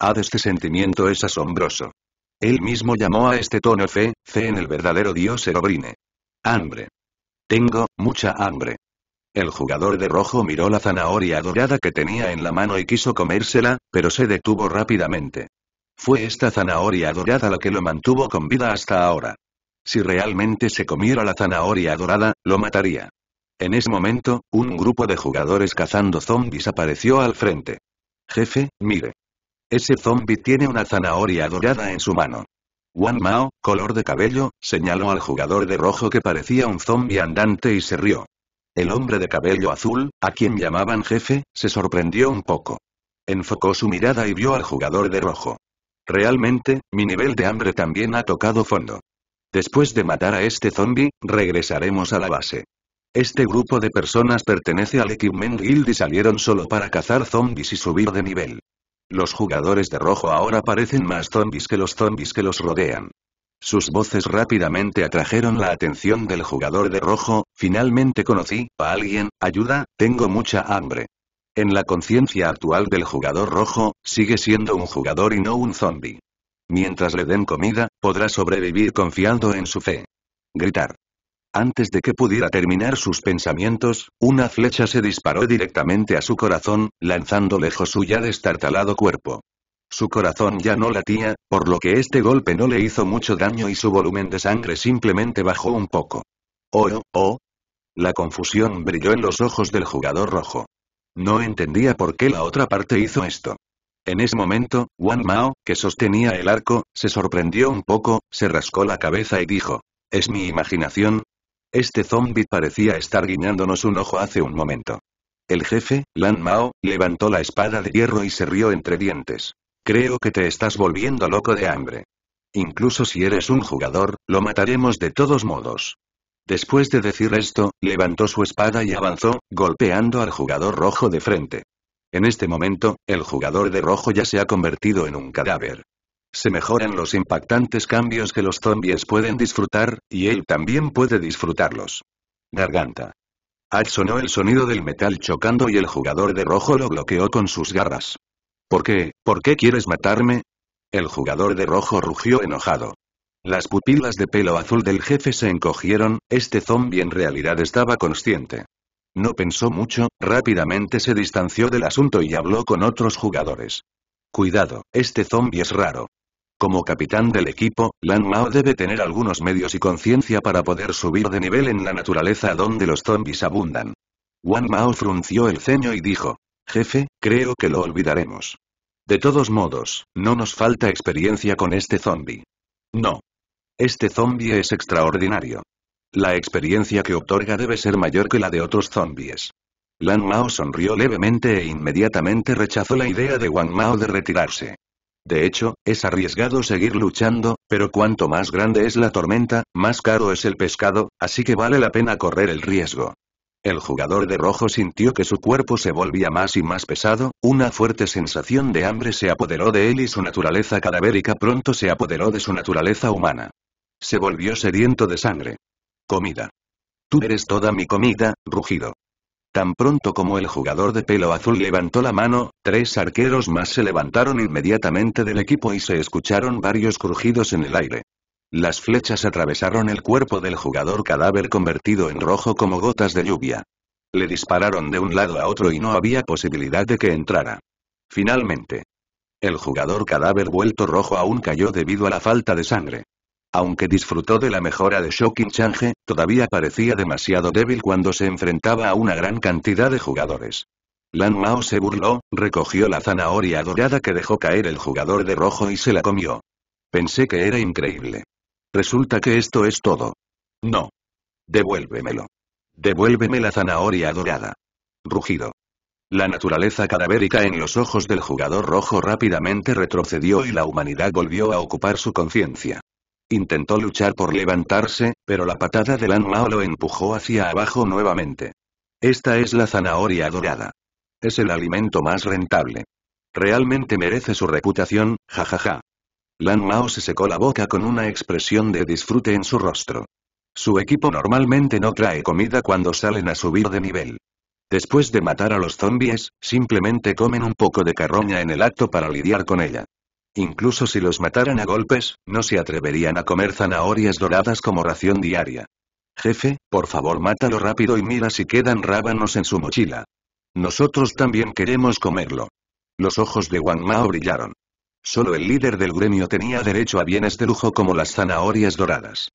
Ad ah, este sentimiento es asombroso. Él mismo llamó a este tono fe, fe en el verdadero dios Erobrine. Hambre. Tengo, mucha hambre. El jugador de rojo miró la zanahoria dorada que tenía en la mano y quiso comérsela, pero se detuvo rápidamente. Fue esta zanahoria dorada la que lo mantuvo con vida hasta ahora. Si realmente se comiera la zanahoria dorada, lo mataría. En ese momento, un grupo de jugadores cazando zombies apareció al frente. Jefe, mire. Ese zombie tiene una zanahoria dorada en su mano. Wan Mao, color de cabello, señaló al jugador de rojo que parecía un zombie andante y se rió. El hombre de cabello azul, a quien llamaban jefe, se sorprendió un poco. Enfocó su mirada y vio al jugador de rojo. Realmente, mi nivel de hambre también ha tocado fondo. Después de matar a este zombie, regresaremos a la base. Este grupo de personas pertenece al Equipment Guild y salieron solo para cazar zombies y subir de nivel. Los jugadores de rojo ahora parecen más zombies que los zombies que los rodean. Sus voces rápidamente atrajeron la atención del jugador de rojo, finalmente conocí, a alguien, ayuda, tengo mucha hambre. En la conciencia actual del jugador rojo, sigue siendo un jugador y no un zombie. Mientras le den comida, podrá sobrevivir confiando en su fe. Gritar. Antes de que pudiera terminar sus pensamientos, una flecha se disparó directamente a su corazón, lanzando lejos su ya destartalado cuerpo. Su corazón ya no latía, por lo que este golpe no le hizo mucho daño y su volumen de sangre simplemente bajó un poco. ¡Oh, oh, oh! La confusión brilló en los ojos del jugador rojo. No entendía por qué la otra parte hizo esto. En ese momento, Wan Mao, que sostenía el arco, se sorprendió un poco, se rascó la cabeza y dijo, ¿es mi imaginación? Este zombi parecía estar guiñándonos un ojo hace un momento. El jefe, Lan Mao, levantó la espada de hierro y se rió entre dientes. Creo que te estás volviendo loco de hambre. Incluso si eres un jugador, lo mataremos de todos modos. Después de decir esto, levantó su espada y avanzó, golpeando al jugador rojo de frente. En este momento, el jugador de rojo ya se ha convertido en un cadáver. Se mejoran los impactantes cambios que los zombies pueden disfrutar, y él también puede disfrutarlos. Garganta. Ash sonó el sonido del metal chocando y el jugador de rojo lo bloqueó con sus garras. ¿Por qué? ¿Por qué quieres matarme? El jugador de rojo rugió enojado. Las pupilas de pelo azul del jefe se encogieron, este zombie en realidad estaba consciente. No pensó mucho, rápidamente se distanció del asunto y habló con otros jugadores. Cuidado, este zombie es raro. Como capitán del equipo, Lan Mao debe tener algunos medios y conciencia para poder subir de nivel en la naturaleza donde los zombies abundan. Wan Mao frunció el ceño y dijo, Jefe, creo que lo olvidaremos. De todos modos, no nos falta experiencia con este zombie. No. Este zombie es extraordinario. La experiencia que otorga debe ser mayor que la de otros zombies. Lan Mao sonrió levemente e inmediatamente rechazó la idea de Wang Mao de retirarse. De hecho, es arriesgado seguir luchando, pero cuanto más grande es la tormenta, más caro es el pescado, así que vale la pena correr el riesgo. El jugador de rojo sintió que su cuerpo se volvía más y más pesado, una fuerte sensación de hambre se apoderó de él y su naturaleza cadavérica pronto se apoderó de su naturaleza humana. Se volvió sediento de sangre. Comida. Tú eres toda mi comida, rugido. Tan pronto como el jugador de pelo azul levantó la mano, tres arqueros más se levantaron inmediatamente del equipo y se escucharon varios crujidos en el aire. Las flechas atravesaron el cuerpo del jugador cadáver convertido en rojo como gotas de lluvia. Le dispararon de un lado a otro y no había posibilidad de que entrara. Finalmente. El jugador cadáver vuelto rojo aún cayó debido a la falta de sangre. Aunque disfrutó de la mejora de shokin Change, todavía parecía demasiado débil cuando se enfrentaba a una gran cantidad de jugadores. Lan Mao se burló, recogió la zanahoria dorada que dejó caer el jugador de rojo y se la comió. Pensé que era increíble. Resulta que esto es todo. No. Devuélvemelo. Devuélveme la zanahoria dorada. Rugido. La naturaleza cadavérica en los ojos del jugador rojo rápidamente retrocedió y la humanidad volvió a ocupar su conciencia. Intentó luchar por levantarse, pero la patada de Lan Mao lo empujó hacia abajo nuevamente. Esta es la zanahoria dorada. Es el alimento más rentable. Realmente merece su reputación, jajaja. Lan Mao se secó la boca con una expresión de disfrute en su rostro. Su equipo normalmente no trae comida cuando salen a subir de nivel. Después de matar a los zombies, simplemente comen un poco de carroña en el acto para lidiar con ella. Incluso si los mataran a golpes, no se atreverían a comer zanahorias doradas como ración diaria. Jefe, por favor mátalo rápido y mira si quedan rábanos en su mochila. Nosotros también queremos comerlo. Los ojos de Wang Mao brillaron. Solo el líder del gremio tenía derecho a bienes de lujo como las zanahorias doradas.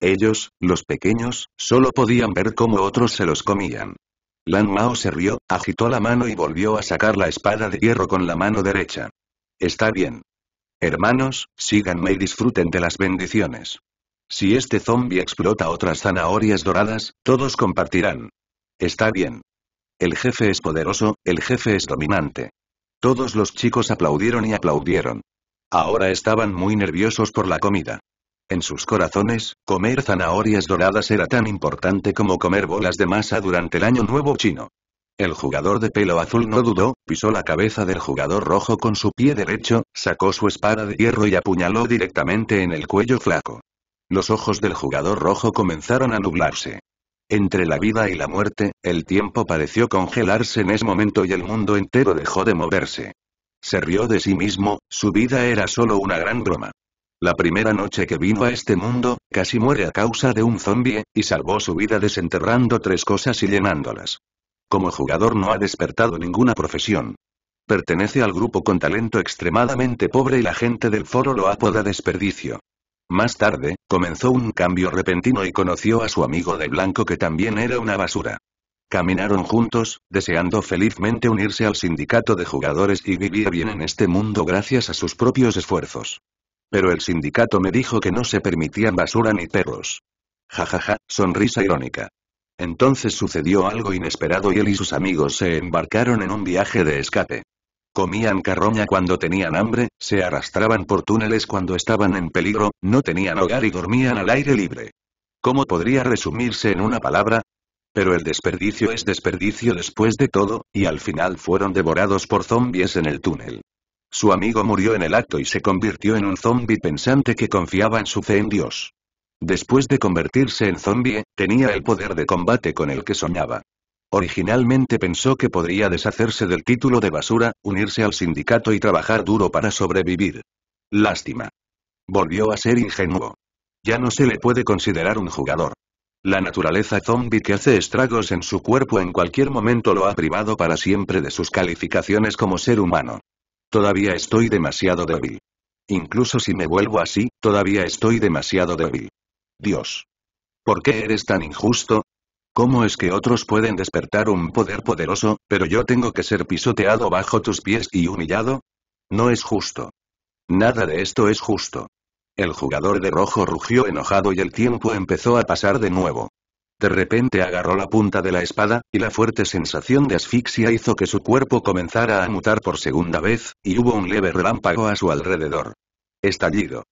Ellos, los pequeños, solo podían ver cómo otros se los comían. Lan Mao se rió, agitó la mano y volvió a sacar la espada de hierro con la mano derecha. Está bien. Hermanos, síganme y disfruten de las bendiciones. Si este zombie explota otras zanahorias doradas, todos compartirán. Está bien. El jefe es poderoso, el jefe es dominante. Todos los chicos aplaudieron y aplaudieron. Ahora estaban muy nerviosos por la comida. En sus corazones, comer zanahorias doradas era tan importante como comer bolas de masa durante el año nuevo chino. El jugador de pelo azul no dudó, pisó la cabeza del jugador rojo con su pie derecho, sacó su espada de hierro y apuñaló directamente en el cuello flaco. Los ojos del jugador rojo comenzaron a nublarse. Entre la vida y la muerte, el tiempo pareció congelarse en ese momento y el mundo entero dejó de moverse. Se rió de sí mismo, su vida era solo una gran broma. La primera noche que vino a este mundo, casi muere a causa de un zombie, y salvó su vida desenterrando tres cosas y llenándolas. Como jugador no ha despertado ninguna profesión. Pertenece al grupo con talento extremadamente pobre y la gente del foro lo apoda desperdicio. Más tarde, comenzó un cambio repentino y conoció a su amigo de blanco que también era una basura. Caminaron juntos, deseando felizmente unirse al sindicato de jugadores y vivir bien en este mundo gracias a sus propios esfuerzos. Pero el sindicato me dijo que no se permitían basura ni perros. Jajaja, ja, ja, sonrisa irónica. Entonces sucedió algo inesperado y él y sus amigos se embarcaron en un viaje de escape. Comían carroña cuando tenían hambre, se arrastraban por túneles cuando estaban en peligro, no tenían hogar y dormían al aire libre. ¿Cómo podría resumirse en una palabra? Pero el desperdicio es desperdicio después de todo, y al final fueron devorados por zombies en el túnel. Su amigo murió en el acto y se convirtió en un zombie pensante que confiaba en su fe en Dios. Después de convertirse en zombie, tenía el poder de combate con el que soñaba. Originalmente pensó que podría deshacerse del título de basura, unirse al sindicato y trabajar duro para sobrevivir. Lástima. Volvió a ser ingenuo. Ya no se le puede considerar un jugador. La naturaleza zombie que hace estragos en su cuerpo en cualquier momento lo ha privado para siempre de sus calificaciones como ser humano. Todavía estoy demasiado débil. Incluso si me vuelvo así, todavía estoy demasiado débil. Dios. ¿Por qué eres tan injusto? ¿Cómo es que otros pueden despertar un poder poderoso, pero yo tengo que ser pisoteado bajo tus pies y humillado? No es justo. Nada de esto es justo. El jugador de rojo rugió enojado y el tiempo empezó a pasar de nuevo. De repente agarró la punta de la espada, y la fuerte sensación de asfixia hizo que su cuerpo comenzara a mutar por segunda vez, y hubo un leve relámpago a su alrededor. Estallido.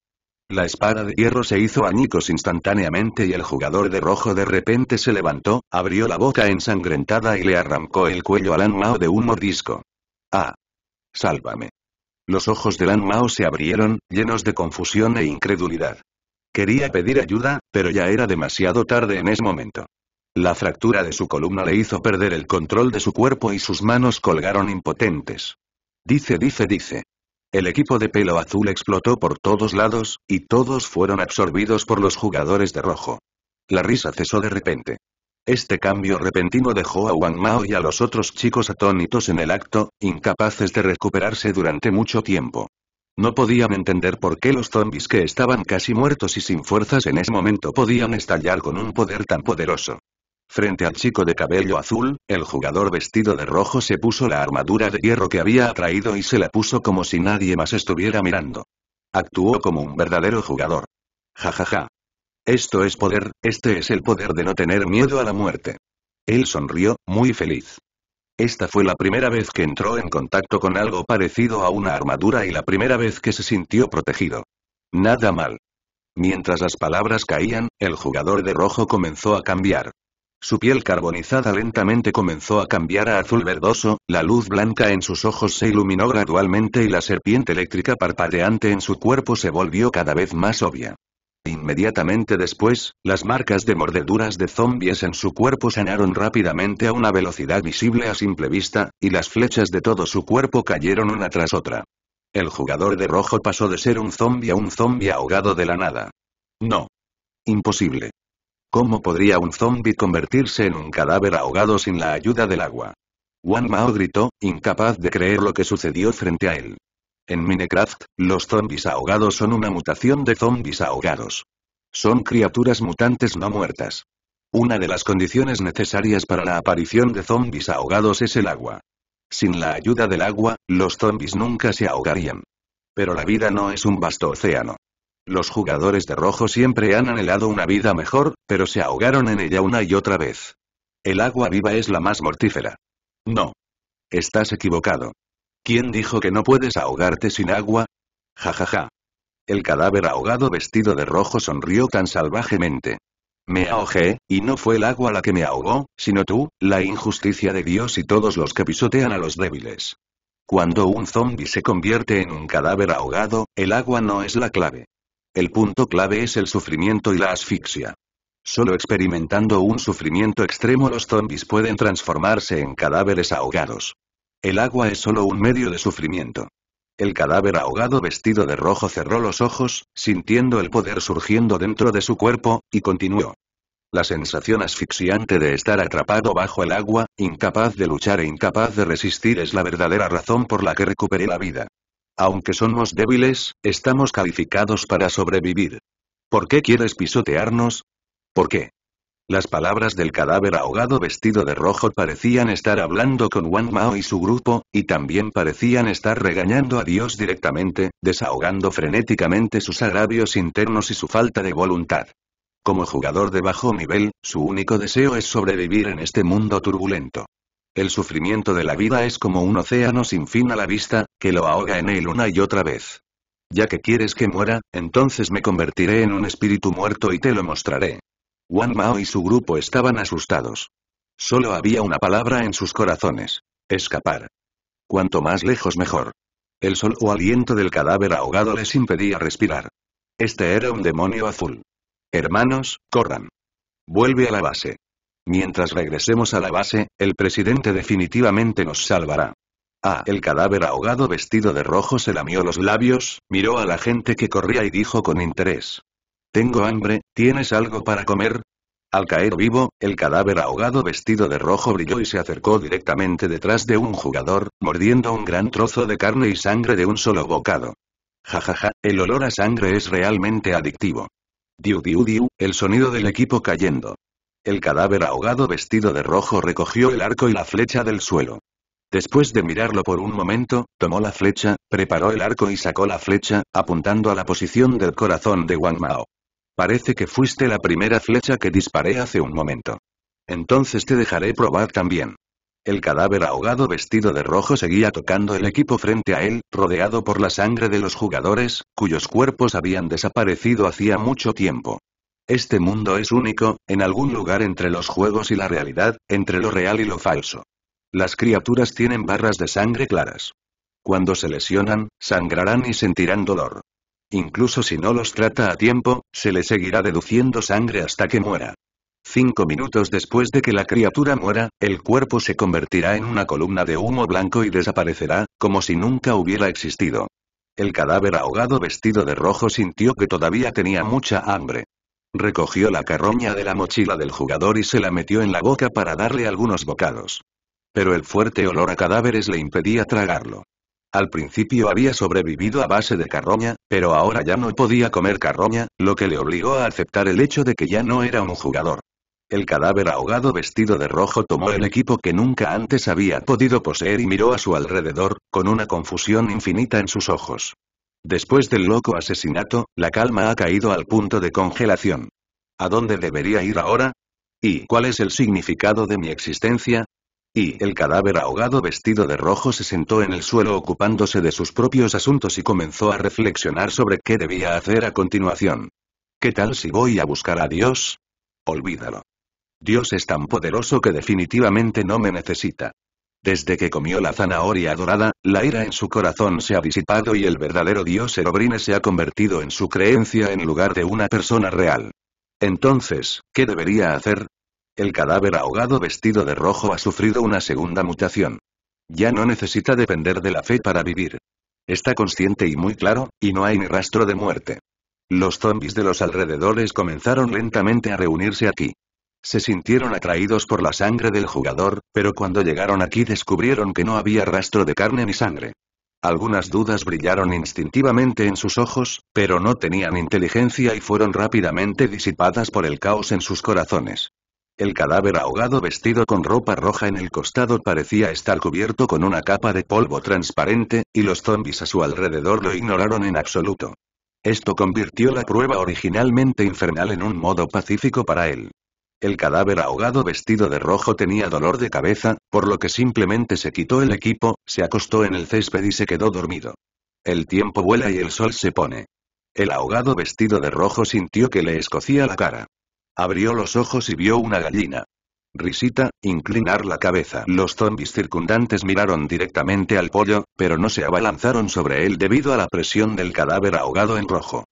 La espada de hierro se hizo añicos instantáneamente y el jugador de rojo de repente se levantó, abrió la boca ensangrentada y le arrancó el cuello a Lan Mao de un mordisco. ¡Ah! ¡Sálvame! Los ojos de Lan Mao se abrieron, llenos de confusión e incredulidad. Quería pedir ayuda, pero ya era demasiado tarde en ese momento. La fractura de su columna le hizo perder el control de su cuerpo y sus manos colgaron impotentes. Dice, dice, dice. El equipo de pelo azul explotó por todos lados, y todos fueron absorbidos por los jugadores de rojo. La risa cesó de repente. Este cambio repentino dejó a Wang Mao y a los otros chicos atónitos en el acto, incapaces de recuperarse durante mucho tiempo. No podían entender por qué los zombies que estaban casi muertos y sin fuerzas en ese momento podían estallar con un poder tan poderoso. Frente al chico de cabello azul, el jugador vestido de rojo se puso la armadura de hierro que había atraído y se la puso como si nadie más estuviera mirando. Actuó como un verdadero jugador. Jajaja. Ja, ja. Esto es poder, este es el poder de no tener miedo a la muerte. Él sonrió, muy feliz. Esta fue la primera vez que entró en contacto con algo parecido a una armadura y la primera vez que se sintió protegido. Nada mal. Mientras las palabras caían, el jugador de rojo comenzó a cambiar. Su piel carbonizada lentamente comenzó a cambiar a azul verdoso, la luz blanca en sus ojos se iluminó gradualmente y la serpiente eléctrica parpadeante en su cuerpo se volvió cada vez más obvia. Inmediatamente después, las marcas de mordeduras de zombies en su cuerpo sanaron rápidamente a una velocidad visible a simple vista, y las flechas de todo su cuerpo cayeron una tras otra. El jugador de rojo pasó de ser un zombie a un zombie ahogado de la nada. No. Imposible. ¿Cómo podría un zombie convertirse en un cadáver ahogado sin la ayuda del agua? Juan Mao gritó, incapaz de creer lo que sucedió frente a él. En Minecraft, los zombies ahogados son una mutación de zombies ahogados. Son criaturas mutantes no muertas. Una de las condiciones necesarias para la aparición de zombies ahogados es el agua. Sin la ayuda del agua, los zombies nunca se ahogarían. Pero la vida no es un vasto océano. Los jugadores de rojo siempre han anhelado una vida mejor, pero se ahogaron en ella una y otra vez. El agua viva es la más mortífera. No. Estás equivocado. ¿Quién dijo que no puedes ahogarte sin agua? Ja ja ja. El cadáver ahogado vestido de rojo sonrió tan salvajemente. Me ahogé, y no fue el agua la que me ahogó, sino tú, la injusticia de Dios y todos los que pisotean a los débiles. Cuando un zombi se convierte en un cadáver ahogado, el agua no es la clave. El punto clave es el sufrimiento y la asfixia. Solo experimentando un sufrimiento extremo los zombies pueden transformarse en cadáveres ahogados. El agua es solo un medio de sufrimiento. El cadáver ahogado vestido de rojo cerró los ojos, sintiendo el poder surgiendo dentro de su cuerpo, y continuó. La sensación asfixiante de estar atrapado bajo el agua, incapaz de luchar e incapaz de resistir es la verdadera razón por la que recuperé la vida aunque somos débiles, estamos calificados para sobrevivir. ¿Por qué quieres pisotearnos? ¿Por qué? Las palabras del cadáver ahogado vestido de rojo parecían estar hablando con Wang Mao y su grupo, y también parecían estar regañando a Dios directamente, desahogando frenéticamente sus agravios internos y su falta de voluntad. Como jugador de bajo nivel, su único deseo es sobrevivir en este mundo turbulento. El sufrimiento de la vida es como un océano sin fin a la vista, que lo ahoga en él una y otra vez. Ya que quieres que muera, entonces me convertiré en un espíritu muerto y te lo mostraré. Wang Mao y su grupo estaban asustados. Solo había una palabra en sus corazones. Escapar. Cuanto más lejos mejor. El sol o aliento del cadáver ahogado les impedía respirar. Este era un demonio azul. Hermanos, corran. Vuelve a la base. Mientras regresemos a la base, el presidente definitivamente nos salvará. Ah, el cadáver ahogado vestido de rojo se lamió los labios, miró a la gente que corría y dijo con interés. Tengo hambre, ¿tienes algo para comer? Al caer vivo, el cadáver ahogado vestido de rojo brilló y se acercó directamente detrás de un jugador, mordiendo un gran trozo de carne y sangre de un solo bocado. Jajaja, ja, ja, el olor a sangre es realmente adictivo. Diu diu diu, el sonido del equipo cayendo. El cadáver ahogado vestido de rojo recogió el arco y la flecha del suelo. Después de mirarlo por un momento, tomó la flecha, preparó el arco y sacó la flecha, apuntando a la posición del corazón de Wang Mao. Parece que fuiste la primera flecha que disparé hace un momento. Entonces te dejaré probar también. El cadáver ahogado vestido de rojo seguía tocando el equipo frente a él, rodeado por la sangre de los jugadores, cuyos cuerpos habían desaparecido hacía mucho tiempo. Este mundo es único, en algún lugar entre los juegos y la realidad, entre lo real y lo falso. Las criaturas tienen barras de sangre claras. Cuando se lesionan, sangrarán y sentirán dolor. Incluso si no los trata a tiempo, se le seguirá deduciendo sangre hasta que muera. Cinco minutos después de que la criatura muera, el cuerpo se convertirá en una columna de humo blanco y desaparecerá, como si nunca hubiera existido. El cadáver ahogado vestido de rojo sintió que todavía tenía mucha hambre. Recogió la carroña de la mochila del jugador y se la metió en la boca para darle algunos bocados. Pero el fuerte olor a cadáveres le impedía tragarlo. Al principio había sobrevivido a base de carroña, pero ahora ya no podía comer carroña, lo que le obligó a aceptar el hecho de que ya no era un jugador. El cadáver ahogado vestido de rojo tomó el equipo que nunca antes había podido poseer y miró a su alrededor, con una confusión infinita en sus ojos. Después del loco asesinato, la calma ha caído al punto de congelación. ¿A dónde debería ir ahora? ¿Y cuál es el significado de mi existencia? Y el cadáver ahogado vestido de rojo se sentó en el suelo ocupándose de sus propios asuntos y comenzó a reflexionar sobre qué debía hacer a continuación. ¿Qué tal si voy a buscar a Dios? Olvídalo. Dios es tan poderoso que definitivamente no me necesita. Desde que comió la zanahoria dorada, la ira en su corazón se ha disipado y el verdadero dios Erobrine se ha convertido en su creencia en lugar de una persona real. Entonces, ¿qué debería hacer? El cadáver ahogado vestido de rojo ha sufrido una segunda mutación. Ya no necesita depender de la fe para vivir. Está consciente y muy claro, y no hay ni rastro de muerte. Los zombis de los alrededores comenzaron lentamente a reunirse aquí. Se sintieron atraídos por la sangre del jugador, pero cuando llegaron aquí descubrieron que no había rastro de carne ni sangre. Algunas dudas brillaron instintivamente en sus ojos, pero no tenían inteligencia y fueron rápidamente disipadas por el caos en sus corazones. El cadáver ahogado vestido con ropa roja en el costado parecía estar cubierto con una capa de polvo transparente, y los zombis a su alrededor lo ignoraron en absoluto. Esto convirtió la prueba originalmente infernal en un modo pacífico para él. El cadáver ahogado vestido de rojo tenía dolor de cabeza, por lo que simplemente se quitó el equipo, se acostó en el césped y se quedó dormido. El tiempo vuela y el sol se pone. El ahogado vestido de rojo sintió que le escocía la cara. Abrió los ojos y vio una gallina. Risita, inclinar la cabeza. Los zombis circundantes miraron directamente al pollo, pero no se abalanzaron sobre él debido a la presión del cadáver ahogado en rojo.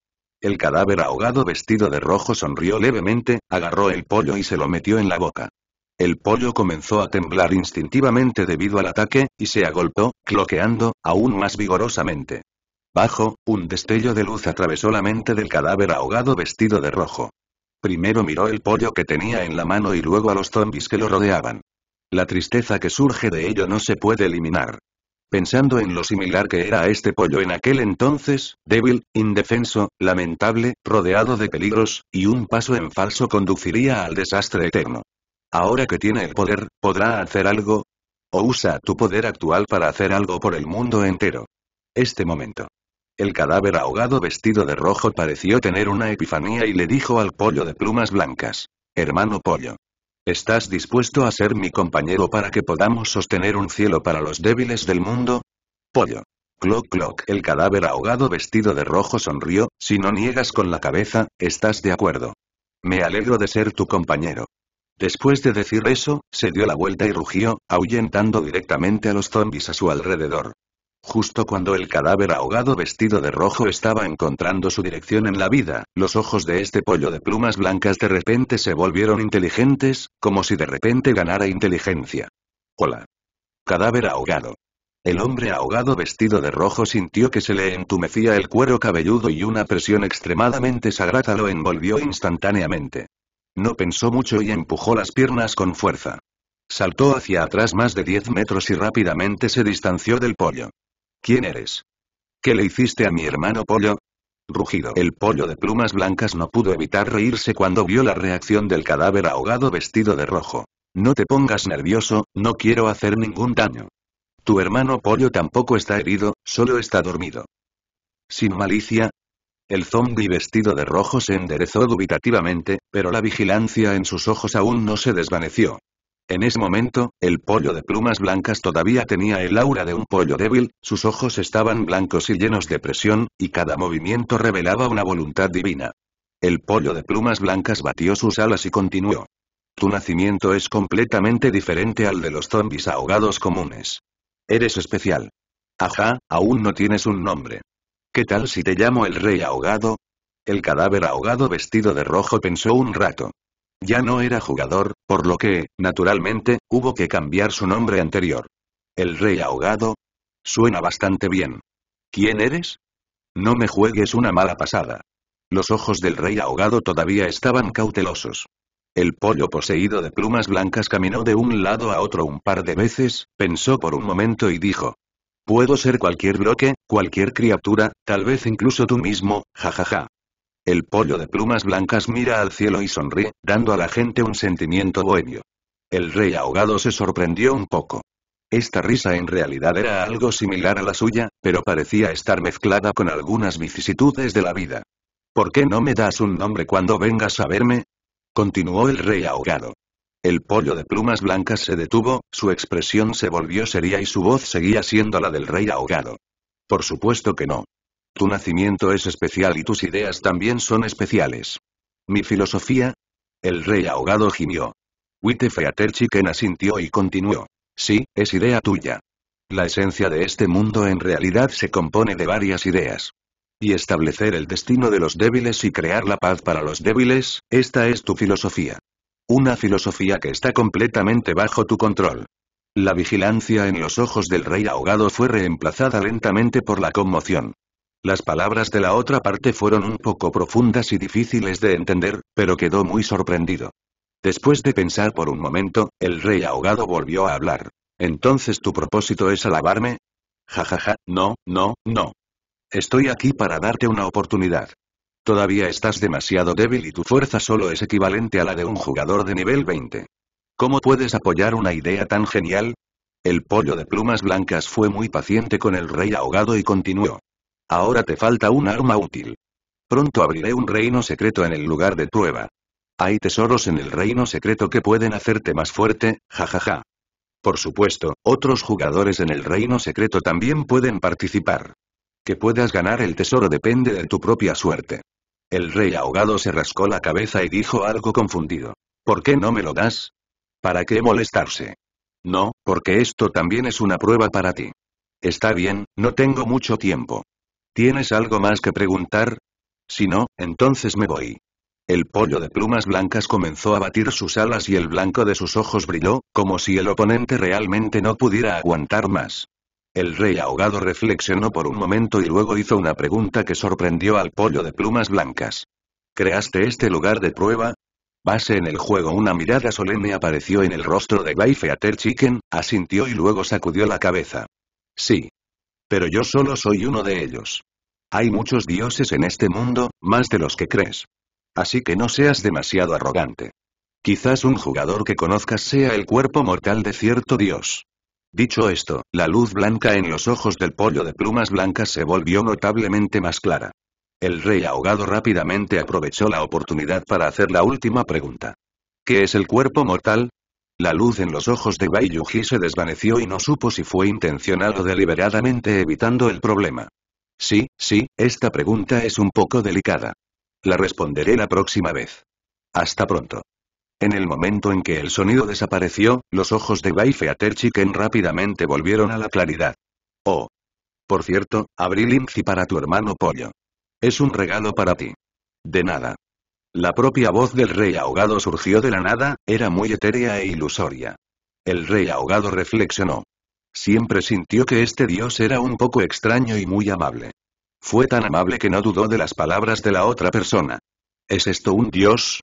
El cadáver ahogado vestido de rojo sonrió levemente, agarró el pollo y se lo metió en la boca. El pollo comenzó a temblar instintivamente debido al ataque, y se agolpó, cloqueando, aún más vigorosamente. Bajo, un destello de luz atravesó la mente del cadáver ahogado vestido de rojo. Primero miró el pollo que tenía en la mano y luego a los zombies que lo rodeaban. La tristeza que surge de ello no se puede eliminar pensando en lo similar que era este pollo en aquel entonces, débil, indefenso, lamentable, rodeado de peligros, y un paso en falso conduciría al desastre eterno. Ahora que tiene el poder, ¿podrá hacer algo? ¿O usa tu poder actual para hacer algo por el mundo entero? Este momento. El cadáver ahogado vestido de rojo pareció tener una epifanía y le dijo al pollo de plumas blancas. Hermano pollo. ¿Estás dispuesto a ser mi compañero para que podamos sostener un cielo para los débiles del mundo? Pollo. Clock Clock. El cadáver ahogado vestido de rojo sonrió, si no niegas con la cabeza, estás de acuerdo. Me alegro de ser tu compañero. Después de decir eso, se dio la vuelta y rugió, ahuyentando directamente a los zombies a su alrededor. Justo cuando el cadáver ahogado vestido de rojo estaba encontrando su dirección en la vida, los ojos de este pollo de plumas blancas de repente se volvieron inteligentes, como si de repente ganara inteligencia. Hola. Cadáver ahogado. El hombre ahogado vestido de rojo sintió que se le entumecía el cuero cabelludo y una presión extremadamente sagrada lo envolvió instantáneamente. No pensó mucho y empujó las piernas con fuerza. Saltó hacia atrás más de 10 metros y rápidamente se distanció del pollo. ¿Quién eres? ¿Qué le hiciste a mi hermano pollo? Rugido. El pollo de plumas blancas no pudo evitar reírse cuando vio la reacción del cadáver ahogado vestido de rojo. No te pongas nervioso, no quiero hacer ningún daño. Tu hermano pollo tampoco está herido, solo está dormido. Sin malicia. El zombi vestido de rojo se enderezó dubitativamente, pero la vigilancia en sus ojos aún no se desvaneció. En ese momento, el pollo de plumas blancas todavía tenía el aura de un pollo débil, sus ojos estaban blancos y llenos de presión, y cada movimiento revelaba una voluntad divina. El pollo de plumas blancas batió sus alas y continuó. Tu nacimiento es completamente diferente al de los zombis ahogados comunes. Eres especial. Ajá, aún no tienes un nombre. ¿Qué tal si te llamo el rey ahogado? El cadáver ahogado vestido de rojo pensó un rato. Ya no era jugador, por lo que, naturalmente, hubo que cambiar su nombre anterior. El rey ahogado. Suena bastante bien. ¿Quién eres? No me juegues una mala pasada. Los ojos del rey ahogado todavía estaban cautelosos. El pollo poseído de plumas blancas caminó de un lado a otro un par de veces, pensó por un momento y dijo. Puedo ser cualquier bloque, cualquier criatura, tal vez incluso tú mismo, jajaja. El pollo de plumas blancas mira al cielo y sonríe, dando a la gente un sentimiento bohemio. El rey ahogado se sorprendió un poco. Esta risa en realidad era algo similar a la suya, pero parecía estar mezclada con algunas vicisitudes de la vida. ¿Por qué no me das un nombre cuando vengas a verme? Continuó el rey ahogado. El pollo de plumas blancas se detuvo, su expresión se volvió seria y su voz seguía siendo la del rey ahogado. Por supuesto que no. Tu nacimiento es especial y tus ideas también son especiales. Mi filosofía. El rey ahogado gimió. Wite asintió y continuó. Sí, es idea tuya. La esencia de este mundo en realidad se compone de varias ideas. Y establecer el destino de los débiles y crear la paz para los débiles, esta es tu filosofía. Una filosofía que está completamente bajo tu control. La vigilancia en los ojos del rey ahogado fue reemplazada lentamente por la conmoción. Las palabras de la otra parte fueron un poco profundas y difíciles de entender, pero quedó muy sorprendido. Después de pensar por un momento, el rey ahogado volvió a hablar. Entonces tu propósito es alabarme? Jajaja, ja, ja, no, no, no. Estoy aquí para darte una oportunidad. Todavía estás demasiado débil y tu fuerza solo es equivalente a la de un jugador de nivel 20. ¿Cómo puedes apoyar una idea tan genial? El pollo de plumas blancas fue muy paciente con el rey ahogado y continuó. Ahora te falta un arma útil. Pronto abriré un reino secreto en el lugar de prueba. Hay tesoros en el reino secreto que pueden hacerte más fuerte, jajaja. Por supuesto, otros jugadores en el reino secreto también pueden participar. Que puedas ganar el tesoro depende de tu propia suerte. El rey ahogado se rascó la cabeza y dijo algo confundido. ¿Por qué no me lo das? ¿Para qué molestarse? No, porque esto también es una prueba para ti. Está bien, no tengo mucho tiempo. ¿Tienes algo más que preguntar? Si no, entonces me voy. El pollo de plumas blancas comenzó a batir sus alas y el blanco de sus ojos brilló, como si el oponente realmente no pudiera aguantar más. El rey ahogado reflexionó por un momento y luego hizo una pregunta que sorprendió al pollo de plumas blancas. ¿Creaste este lugar de prueba? Base en el juego una mirada solemne apareció en el rostro de Guy Chicken, asintió y luego sacudió la cabeza. Sí. Pero yo solo soy uno de ellos. Hay muchos dioses en este mundo, más de los que crees. Así que no seas demasiado arrogante. Quizás un jugador que conozcas sea el cuerpo mortal de cierto dios. Dicho esto, la luz blanca en los ojos del pollo de plumas blancas se volvió notablemente más clara. El rey ahogado rápidamente aprovechó la oportunidad para hacer la última pregunta. ¿Qué es el cuerpo mortal? La luz en los ojos de Bai Yuji se desvaneció y no supo si fue intencionado deliberadamente evitando el problema. Sí, sí, esta pregunta es un poco delicada. La responderé la próxima vez. Hasta pronto. En el momento en que el sonido desapareció, los ojos de Bai Chicken rápidamente volvieron a la claridad. Oh. Por cierto, abrí y para tu hermano Pollo. Es un regalo para ti. De nada. La propia voz del rey ahogado surgió de la nada, era muy etérea e ilusoria. El rey ahogado reflexionó. Siempre sintió que este dios era un poco extraño y muy amable. Fue tan amable que no dudó de las palabras de la otra persona. ¿Es esto un dios?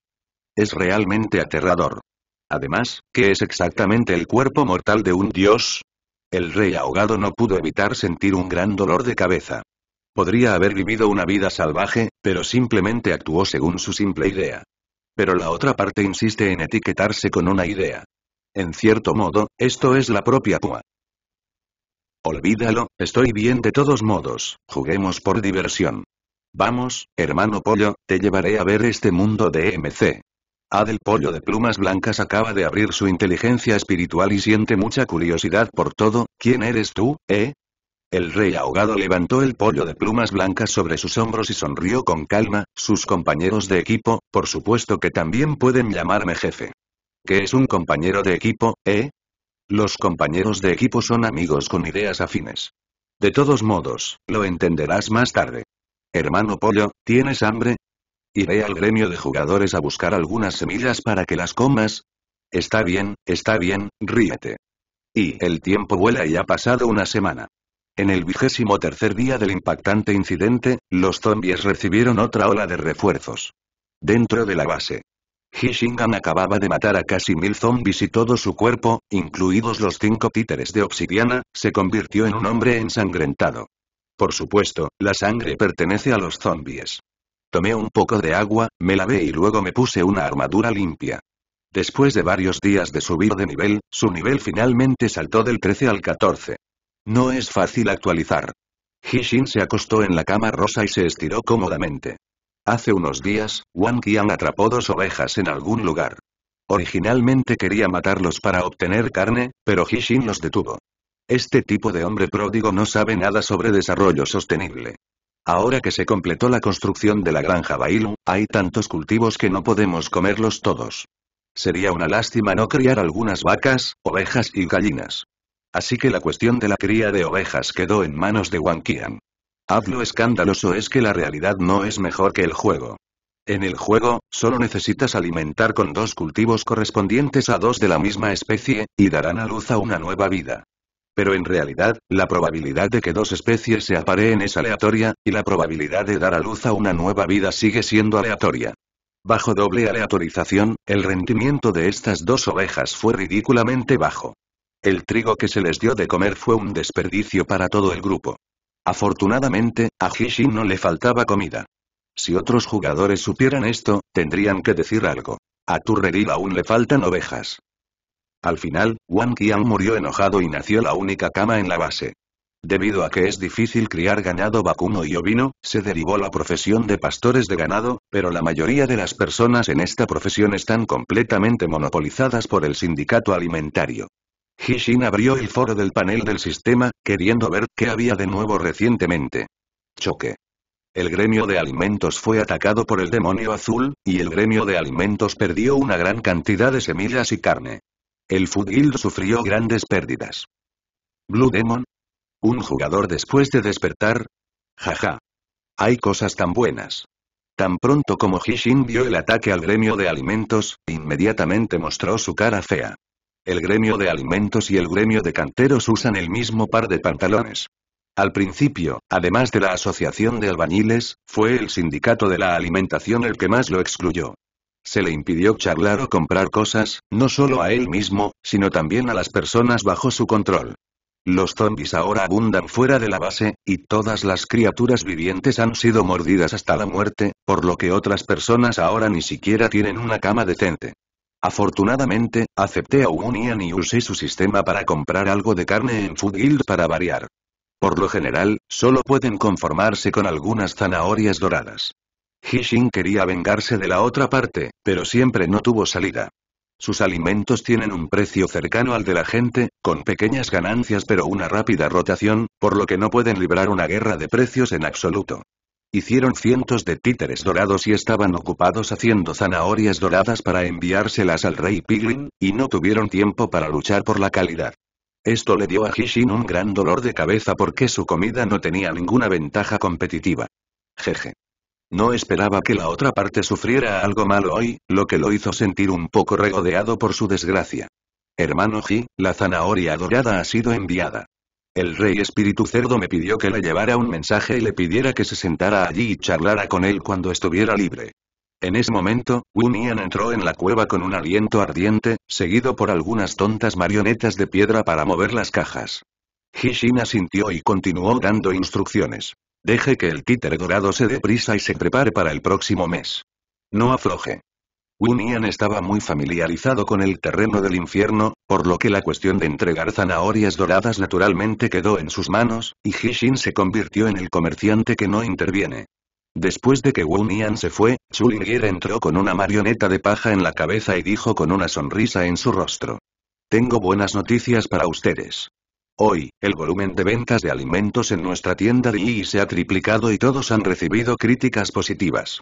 Es realmente aterrador. Además, ¿qué es exactamente el cuerpo mortal de un dios? El rey ahogado no pudo evitar sentir un gran dolor de cabeza. Podría haber vivido una vida salvaje, pero simplemente actuó según su simple idea. Pero la otra parte insiste en etiquetarse con una idea. En cierto modo, esto es la propia Pua. Olvídalo, estoy bien de todos modos, juguemos por diversión. Vamos, hermano pollo, te llevaré a ver este mundo de e MC. Adel pollo de plumas blancas acaba de abrir su inteligencia espiritual y siente mucha curiosidad por todo, ¿quién eres tú, eh? El rey ahogado levantó el pollo de plumas blancas sobre sus hombros y sonrió con calma, sus compañeros de equipo, por supuesto que también pueden llamarme jefe. ¿Qué es un compañero de equipo, eh? Los compañeros de equipo son amigos con ideas afines. De todos modos, lo entenderás más tarde. Hermano pollo, ¿tienes hambre? Iré al gremio de jugadores a buscar algunas semillas para que las comas. Está bien, está bien, ríete. Y el tiempo vuela y ha pasado una semana. En el vigésimo tercer día del impactante incidente, los zombies recibieron otra ola de refuerzos. Dentro de la base. Hishingan acababa de matar a casi mil zombies y todo su cuerpo, incluidos los cinco títeres de obsidiana, se convirtió en un hombre ensangrentado. Por supuesto, la sangre pertenece a los zombies. Tomé un poco de agua, me lavé y luego me puse una armadura limpia. Después de varios días de subir de nivel, su nivel finalmente saltó del 13 al 14. No es fácil actualizar. Hishin se acostó en la cama rosa y se estiró cómodamente. Hace unos días, Wang Qian atrapó dos ovejas en algún lugar. Originalmente quería matarlos para obtener carne, pero Hishin los detuvo. Este tipo de hombre pródigo no sabe nada sobre desarrollo sostenible. Ahora que se completó la construcción de la granja Bailu, hay tantos cultivos que no podemos comerlos todos. Sería una lástima no criar algunas vacas, ovejas y gallinas. Así que la cuestión de la cría de ovejas quedó en manos de Wang Qian. lo escandaloso es que la realidad no es mejor que el juego. En el juego, solo necesitas alimentar con dos cultivos correspondientes a dos de la misma especie, y darán a luz a una nueva vida. Pero en realidad, la probabilidad de que dos especies se apareen es aleatoria, y la probabilidad de dar a luz a una nueva vida sigue siendo aleatoria. Bajo doble aleatorización, el rendimiento de estas dos ovejas fue ridículamente bajo. El trigo que se les dio de comer fue un desperdicio para todo el grupo. Afortunadamente, a Hishin no le faltaba comida. Si otros jugadores supieran esto, tendrían que decir algo. A Turreril aún le faltan ovejas. Al final, Wang Qian murió enojado y nació la única cama en la base. Debido a que es difícil criar ganado vacuno y ovino, se derivó la profesión de pastores de ganado, pero la mayoría de las personas en esta profesión están completamente monopolizadas por el sindicato alimentario. Hishin abrió el foro del panel del sistema, queriendo ver qué había de nuevo recientemente. Choque. El gremio de alimentos fue atacado por el demonio azul, y el gremio de alimentos perdió una gran cantidad de semillas y carne. El Food Guild sufrió grandes pérdidas. Blue Demon. ¿Un jugador después de despertar? Jaja. Hay cosas tan buenas. Tan pronto como Hishin vio el ataque al gremio de alimentos, inmediatamente mostró su cara fea. El gremio de alimentos y el gremio de canteros usan el mismo par de pantalones. Al principio, además de la Asociación de Albañiles, fue el Sindicato de la Alimentación el que más lo excluyó. Se le impidió charlar o comprar cosas, no solo a él mismo, sino también a las personas bajo su control. Los zombies ahora abundan fuera de la base, y todas las criaturas vivientes han sido mordidas hasta la muerte, por lo que otras personas ahora ni siquiera tienen una cama decente. Afortunadamente, acepté a Union y usé su sistema para comprar algo de carne en Food Guild para variar. Por lo general, solo pueden conformarse con algunas zanahorias doradas. Hishin quería vengarse de la otra parte, pero siempre no tuvo salida. Sus alimentos tienen un precio cercano al de la gente, con pequeñas ganancias pero una rápida rotación, por lo que no pueden librar una guerra de precios en absoluto. Hicieron cientos de títeres dorados y estaban ocupados haciendo zanahorias doradas para enviárselas al rey Piglin, y no tuvieron tiempo para luchar por la calidad. Esto le dio a Hishin un gran dolor de cabeza porque su comida no tenía ninguna ventaja competitiva. Jeje. No esperaba que la otra parte sufriera algo malo hoy, lo que lo hizo sentir un poco regodeado por su desgracia. Hermano ji la zanahoria dorada ha sido enviada. El rey espíritu cerdo me pidió que le llevara un mensaje y le pidiera que se sentara allí y charlara con él cuando estuviera libre. En ese momento, Wunian entró en la cueva con un aliento ardiente, seguido por algunas tontas marionetas de piedra para mover las cajas. Hishin asintió y continuó dando instrucciones. Deje que el títere dorado se dé prisa y se prepare para el próximo mes. No afloje. Wu Nian estaba muy familiarizado con el terreno del infierno, por lo que la cuestión de entregar zanahorias doradas naturalmente quedó en sus manos, y Xin se convirtió en el comerciante que no interviene. Después de que Wu Nian se fue, Chulingir entró con una marioneta de paja en la cabeza y dijo con una sonrisa en su rostro. Tengo buenas noticias para ustedes. Hoy, el volumen de ventas de alimentos en nuestra tienda de Yi se ha triplicado y todos han recibido críticas positivas.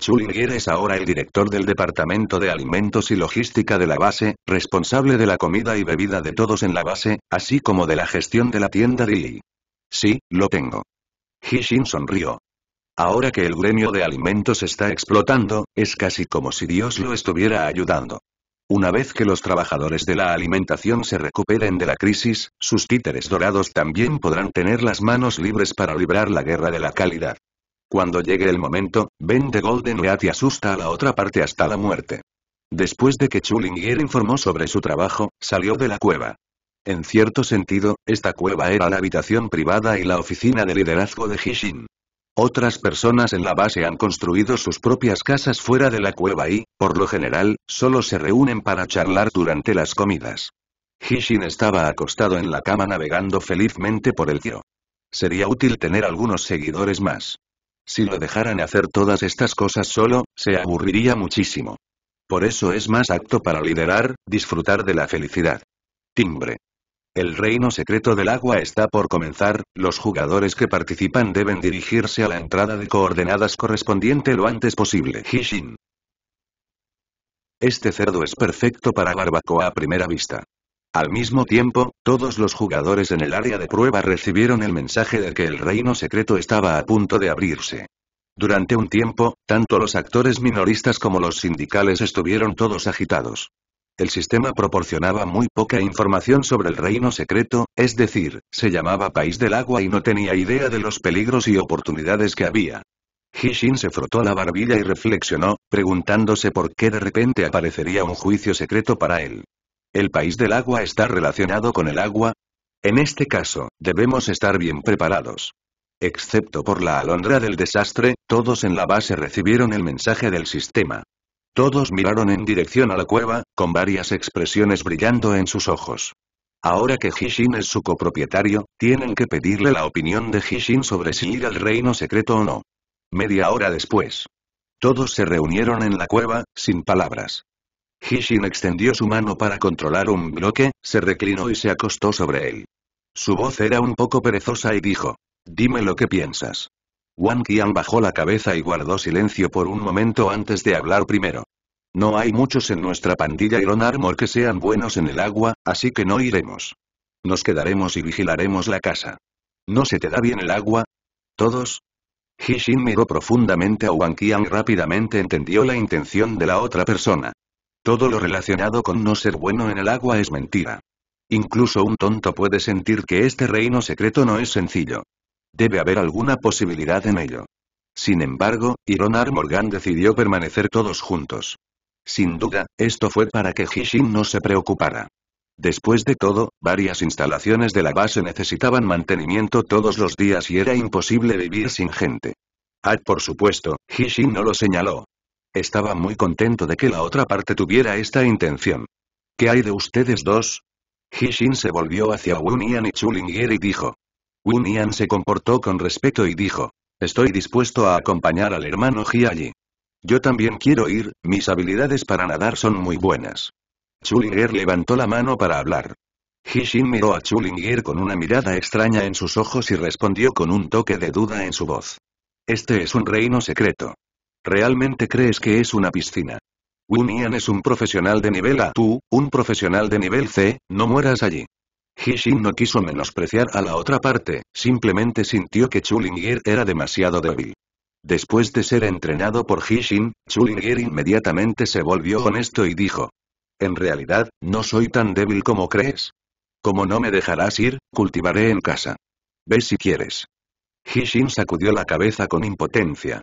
Chullinger es ahora el director del Departamento de Alimentos y Logística de la base, responsable de la comida y bebida de todos en la base, así como de la gestión de la tienda Lily. Sí, lo tengo. Hishin sonrió. Ahora que el gremio de alimentos está explotando, es casi como si Dios lo estuviera ayudando. Una vez que los trabajadores de la alimentación se recuperen de la crisis, sus títeres dorados también podrán tener las manos libres para librar la guerra de la calidad. Cuando llegue el momento, Ben de Golden y asusta a la otra parte hasta la muerte. Después de que Chulinger informó sobre su trabajo, salió de la cueva. En cierto sentido, esta cueva era la habitación privada y la oficina de liderazgo de Hishin. Otras personas en la base han construido sus propias casas fuera de la cueva y, por lo general, solo se reúnen para charlar durante las comidas. Hishin estaba acostado en la cama navegando felizmente por el tío. Sería útil tener algunos seguidores más. Si lo dejaran hacer todas estas cosas solo, se aburriría muchísimo. Por eso es más apto para liderar, disfrutar de la felicidad. Timbre. El reino secreto del agua está por comenzar, los jugadores que participan deben dirigirse a la entrada de coordenadas correspondiente lo antes posible. Hishin. Este cerdo es perfecto para barbacoa a primera vista. Al mismo tiempo, todos los jugadores en el área de prueba recibieron el mensaje de que el reino secreto estaba a punto de abrirse. Durante un tiempo, tanto los actores minoristas como los sindicales estuvieron todos agitados. El sistema proporcionaba muy poca información sobre el reino secreto, es decir, se llamaba País del Agua y no tenía idea de los peligros y oportunidades que había. Hishin se frotó la barbilla y reflexionó, preguntándose por qué de repente aparecería un juicio secreto para él. El país del agua está relacionado con el agua. En este caso, debemos estar bien preparados. Excepto por la alondra del desastre, todos en la base recibieron el mensaje del sistema. Todos miraron en dirección a la cueva, con varias expresiones brillando en sus ojos. Ahora que Jishin es su copropietario, tienen que pedirle la opinión de Jishin sobre si ir al reino secreto o no. Media hora después. Todos se reunieron en la cueva, sin palabras. Hishin extendió su mano para controlar un bloque, se reclinó y se acostó sobre él. Su voz era un poco perezosa y dijo. Dime lo que piensas. Wang Qian bajó la cabeza y guardó silencio por un momento antes de hablar primero. No hay muchos en nuestra pandilla Iron Armor que sean buenos en el agua, así que no iremos. Nos quedaremos y vigilaremos la casa. ¿No se te da bien el agua? ¿Todos? Hishin miró profundamente a Wang Qian y rápidamente entendió la intención de la otra persona. Todo lo relacionado con no ser bueno en el agua es mentira. Incluso un tonto puede sentir que este reino secreto no es sencillo. Debe haber alguna posibilidad en ello. Sin embargo, Iron Morgan decidió permanecer todos juntos. Sin duda, esto fue para que Hishin no se preocupara. Después de todo, varias instalaciones de la base necesitaban mantenimiento todos los días y era imposible vivir sin gente. Ah, por supuesto, Hishin no lo señaló, estaba muy contento de que la otra parte tuviera esta intención. ¿Qué hay de ustedes dos? Hishin se volvió hacia Wunian y Chulinger y dijo. Wunian se comportó con respeto y dijo. Estoy dispuesto a acompañar al hermano allí. Yo también quiero ir, mis habilidades para nadar son muy buenas. Chulinger levantó la mano para hablar. Hishin miró a Chulinger con una mirada extraña en sus ojos y respondió con un toque de duda en su voz. Este es un reino secreto. ¿Realmente crees que es una piscina? Nian es un profesional de nivel A. Tú, un profesional de nivel C, no mueras allí. Hishin no quiso menospreciar a la otra parte, simplemente sintió que Chulinger era demasiado débil. Después de ser entrenado por Hishin, Chulingir inmediatamente se volvió honesto y dijo. En realidad, no soy tan débil como crees. Como no me dejarás ir, cultivaré en casa. Ve si quieres. Hishin sacudió la cabeza con impotencia.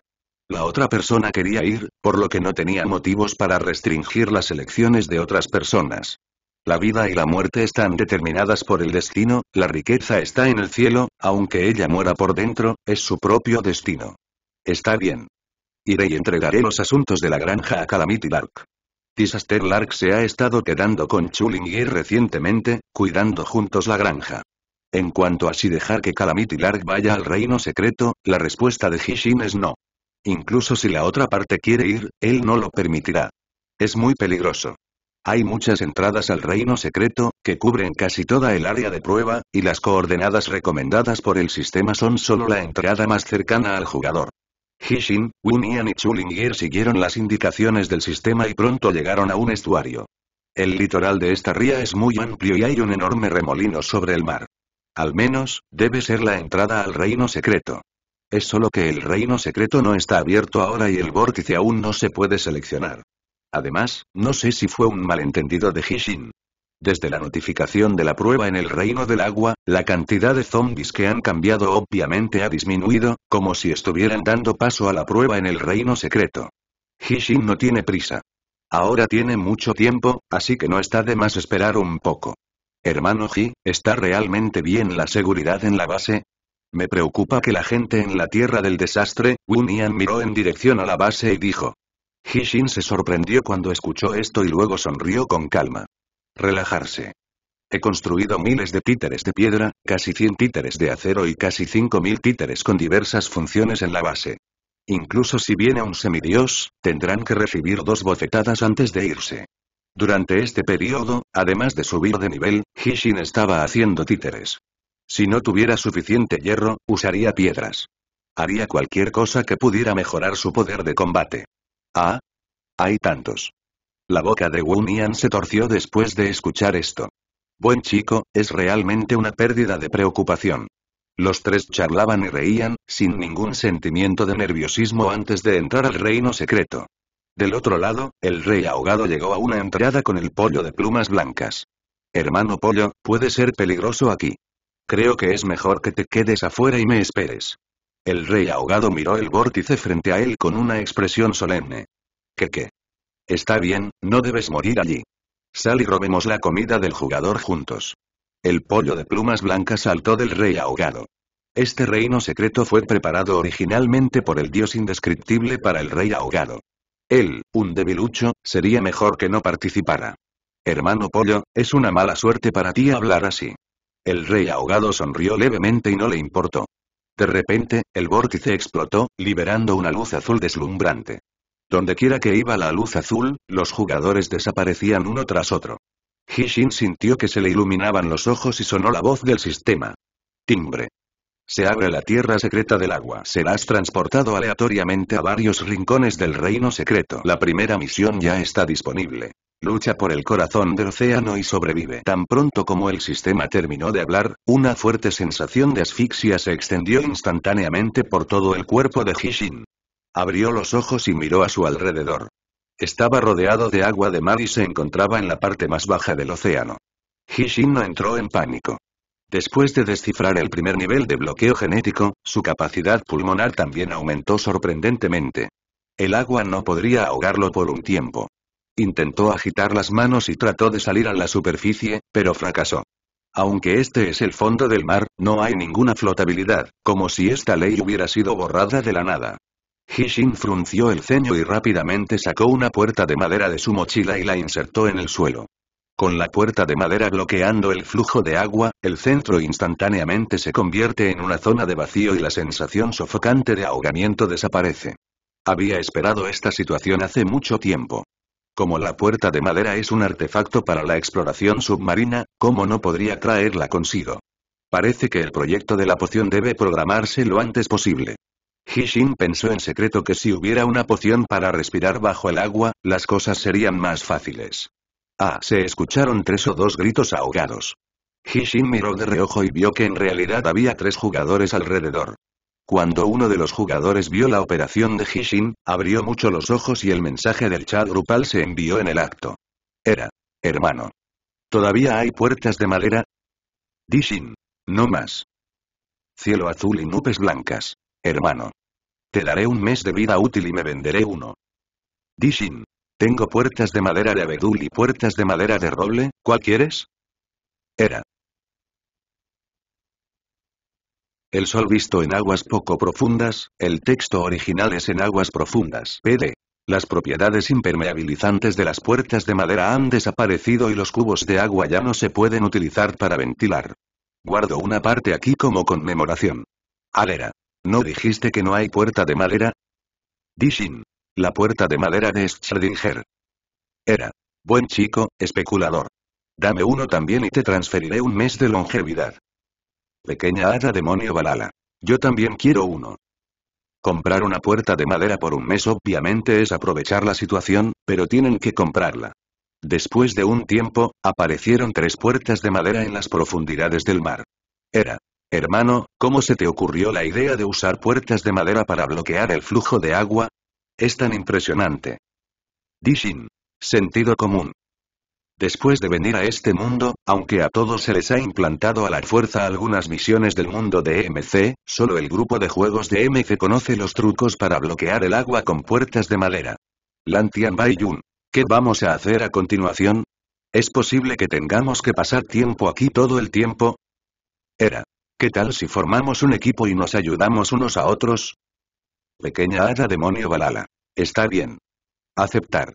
La otra persona quería ir, por lo que no tenía motivos para restringir las elecciones de otras personas. La vida y la muerte están determinadas por el destino, la riqueza está en el cielo, aunque ella muera por dentro, es su propio destino. Está bien. Iré y entregaré los asuntos de la granja a Calamity Lark. Disaster Lark se ha estado quedando con Chulingir recientemente, cuidando juntos la granja. En cuanto a si dejar que Calamity Lark vaya al reino secreto, la respuesta de Hishin es no. Incluso si la otra parte quiere ir, él no lo permitirá. Es muy peligroso. Hay muchas entradas al reino secreto, que cubren casi toda el área de prueba, y las coordenadas recomendadas por el sistema son solo la entrada más cercana al jugador. Hishin, Wunian y Chulinger siguieron las indicaciones del sistema y pronto llegaron a un estuario. El litoral de esta ría es muy amplio y hay un enorme remolino sobre el mar. Al menos, debe ser la entrada al reino secreto. Es solo que el reino secreto no está abierto ahora y el vórtice aún no se puede seleccionar. Además, no sé si fue un malentendido de Hishin. Desde la notificación de la prueba en el reino del agua, la cantidad de zombies que han cambiado obviamente ha disminuido, como si estuvieran dando paso a la prueba en el reino secreto. Hishin no tiene prisa. Ahora tiene mucho tiempo, así que no está de más esperar un poco. Hermano Ji, ¿está realmente bien la seguridad en la base? Me preocupa que la gente en la Tierra del Desastre, Wunian miró en dirección a la base y dijo. Hishin se sorprendió cuando escuchó esto y luego sonrió con calma. Relajarse. He construido miles de títeres de piedra, casi 100 títeres de acero y casi 5.000 títeres con diversas funciones en la base. Incluso si viene un semidios, tendrán que recibir dos bofetadas antes de irse. Durante este periodo, además de subir de nivel, Hishin estaba haciendo títeres. Si no tuviera suficiente hierro, usaría piedras. Haría cualquier cosa que pudiera mejorar su poder de combate. Ah. Hay tantos. La boca de Wunian se torció después de escuchar esto. Buen chico, es realmente una pérdida de preocupación. Los tres charlaban y reían, sin ningún sentimiento de nerviosismo antes de entrar al reino secreto. Del otro lado, el rey ahogado llegó a una entrada con el pollo de plumas blancas. Hermano pollo, puede ser peligroso aquí. Creo que es mejor que te quedes afuera y me esperes. El rey ahogado miró el vórtice frente a él con una expresión solemne. ¿Qué qué? Está bien, no debes morir allí. Sal y robemos la comida del jugador juntos. El pollo de plumas blancas saltó del rey ahogado. Este reino secreto fue preparado originalmente por el dios indescriptible para el rey ahogado. Él, un debilucho, sería mejor que no participara. Hermano pollo, es una mala suerte para ti hablar así. El rey ahogado sonrió levemente y no le importó. De repente, el vórtice explotó, liberando una luz azul deslumbrante. Dondequiera que iba la luz azul, los jugadores desaparecían uno tras otro. Hishin sintió que se le iluminaban los ojos y sonó la voz del sistema. Timbre. Se abre la tierra secreta del agua. Serás transportado aleatoriamente a varios rincones del reino secreto. La primera misión ya está disponible. Lucha por el corazón del océano y sobrevive. Tan pronto como el sistema terminó de hablar, una fuerte sensación de asfixia se extendió instantáneamente por todo el cuerpo de Hishin. Abrió los ojos y miró a su alrededor. Estaba rodeado de agua de mar y se encontraba en la parte más baja del océano. Hishin no entró en pánico. Después de descifrar el primer nivel de bloqueo genético, su capacidad pulmonar también aumentó sorprendentemente. El agua no podría ahogarlo por un tiempo. Intentó agitar las manos y trató de salir a la superficie, pero fracasó. Aunque este es el fondo del mar, no hay ninguna flotabilidad, como si esta ley hubiera sido borrada de la nada. Hishin frunció el ceño y rápidamente sacó una puerta de madera de su mochila y la insertó en el suelo. Con la puerta de madera bloqueando el flujo de agua, el centro instantáneamente se convierte en una zona de vacío y la sensación sofocante de ahogamiento desaparece. Había esperado esta situación hace mucho tiempo. Como la puerta de madera es un artefacto para la exploración submarina, ¿cómo no podría traerla consigo? Parece que el proyecto de la poción debe programarse lo antes posible. Hishin pensó en secreto que si hubiera una poción para respirar bajo el agua, las cosas serían más fáciles. Ah, se escucharon tres o dos gritos ahogados. Hishin miró de reojo y vio que en realidad había tres jugadores alrededor. Cuando uno de los jugadores vio la operación de Hishin, abrió mucho los ojos y el mensaje del chat grupal se envió en el acto. Era. Hermano. ¿Todavía hay puertas de madera? Dishin. No más. Cielo azul y nubes blancas. Hermano. Te daré un mes de vida útil y me venderé uno. Dishin. Tengo puertas de madera de abedul y puertas de madera de roble, ¿cuál quieres? Era. El sol visto en aguas poco profundas, el texto original es en aguas profundas. PD. Las propiedades impermeabilizantes de las puertas de madera han desaparecido y los cubos de agua ya no se pueden utilizar para ventilar. Guardo una parte aquí como conmemoración. Alera. ¿No dijiste que no hay puerta de madera? Dishin. La puerta de madera de Schrödinger. Era. Buen chico, especulador. Dame uno también y te transferiré un mes de longevidad. Pequeña hada demonio Balala. Yo también quiero uno. Comprar una puerta de madera por un mes obviamente es aprovechar la situación, pero tienen que comprarla. Después de un tiempo, aparecieron tres puertas de madera en las profundidades del mar. Era. Hermano, ¿cómo se te ocurrió la idea de usar puertas de madera para bloquear el flujo de agua? Es tan impresionante. Dijin, Sentido común. Después de venir a este mundo, aunque a todos se les ha implantado a la fuerza algunas misiones del mundo de e MC, solo el grupo de juegos de e MC conoce los trucos para bloquear el agua con puertas de madera. Lantian Baiyun. ¿Qué vamos a hacer a continuación? ¿Es posible que tengamos que pasar tiempo aquí todo el tiempo? Era. ¿Qué tal si formamos un equipo y nos ayudamos unos a otros? Pequeña hada demonio balala. Está bien. Aceptar.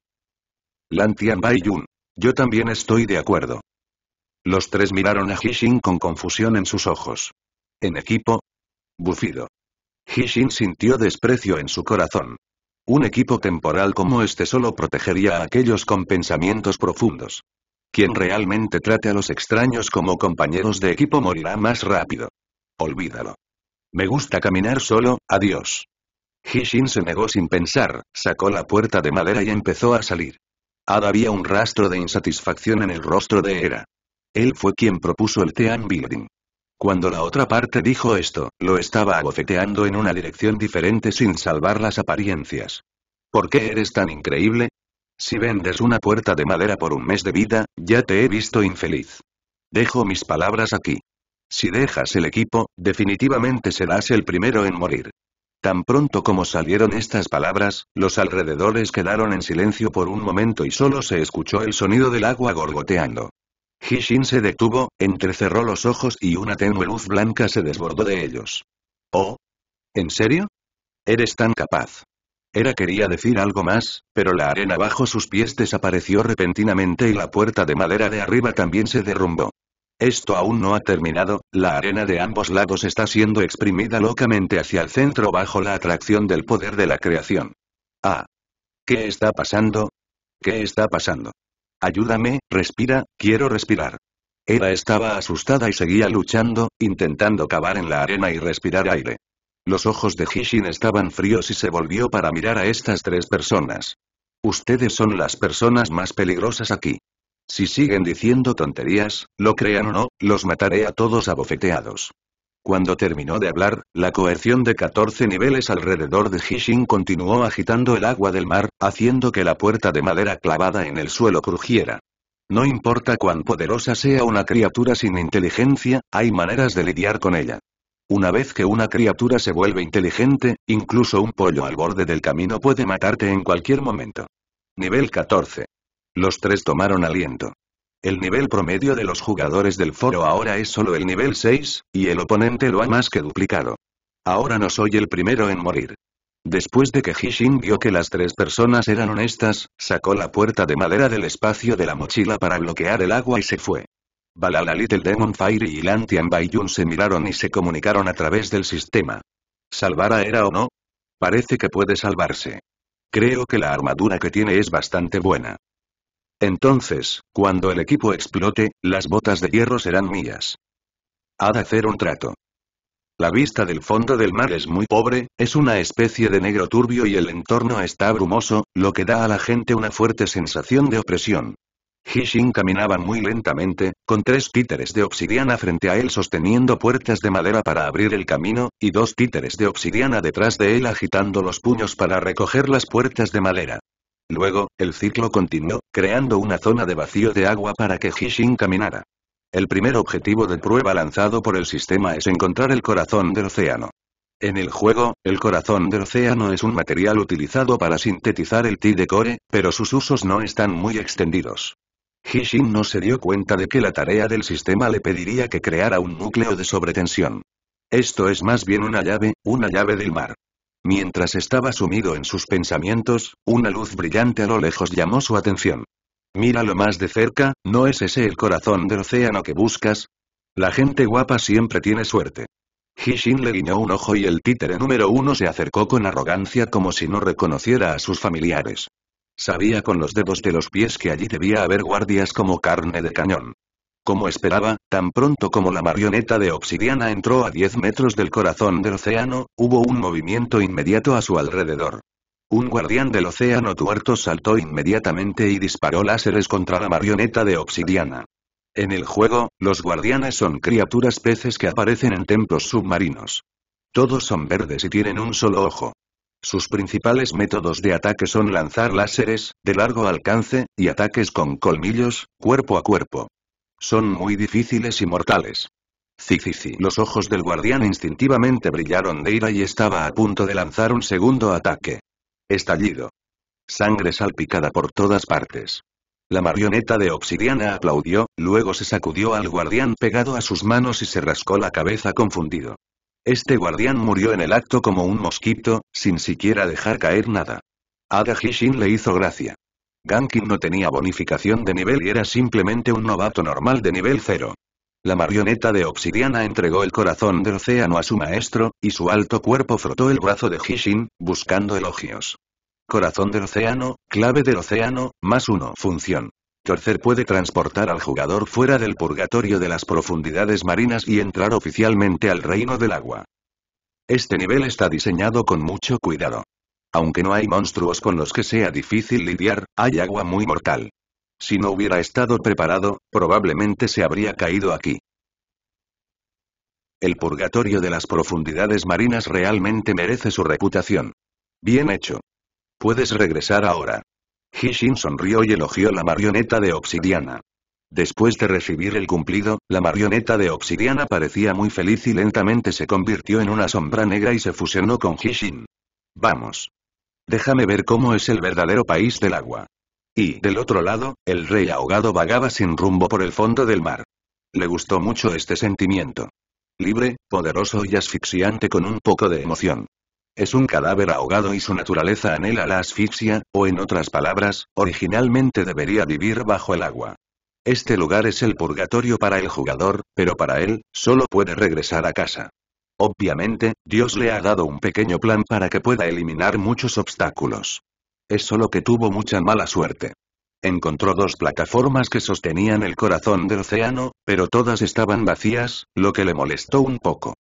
Lantian Baiyun. Yo también estoy de acuerdo. Los tres miraron a Hishin con confusión en sus ojos. ¿En equipo? Bufido. Hishin sintió desprecio en su corazón. Un equipo temporal como este solo protegería a aquellos con pensamientos profundos. Quien realmente trate a los extraños como compañeros de equipo morirá más rápido. Olvídalo. Me gusta caminar solo, adiós. Hishin se negó sin pensar, sacó la puerta de madera y empezó a salir había un rastro de insatisfacción en el rostro de Hera. Él fue quien propuso el Team Building. Cuando la otra parte dijo esto, lo estaba abofeteando en una dirección diferente sin salvar las apariencias. ¿Por qué eres tan increíble? Si vendes una puerta de madera por un mes de vida, ya te he visto infeliz. Dejo mis palabras aquí. Si dejas el equipo, definitivamente serás el primero en morir. Tan pronto como salieron estas palabras, los alrededores quedaron en silencio por un momento y solo se escuchó el sonido del agua gorgoteando. Hishin se detuvo, entrecerró los ojos y una tenue luz blanca se desbordó de ellos. ¿Oh? ¿En serio? Eres tan capaz. Era quería decir algo más, pero la arena bajo sus pies desapareció repentinamente y la puerta de madera de arriba también se derrumbó. Esto aún no ha terminado, la arena de ambos lados está siendo exprimida locamente hacia el centro bajo la atracción del poder de la creación. Ah. ¿Qué está pasando? ¿Qué está pasando? Ayúdame, respira, quiero respirar. Eva estaba asustada y seguía luchando, intentando cavar en la arena y respirar aire. Los ojos de Hishin estaban fríos y se volvió para mirar a estas tres personas. Ustedes son las personas más peligrosas aquí. Si siguen diciendo tonterías, lo crean o no, los mataré a todos abofeteados. Cuando terminó de hablar, la coerción de 14 niveles alrededor de Hishin continuó agitando el agua del mar, haciendo que la puerta de madera clavada en el suelo crujiera. No importa cuán poderosa sea una criatura sin inteligencia, hay maneras de lidiar con ella. Una vez que una criatura se vuelve inteligente, incluso un pollo al borde del camino puede matarte en cualquier momento. Nivel 14. Los tres tomaron aliento. El nivel promedio de los jugadores del foro ahora es solo el nivel 6, y el oponente lo ha más que duplicado. Ahora no soy el primero en morir. Después de que Hishin vio que las tres personas eran honestas, sacó la puerta de madera del espacio de la mochila para bloquear el agua y se fue. Balala Little Demon Fire y Lantian Baiyun se miraron y se comunicaron a través del sistema. ¿Salvar a Era o no? Parece que puede salvarse. Creo que la armadura que tiene es bastante buena. Entonces, cuando el equipo explote, las botas de hierro serán mías. Ha de hacer un trato. La vista del fondo del mar es muy pobre, es una especie de negro turbio y el entorno está brumoso, lo que da a la gente una fuerte sensación de opresión. Hishin caminaba muy lentamente, con tres títeres de obsidiana frente a él sosteniendo puertas de madera para abrir el camino, y dos títeres de obsidiana detrás de él agitando los puños para recoger las puertas de madera. Luego, el ciclo continuó, creando una zona de vacío de agua para que Jishin caminara. El primer objetivo de prueba lanzado por el sistema es encontrar el corazón del océano. En el juego, el corazón del océano es un material utilizado para sintetizar el T de core, pero sus usos no están muy extendidos. Hishin no se dio cuenta de que la tarea del sistema le pediría que creara un núcleo de sobretensión. Esto es más bien una llave, una llave del mar. Mientras estaba sumido en sus pensamientos, una luz brillante a lo lejos llamó su atención. Míralo más de cerca, ¿no es ese el corazón del océano que buscas? La gente guapa siempre tiene suerte. Hishin le guiñó un ojo y el títere número uno se acercó con arrogancia como si no reconociera a sus familiares. Sabía con los dedos de los pies que allí debía haber guardias como carne de cañón. Como esperaba, tan pronto como la marioneta de obsidiana entró a 10 metros del corazón del océano, hubo un movimiento inmediato a su alrededor. Un guardián del océano tuerto saltó inmediatamente y disparó láseres contra la marioneta de obsidiana. En el juego, los guardianes son criaturas peces que aparecen en templos submarinos. Todos son verdes y tienen un solo ojo. Sus principales métodos de ataque son lanzar láseres, de largo alcance, y ataques con colmillos, cuerpo a cuerpo. Son muy difíciles y mortales. sí Los ojos del guardián instintivamente brillaron de ira y estaba a punto de lanzar un segundo ataque. Estallido. Sangre salpicada por todas partes. La marioneta de obsidiana aplaudió, luego se sacudió al guardián pegado a sus manos y se rascó la cabeza confundido. Este guardián murió en el acto como un mosquito, sin siquiera dejar caer nada. Ada Hishin le hizo gracia. Gankin no tenía bonificación de nivel y era simplemente un novato normal de nivel 0. La marioneta de obsidiana entregó el corazón del océano a su maestro, y su alto cuerpo frotó el brazo de Hishin, buscando elogios. Corazón del océano, clave del océano, más uno. Función. Torcer puede transportar al jugador fuera del purgatorio de las profundidades marinas y entrar oficialmente al reino del agua. Este nivel está diseñado con mucho cuidado. Aunque no hay monstruos con los que sea difícil lidiar, hay agua muy mortal. Si no hubiera estado preparado, probablemente se habría caído aquí. El purgatorio de las profundidades marinas realmente merece su reputación. Bien hecho. Puedes regresar ahora. Hishin sonrió y elogió la marioneta de obsidiana. Después de recibir el cumplido, la marioneta de obsidiana parecía muy feliz y lentamente se convirtió en una sombra negra y se fusionó con Hishin. Vamos. Déjame ver cómo es el verdadero país del agua. Y, del otro lado, el rey ahogado vagaba sin rumbo por el fondo del mar. Le gustó mucho este sentimiento. Libre, poderoso y asfixiante con un poco de emoción. Es un cadáver ahogado y su naturaleza anhela la asfixia, o en otras palabras, originalmente debería vivir bajo el agua. Este lugar es el purgatorio para el jugador, pero para él, solo puede regresar a casa. Obviamente, Dios le ha dado un pequeño plan para que pueda eliminar muchos obstáculos. Es solo que tuvo mucha mala suerte. Encontró dos plataformas que sostenían el corazón del océano, pero todas estaban vacías, lo que le molestó un poco.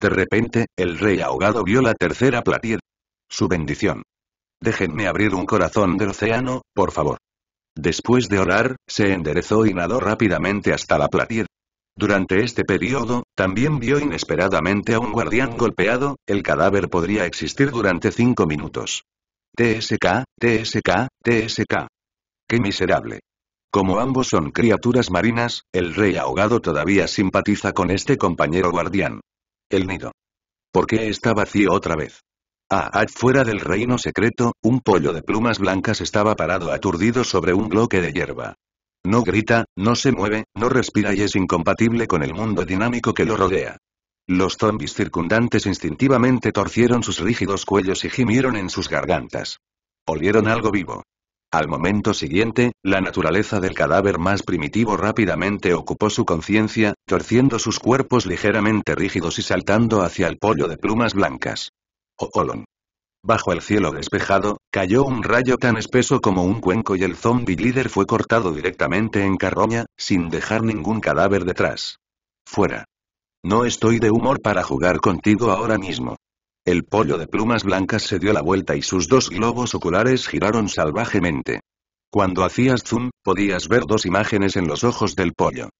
De repente, el rey ahogado vio la tercera platier. Su bendición. Déjenme abrir un corazón del océano, por favor. Después de orar, se enderezó y nadó rápidamente hasta la platier. Durante este periodo, también vio inesperadamente a un guardián golpeado, el cadáver podría existir durante cinco minutos. TSK, TSK, TSK. ¡Qué miserable! Como ambos son criaturas marinas, el rey ahogado todavía simpatiza con este compañero guardián. El nido. ¿Por qué está vacío otra vez? Ah, ah fuera del reino secreto, un pollo de plumas blancas estaba parado aturdido sobre un bloque de hierba. No grita, no se mueve, no respira y es incompatible con el mundo dinámico que lo rodea. Los zombis circundantes instintivamente torcieron sus rígidos cuellos y gimieron en sus gargantas. Olieron algo vivo. Al momento siguiente, la naturaleza del cadáver más primitivo rápidamente ocupó su conciencia, torciendo sus cuerpos ligeramente rígidos y saltando hacia el pollo de plumas blancas. Oh, Olon!» Bajo el cielo despejado, Cayó un rayo tan espeso como un cuenco y el zombie líder fue cortado directamente en carroña, sin dejar ningún cadáver detrás. Fuera. No estoy de humor para jugar contigo ahora mismo. El pollo de plumas blancas se dio la vuelta y sus dos globos oculares giraron salvajemente. Cuando hacías zoom, podías ver dos imágenes en los ojos del pollo.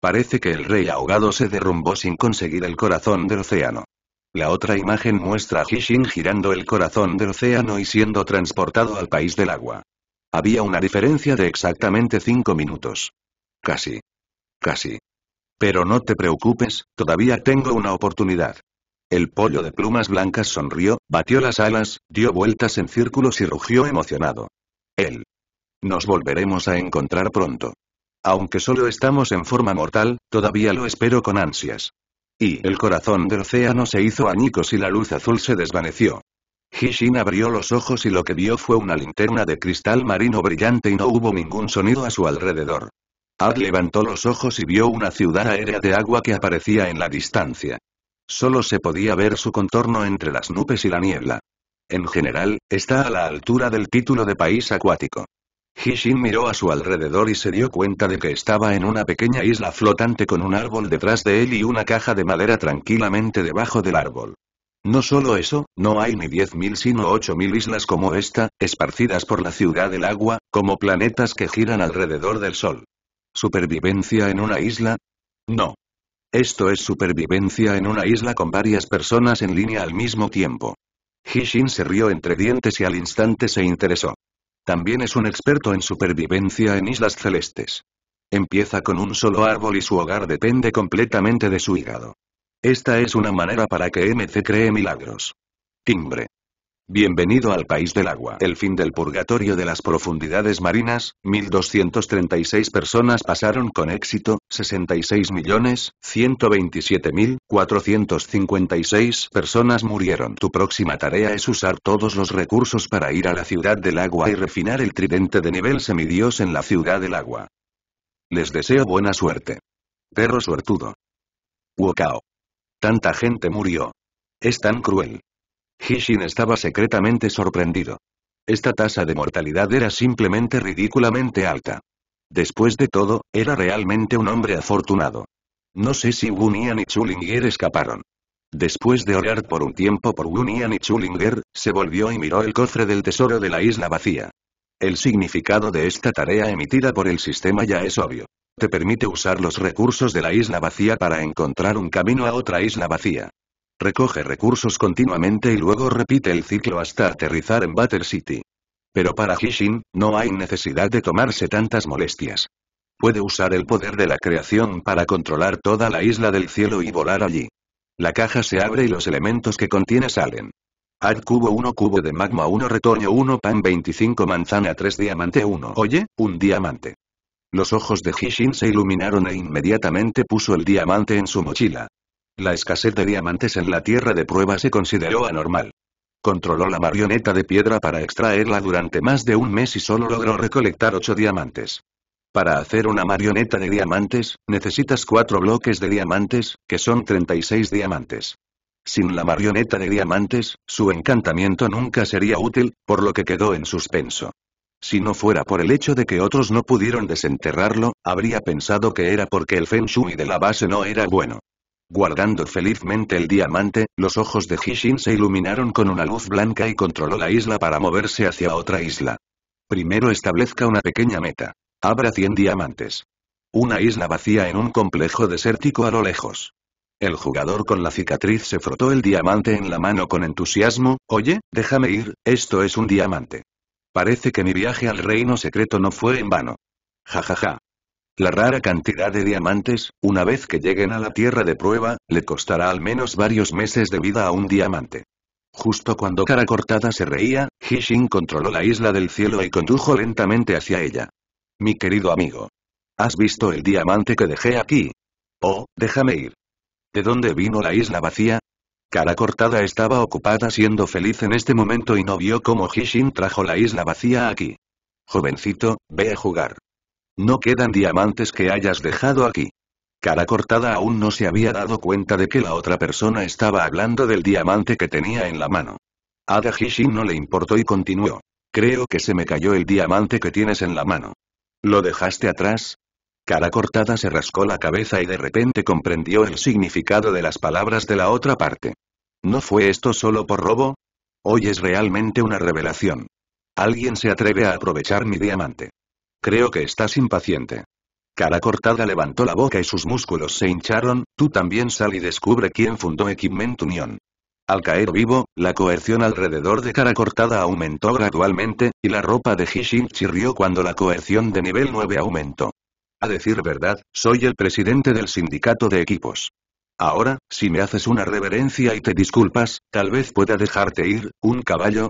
Parece que el rey ahogado se derrumbó sin conseguir el corazón del océano. La otra imagen muestra a Hishin girando el corazón del océano y siendo transportado al país del agua. Había una diferencia de exactamente cinco minutos. Casi. Casi. Pero no te preocupes, todavía tengo una oportunidad. El pollo de plumas blancas sonrió, batió las alas, dio vueltas en círculos y rugió emocionado. Él. Nos volveremos a encontrar pronto. Aunque solo estamos en forma mortal, todavía lo espero con ansias. Y el corazón del océano se hizo añicos y la luz azul se desvaneció. Hishin abrió los ojos y lo que vio fue una linterna de cristal marino brillante y no hubo ningún sonido a su alrededor. Ad levantó los ojos y vio una ciudad aérea de agua que aparecía en la distancia. Solo se podía ver su contorno entre las nubes y la niebla. En general, está a la altura del título de país acuático. Hishin miró a su alrededor y se dio cuenta de que estaba en una pequeña isla flotante con un árbol detrás de él y una caja de madera tranquilamente debajo del árbol. No solo eso, no hay ni 10.000 sino 8.000 islas como esta, esparcidas por la ciudad del agua, como planetas que giran alrededor del Sol. ¿Supervivencia en una isla? No. Esto es supervivencia en una isla con varias personas en línea al mismo tiempo. Hishin se rió entre dientes y al instante se interesó. También es un experto en supervivencia en islas celestes. Empieza con un solo árbol y su hogar depende completamente de su hígado. Esta es una manera para que MC cree milagros. Timbre. Bienvenido al país del agua. El fin del purgatorio de las profundidades marinas, 1236 personas pasaron con éxito, 66 millones, personas murieron. Tu próxima tarea es usar todos los recursos para ir a la ciudad del agua y refinar el tridente de nivel semidios en la ciudad del agua. Les deseo buena suerte. Perro suertudo. Wokao. Tanta gente murió. Es tan cruel. Hishin estaba secretamente sorprendido. Esta tasa de mortalidad era simplemente ridículamente alta. Después de todo, era realmente un hombre afortunado. No sé si Wunian y Chulinger escaparon. Después de orar por un tiempo por Wunian y Chulinger, se volvió y miró el cofre del tesoro de la isla vacía. El significado de esta tarea emitida por el sistema ya es obvio. Te permite usar los recursos de la isla vacía para encontrar un camino a otra isla vacía. Recoge recursos continuamente y luego repite el ciclo hasta aterrizar en Butter City. Pero para Hishin, no hay necesidad de tomarse tantas molestias. Puede usar el poder de la creación para controlar toda la isla del cielo y volar allí. La caja se abre y los elementos que contiene salen. Ad cubo 1 cubo de magma 1 retoño 1 pan 25 manzana 3 diamante 1 Oye, un diamante. Los ojos de Hishin se iluminaron e inmediatamente puso el diamante en su mochila. La escasez de diamantes en la tierra de prueba se consideró anormal. Controló la marioneta de piedra para extraerla durante más de un mes y solo logró recolectar ocho diamantes. Para hacer una marioneta de diamantes, necesitas cuatro bloques de diamantes, que son 36 diamantes. Sin la marioneta de diamantes, su encantamiento nunca sería útil, por lo que quedó en suspenso. Si no fuera por el hecho de que otros no pudieron desenterrarlo, habría pensado que era porque el Feng Shui de la base no era bueno. Guardando felizmente el diamante, los ojos de Hishin se iluminaron con una luz blanca y controló la isla para moverse hacia otra isla. Primero establezca una pequeña meta. Abra 100 diamantes. Una isla vacía en un complejo desértico a lo lejos. El jugador con la cicatriz se frotó el diamante en la mano con entusiasmo, oye, déjame ir, esto es un diamante. Parece que mi viaje al reino secreto no fue en vano. Ja ja ja, la rara cantidad de diamantes, una vez que lleguen a la tierra de prueba, le costará al menos varios meses de vida a un diamante. Justo cuando cara cortada se reía, Hishin controló la isla del cielo y condujo lentamente hacia ella. Mi querido amigo. ¿Has visto el diamante que dejé aquí? Oh, déjame ir. ¿De dónde vino la isla vacía? Cara cortada estaba ocupada siendo feliz en este momento y no vio cómo Hishin trajo la isla vacía aquí. Jovencito, ve a jugar. No quedan diamantes que hayas dejado aquí. Cara cortada aún no se había dado cuenta de que la otra persona estaba hablando del diamante que tenía en la mano. A Dahishin no le importó y continuó. Creo que se me cayó el diamante que tienes en la mano. ¿Lo dejaste atrás? Cara cortada se rascó la cabeza y de repente comprendió el significado de las palabras de la otra parte. ¿No fue esto solo por robo? Hoy es realmente una revelación. Alguien se atreve a aprovechar mi diamante. Creo que estás impaciente. Cara cortada levantó la boca y sus músculos se hincharon, tú también sal y descubre quién fundó Equipment Union. Al caer vivo, la coerción alrededor de cara cortada aumentó gradualmente, y la ropa de Hishin chirrió cuando la coerción de nivel 9 aumentó. A decir verdad, soy el presidente del sindicato de equipos. Ahora, si me haces una reverencia y te disculpas, tal vez pueda dejarte ir, un caballo,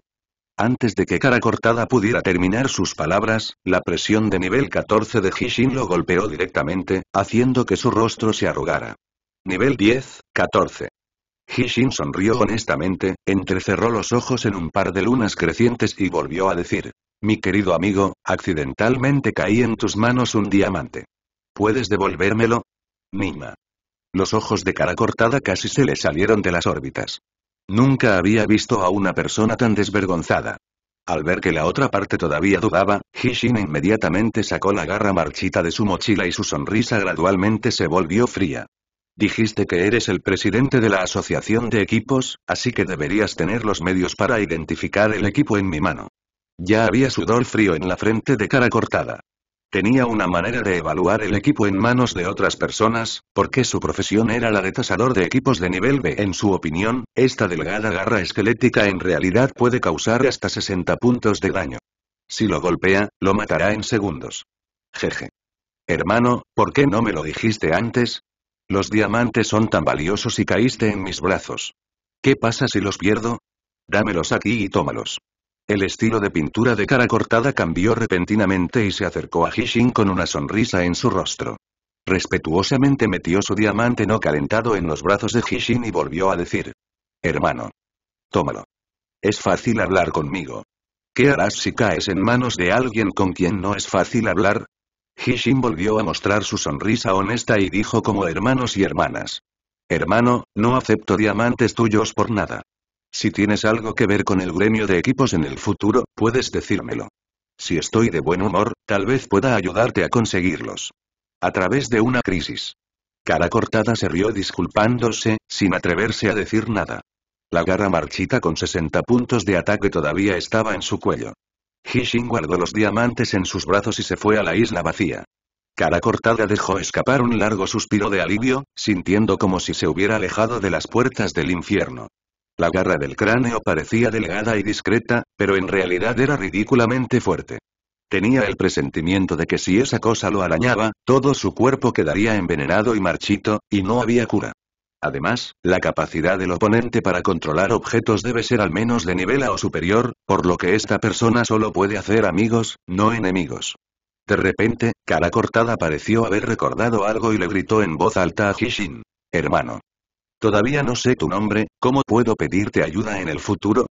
antes de que Cara Cortada pudiera terminar sus palabras, la presión de nivel 14 de Hishin lo golpeó directamente, haciendo que su rostro se arrugara. Nivel 10, 14. Hishin sonrió honestamente, entrecerró los ojos en un par de lunas crecientes y volvió a decir. Mi querido amigo, accidentalmente caí en tus manos un diamante. ¿Puedes devolvérmelo? Mima. Los ojos de cara cortada casi se le salieron de las órbitas. Nunca había visto a una persona tan desvergonzada. Al ver que la otra parte todavía dudaba, Hishin inmediatamente sacó la garra marchita de su mochila y su sonrisa gradualmente se volvió fría. Dijiste que eres el presidente de la asociación de equipos, así que deberías tener los medios para identificar el equipo en mi mano. Ya había sudor frío en la frente de cara cortada. Tenía una manera de evaluar el equipo en manos de otras personas, porque su profesión era la de tasador de equipos de nivel B. En su opinión, esta delgada garra esquelética en realidad puede causar hasta 60 puntos de daño. Si lo golpea, lo matará en segundos. Jeje. Hermano, ¿por qué no me lo dijiste antes? Los diamantes son tan valiosos y caíste en mis brazos. ¿Qué pasa si los pierdo? Dámelos aquí y tómalos. El estilo de pintura de cara cortada cambió repentinamente y se acercó a Hishin con una sonrisa en su rostro. Respetuosamente metió su diamante no calentado en los brazos de Hishin y volvió a decir. Hermano. Tómalo. Es fácil hablar conmigo. ¿Qué harás si caes en manos de alguien con quien no es fácil hablar? Hishin volvió a mostrar su sonrisa honesta y dijo como hermanos y hermanas. Hermano, no acepto diamantes tuyos por nada. Si tienes algo que ver con el gremio de equipos en el futuro, puedes decírmelo. Si estoy de buen humor, tal vez pueda ayudarte a conseguirlos. A través de una crisis. Cara cortada se rió disculpándose, sin atreverse a decir nada. La garra marchita con 60 puntos de ataque todavía estaba en su cuello. Hishin guardó los diamantes en sus brazos y se fue a la isla vacía. Cara cortada dejó escapar un largo suspiro de alivio, sintiendo como si se hubiera alejado de las puertas del infierno. La garra del cráneo parecía delgada y discreta, pero en realidad era ridículamente fuerte. Tenía el presentimiento de que si esa cosa lo arañaba, todo su cuerpo quedaría envenenado y marchito, y no había cura. Además, la capacidad del oponente para controlar objetos debe ser al menos de nivel A o superior, por lo que esta persona solo puede hacer amigos, no enemigos. De repente, Cara Cortada pareció haber recordado algo y le gritó en voz alta a Hishin. Hermano. Todavía no sé tu nombre, ¿cómo puedo pedirte ayuda en el futuro?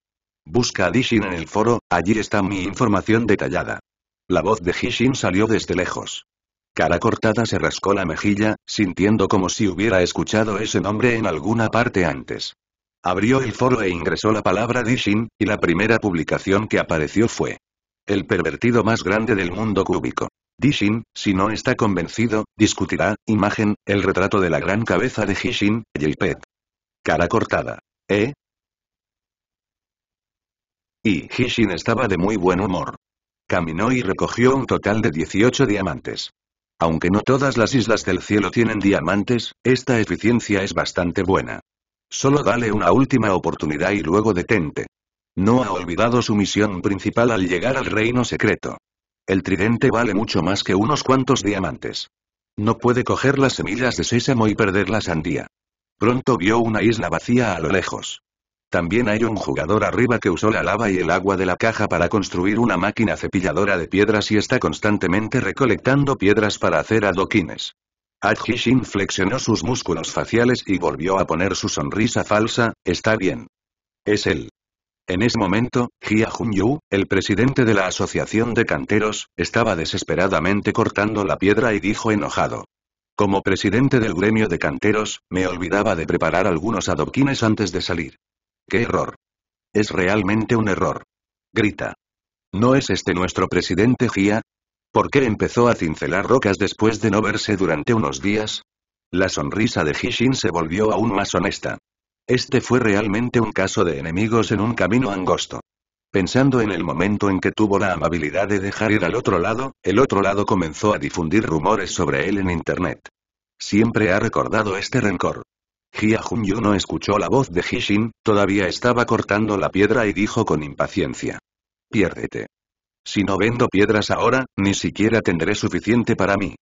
Busca a Dishin en el foro, allí está mi información detallada. La voz de Dishin salió desde lejos. Cara cortada se rascó la mejilla, sintiendo como si hubiera escuchado ese nombre en alguna parte antes. Abrió el foro e ingresó la palabra Dishin, y la primera publicación que apareció fue El pervertido más grande del mundo cúbico. Dishin, si no está convencido, discutirá, imagen, el retrato de la gran cabeza de Hishin, JPEG. Cara cortada. ¿Eh? Y Hishin estaba de muy buen humor. Caminó y recogió un total de 18 diamantes. Aunque no todas las islas del cielo tienen diamantes, esta eficiencia es bastante buena. Solo dale una última oportunidad y luego detente. No ha olvidado su misión principal al llegar al reino secreto. El tridente vale mucho más que unos cuantos diamantes. No puede coger las semillas de sésamo y perder la sandía. Pronto vio una isla vacía a lo lejos. También hay un jugador arriba que usó la lava y el agua de la caja para construir una máquina cepilladora de piedras y está constantemente recolectando piedras para hacer adoquines. Adjishin flexionó sus músculos faciales y volvió a poner su sonrisa falsa, está bien. Es él. En ese momento, Jia Junyu, el presidente de la Asociación de Canteros, estaba desesperadamente cortando la piedra y dijo enojado. Como presidente del gremio de canteros, me olvidaba de preparar algunos adoquines antes de salir. ¡Qué error! Es realmente un error. Grita. ¿No es este nuestro presidente Jia? ¿Por qué empezó a cincelar rocas después de no verse durante unos días? La sonrisa de Hishin se volvió aún más honesta. Este fue realmente un caso de enemigos en un camino angosto. Pensando en el momento en que tuvo la amabilidad de dejar ir al otro lado, el otro lado comenzó a difundir rumores sobre él en Internet. Siempre ha recordado este rencor. Jia Junyu no escuchó la voz de Hishin, todavía estaba cortando la piedra y dijo con impaciencia. Piérdete. Si no vendo piedras ahora, ni siquiera tendré suficiente para mí.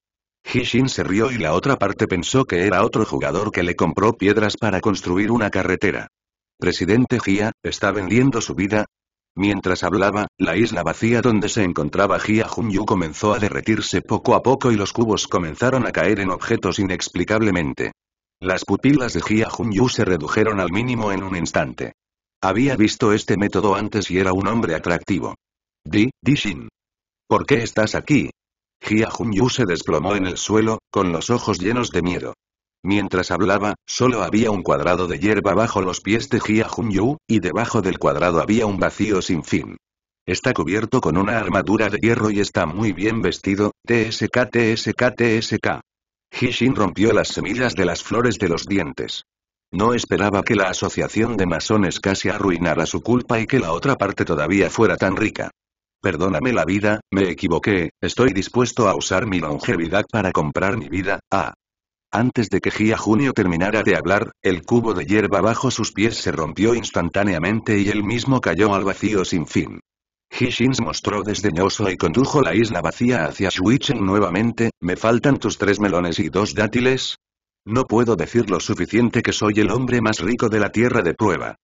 Shin se rió y la otra parte pensó que era otro jugador que le compró piedras para construir una carretera. Presidente Gia, ¿está vendiendo su vida? Mientras hablaba, la isla vacía donde se encontraba Gia Junyu comenzó a derretirse poco a poco y los cubos comenzaron a caer en objetos inexplicablemente. Las pupilas de Gia Junyu se redujeron al mínimo en un instante. Había visto este método antes y era un hombre atractivo. Di, Di Shin. ¿Por qué estás aquí? Jia Junyu se desplomó en el suelo, con los ojos llenos de miedo. Mientras hablaba, solo había un cuadrado de hierba bajo los pies de Jia Junyu, y debajo del cuadrado había un vacío sin fin. Está cubierto con una armadura de hierro y está muy bien vestido, TSK TSK TSK. Hishin rompió las semillas de las flores de los dientes. No esperaba que la asociación de masones casi arruinara su culpa y que la otra parte todavía fuera tan rica. Perdóname la vida, me equivoqué, estoy dispuesto a usar mi longevidad para comprar mi vida, ah. Antes de que Gia Junio terminara de hablar, el cubo de hierba bajo sus pies se rompió instantáneamente y él mismo cayó al vacío sin fin. Hishins mostró desdeñoso y condujo la isla vacía hacia Shuicheng nuevamente, ¿me faltan tus tres melones y dos dátiles? No puedo decir lo suficiente que soy el hombre más rico de la tierra de prueba.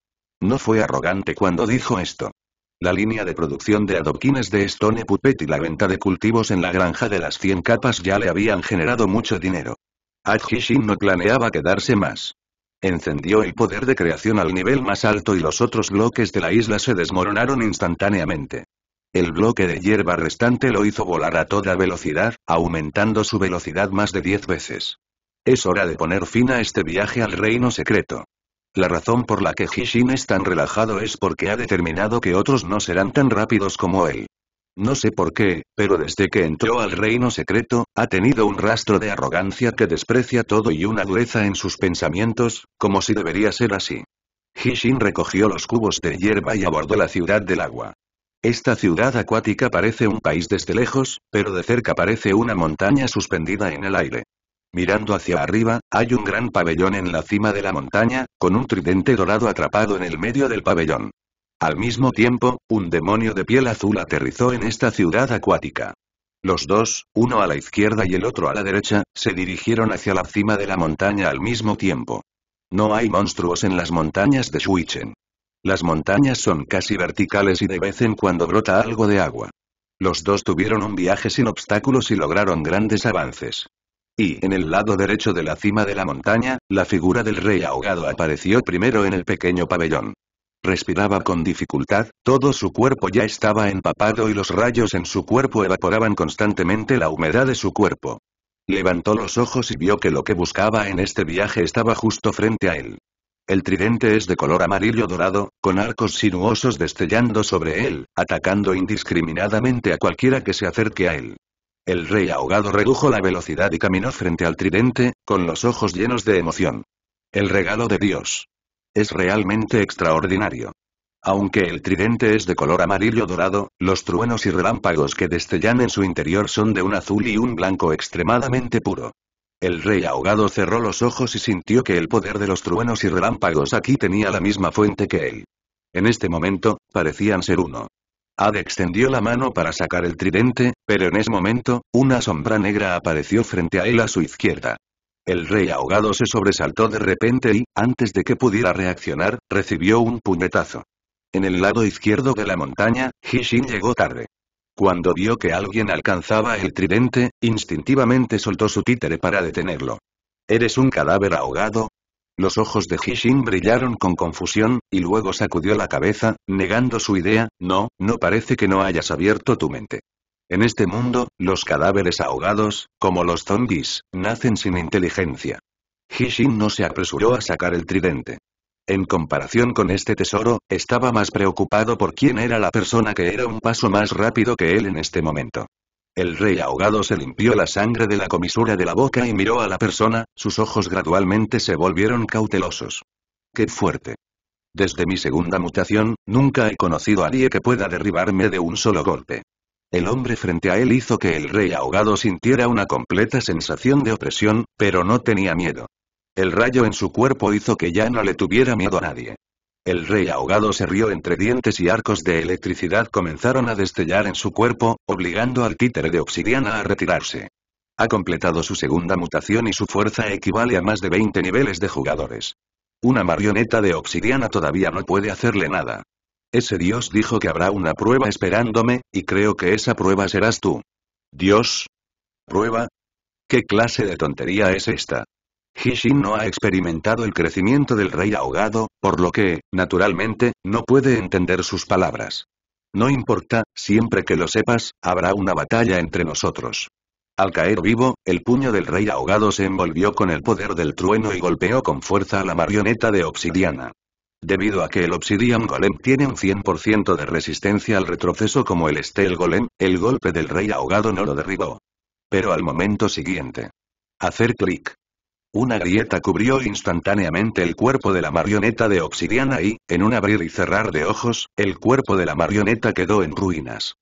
No fue arrogante cuando dijo esto. La línea de producción de adoquines de Stone Puppet y la venta de cultivos en la granja de las 100 capas ya le habían generado mucho dinero. Adhishin no planeaba quedarse más. Encendió el poder de creación al nivel más alto y los otros bloques de la isla se desmoronaron instantáneamente. El bloque de hierba restante lo hizo volar a toda velocidad, aumentando su velocidad más de 10 veces. Es hora de poner fin a este viaje al reino secreto. La razón por la que Hishin es tan relajado es porque ha determinado que otros no serán tan rápidos como él. No sé por qué, pero desde que entró al reino secreto, ha tenido un rastro de arrogancia que desprecia todo y una dureza en sus pensamientos, como si debería ser así. Hishin recogió los cubos de hierba y abordó la ciudad del agua. Esta ciudad acuática parece un país desde lejos, pero de cerca parece una montaña suspendida en el aire. Mirando hacia arriba, hay un gran pabellón en la cima de la montaña, con un tridente dorado atrapado en el medio del pabellón. Al mismo tiempo, un demonio de piel azul aterrizó en esta ciudad acuática. Los dos, uno a la izquierda y el otro a la derecha, se dirigieron hacia la cima de la montaña al mismo tiempo. No hay monstruos en las montañas de Shuichen. Las montañas son casi verticales y de vez en cuando brota algo de agua. Los dos tuvieron un viaje sin obstáculos y lograron grandes avances. Y, en el lado derecho de la cima de la montaña, la figura del rey ahogado apareció primero en el pequeño pabellón. Respiraba con dificultad, todo su cuerpo ya estaba empapado y los rayos en su cuerpo evaporaban constantemente la humedad de su cuerpo. Levantó los ojos y vio que lo que buscaba en este viaje estaba justo frente a él. El tridente es de color amarillo dorado, con arcos sinuosos destellando sobre él, atacando indiscriminadamente a cualquiera que se acerque a él. El rey ahogado redujo la velocidad y caminó frente al tridente, con los ojos llenos de emoción. El regalo de Dios. Es realmente extraordinario. Aunque el tridente es de color amarillo dorado, los truenos y relámpagos que destellan en su interior son de un azul y un blanco extremadamente puro. El rey ahogado cerró los ojos y sintió que el poder de los truenos y relámpagos aquí tenía la misma fuente que él. En este momento, parecían ser uno. Ad extendió la mano para sacar el tridente, pero en ese momento, una sombra negra apareció frente a él a su izquierda. El rey ahogado se sobresaltó de repente y, antes de que pudiera reaccionar, recibió un puñetazo. En el lado izquierdo de la montaña, Hishin llegó tarde. Cuando vio que alguien alcanzaba el tridente, instintivamente soltó su títere para detenerlo. Eres un cadáver ahogado, los ojos de Hishin brillaron con confusión, y luego sacudió la cabeza, negando su idea, no, no parece que no hayas abierto tu mente. En este mundo, los cadáveres ahogados, como los zombies, nacen sin inteligencia. Hishin no se apresuró a sacar el tridente. En comparación con este tesoro, estaba más preocupado por quién era la persona que era un paso más rápido que él en este momento. El rey ahogado se limpió la sangre de la comisura de la boca y miró a la persona, sus ojos gradualmente se volvieron cautelosos. ¡Qué fuerte! Desde mi segunda mutación, nunca he conocido a nadie que pueda derribarme de un solo golpe. El hombre frente a él hizo que el rey ahogado sintiera una completa sensación de opresión, pero no tenía miedo. El rayo en su cuerpo hizo que ya no le tuviera miedo a nadie. El rey ahogado se rió entre dientes y arcos de electricidad comenzaron a destellar en su cuerpo, obligando al títere de obsidiana a retirarse. Ha completado su segunda mutación y su fuerza equivale a más de 20 niveles de jugadores. Una marioneta de obsidiana todavía no puede hacerle nada. Ese dios dijo que habrá una prueba esperándome, y creo que esa prueba serás tú. Dios. ¿Prueba? ¿Qué clase de tontería es esta? Hishin no ha experimentado el crecimiento del rey ahogado, por lo que, naturalmente, no puede entender sus palabras. No importa, siempre que lo sepas, habrá una batalla entre nosotros. Al caer vivo, el puño del rey ahogado se envolvió con el poder del trueno y golpeó con fuerza a la marioneta de obsidiana. Debido a que el Obsidian Golem tiene un 100% de resistencia al retroceso como el Steel Golem, el golpe del rey ahogado no lo derribó. Pero al momento siguiente. Hacer clic. Una grieta cubrió instantáneamente el cuerpo de la marioneta de obsidiana y, en un abrir y cerrar de ojos, el cuerpo de la marioneta quedó en ruinas.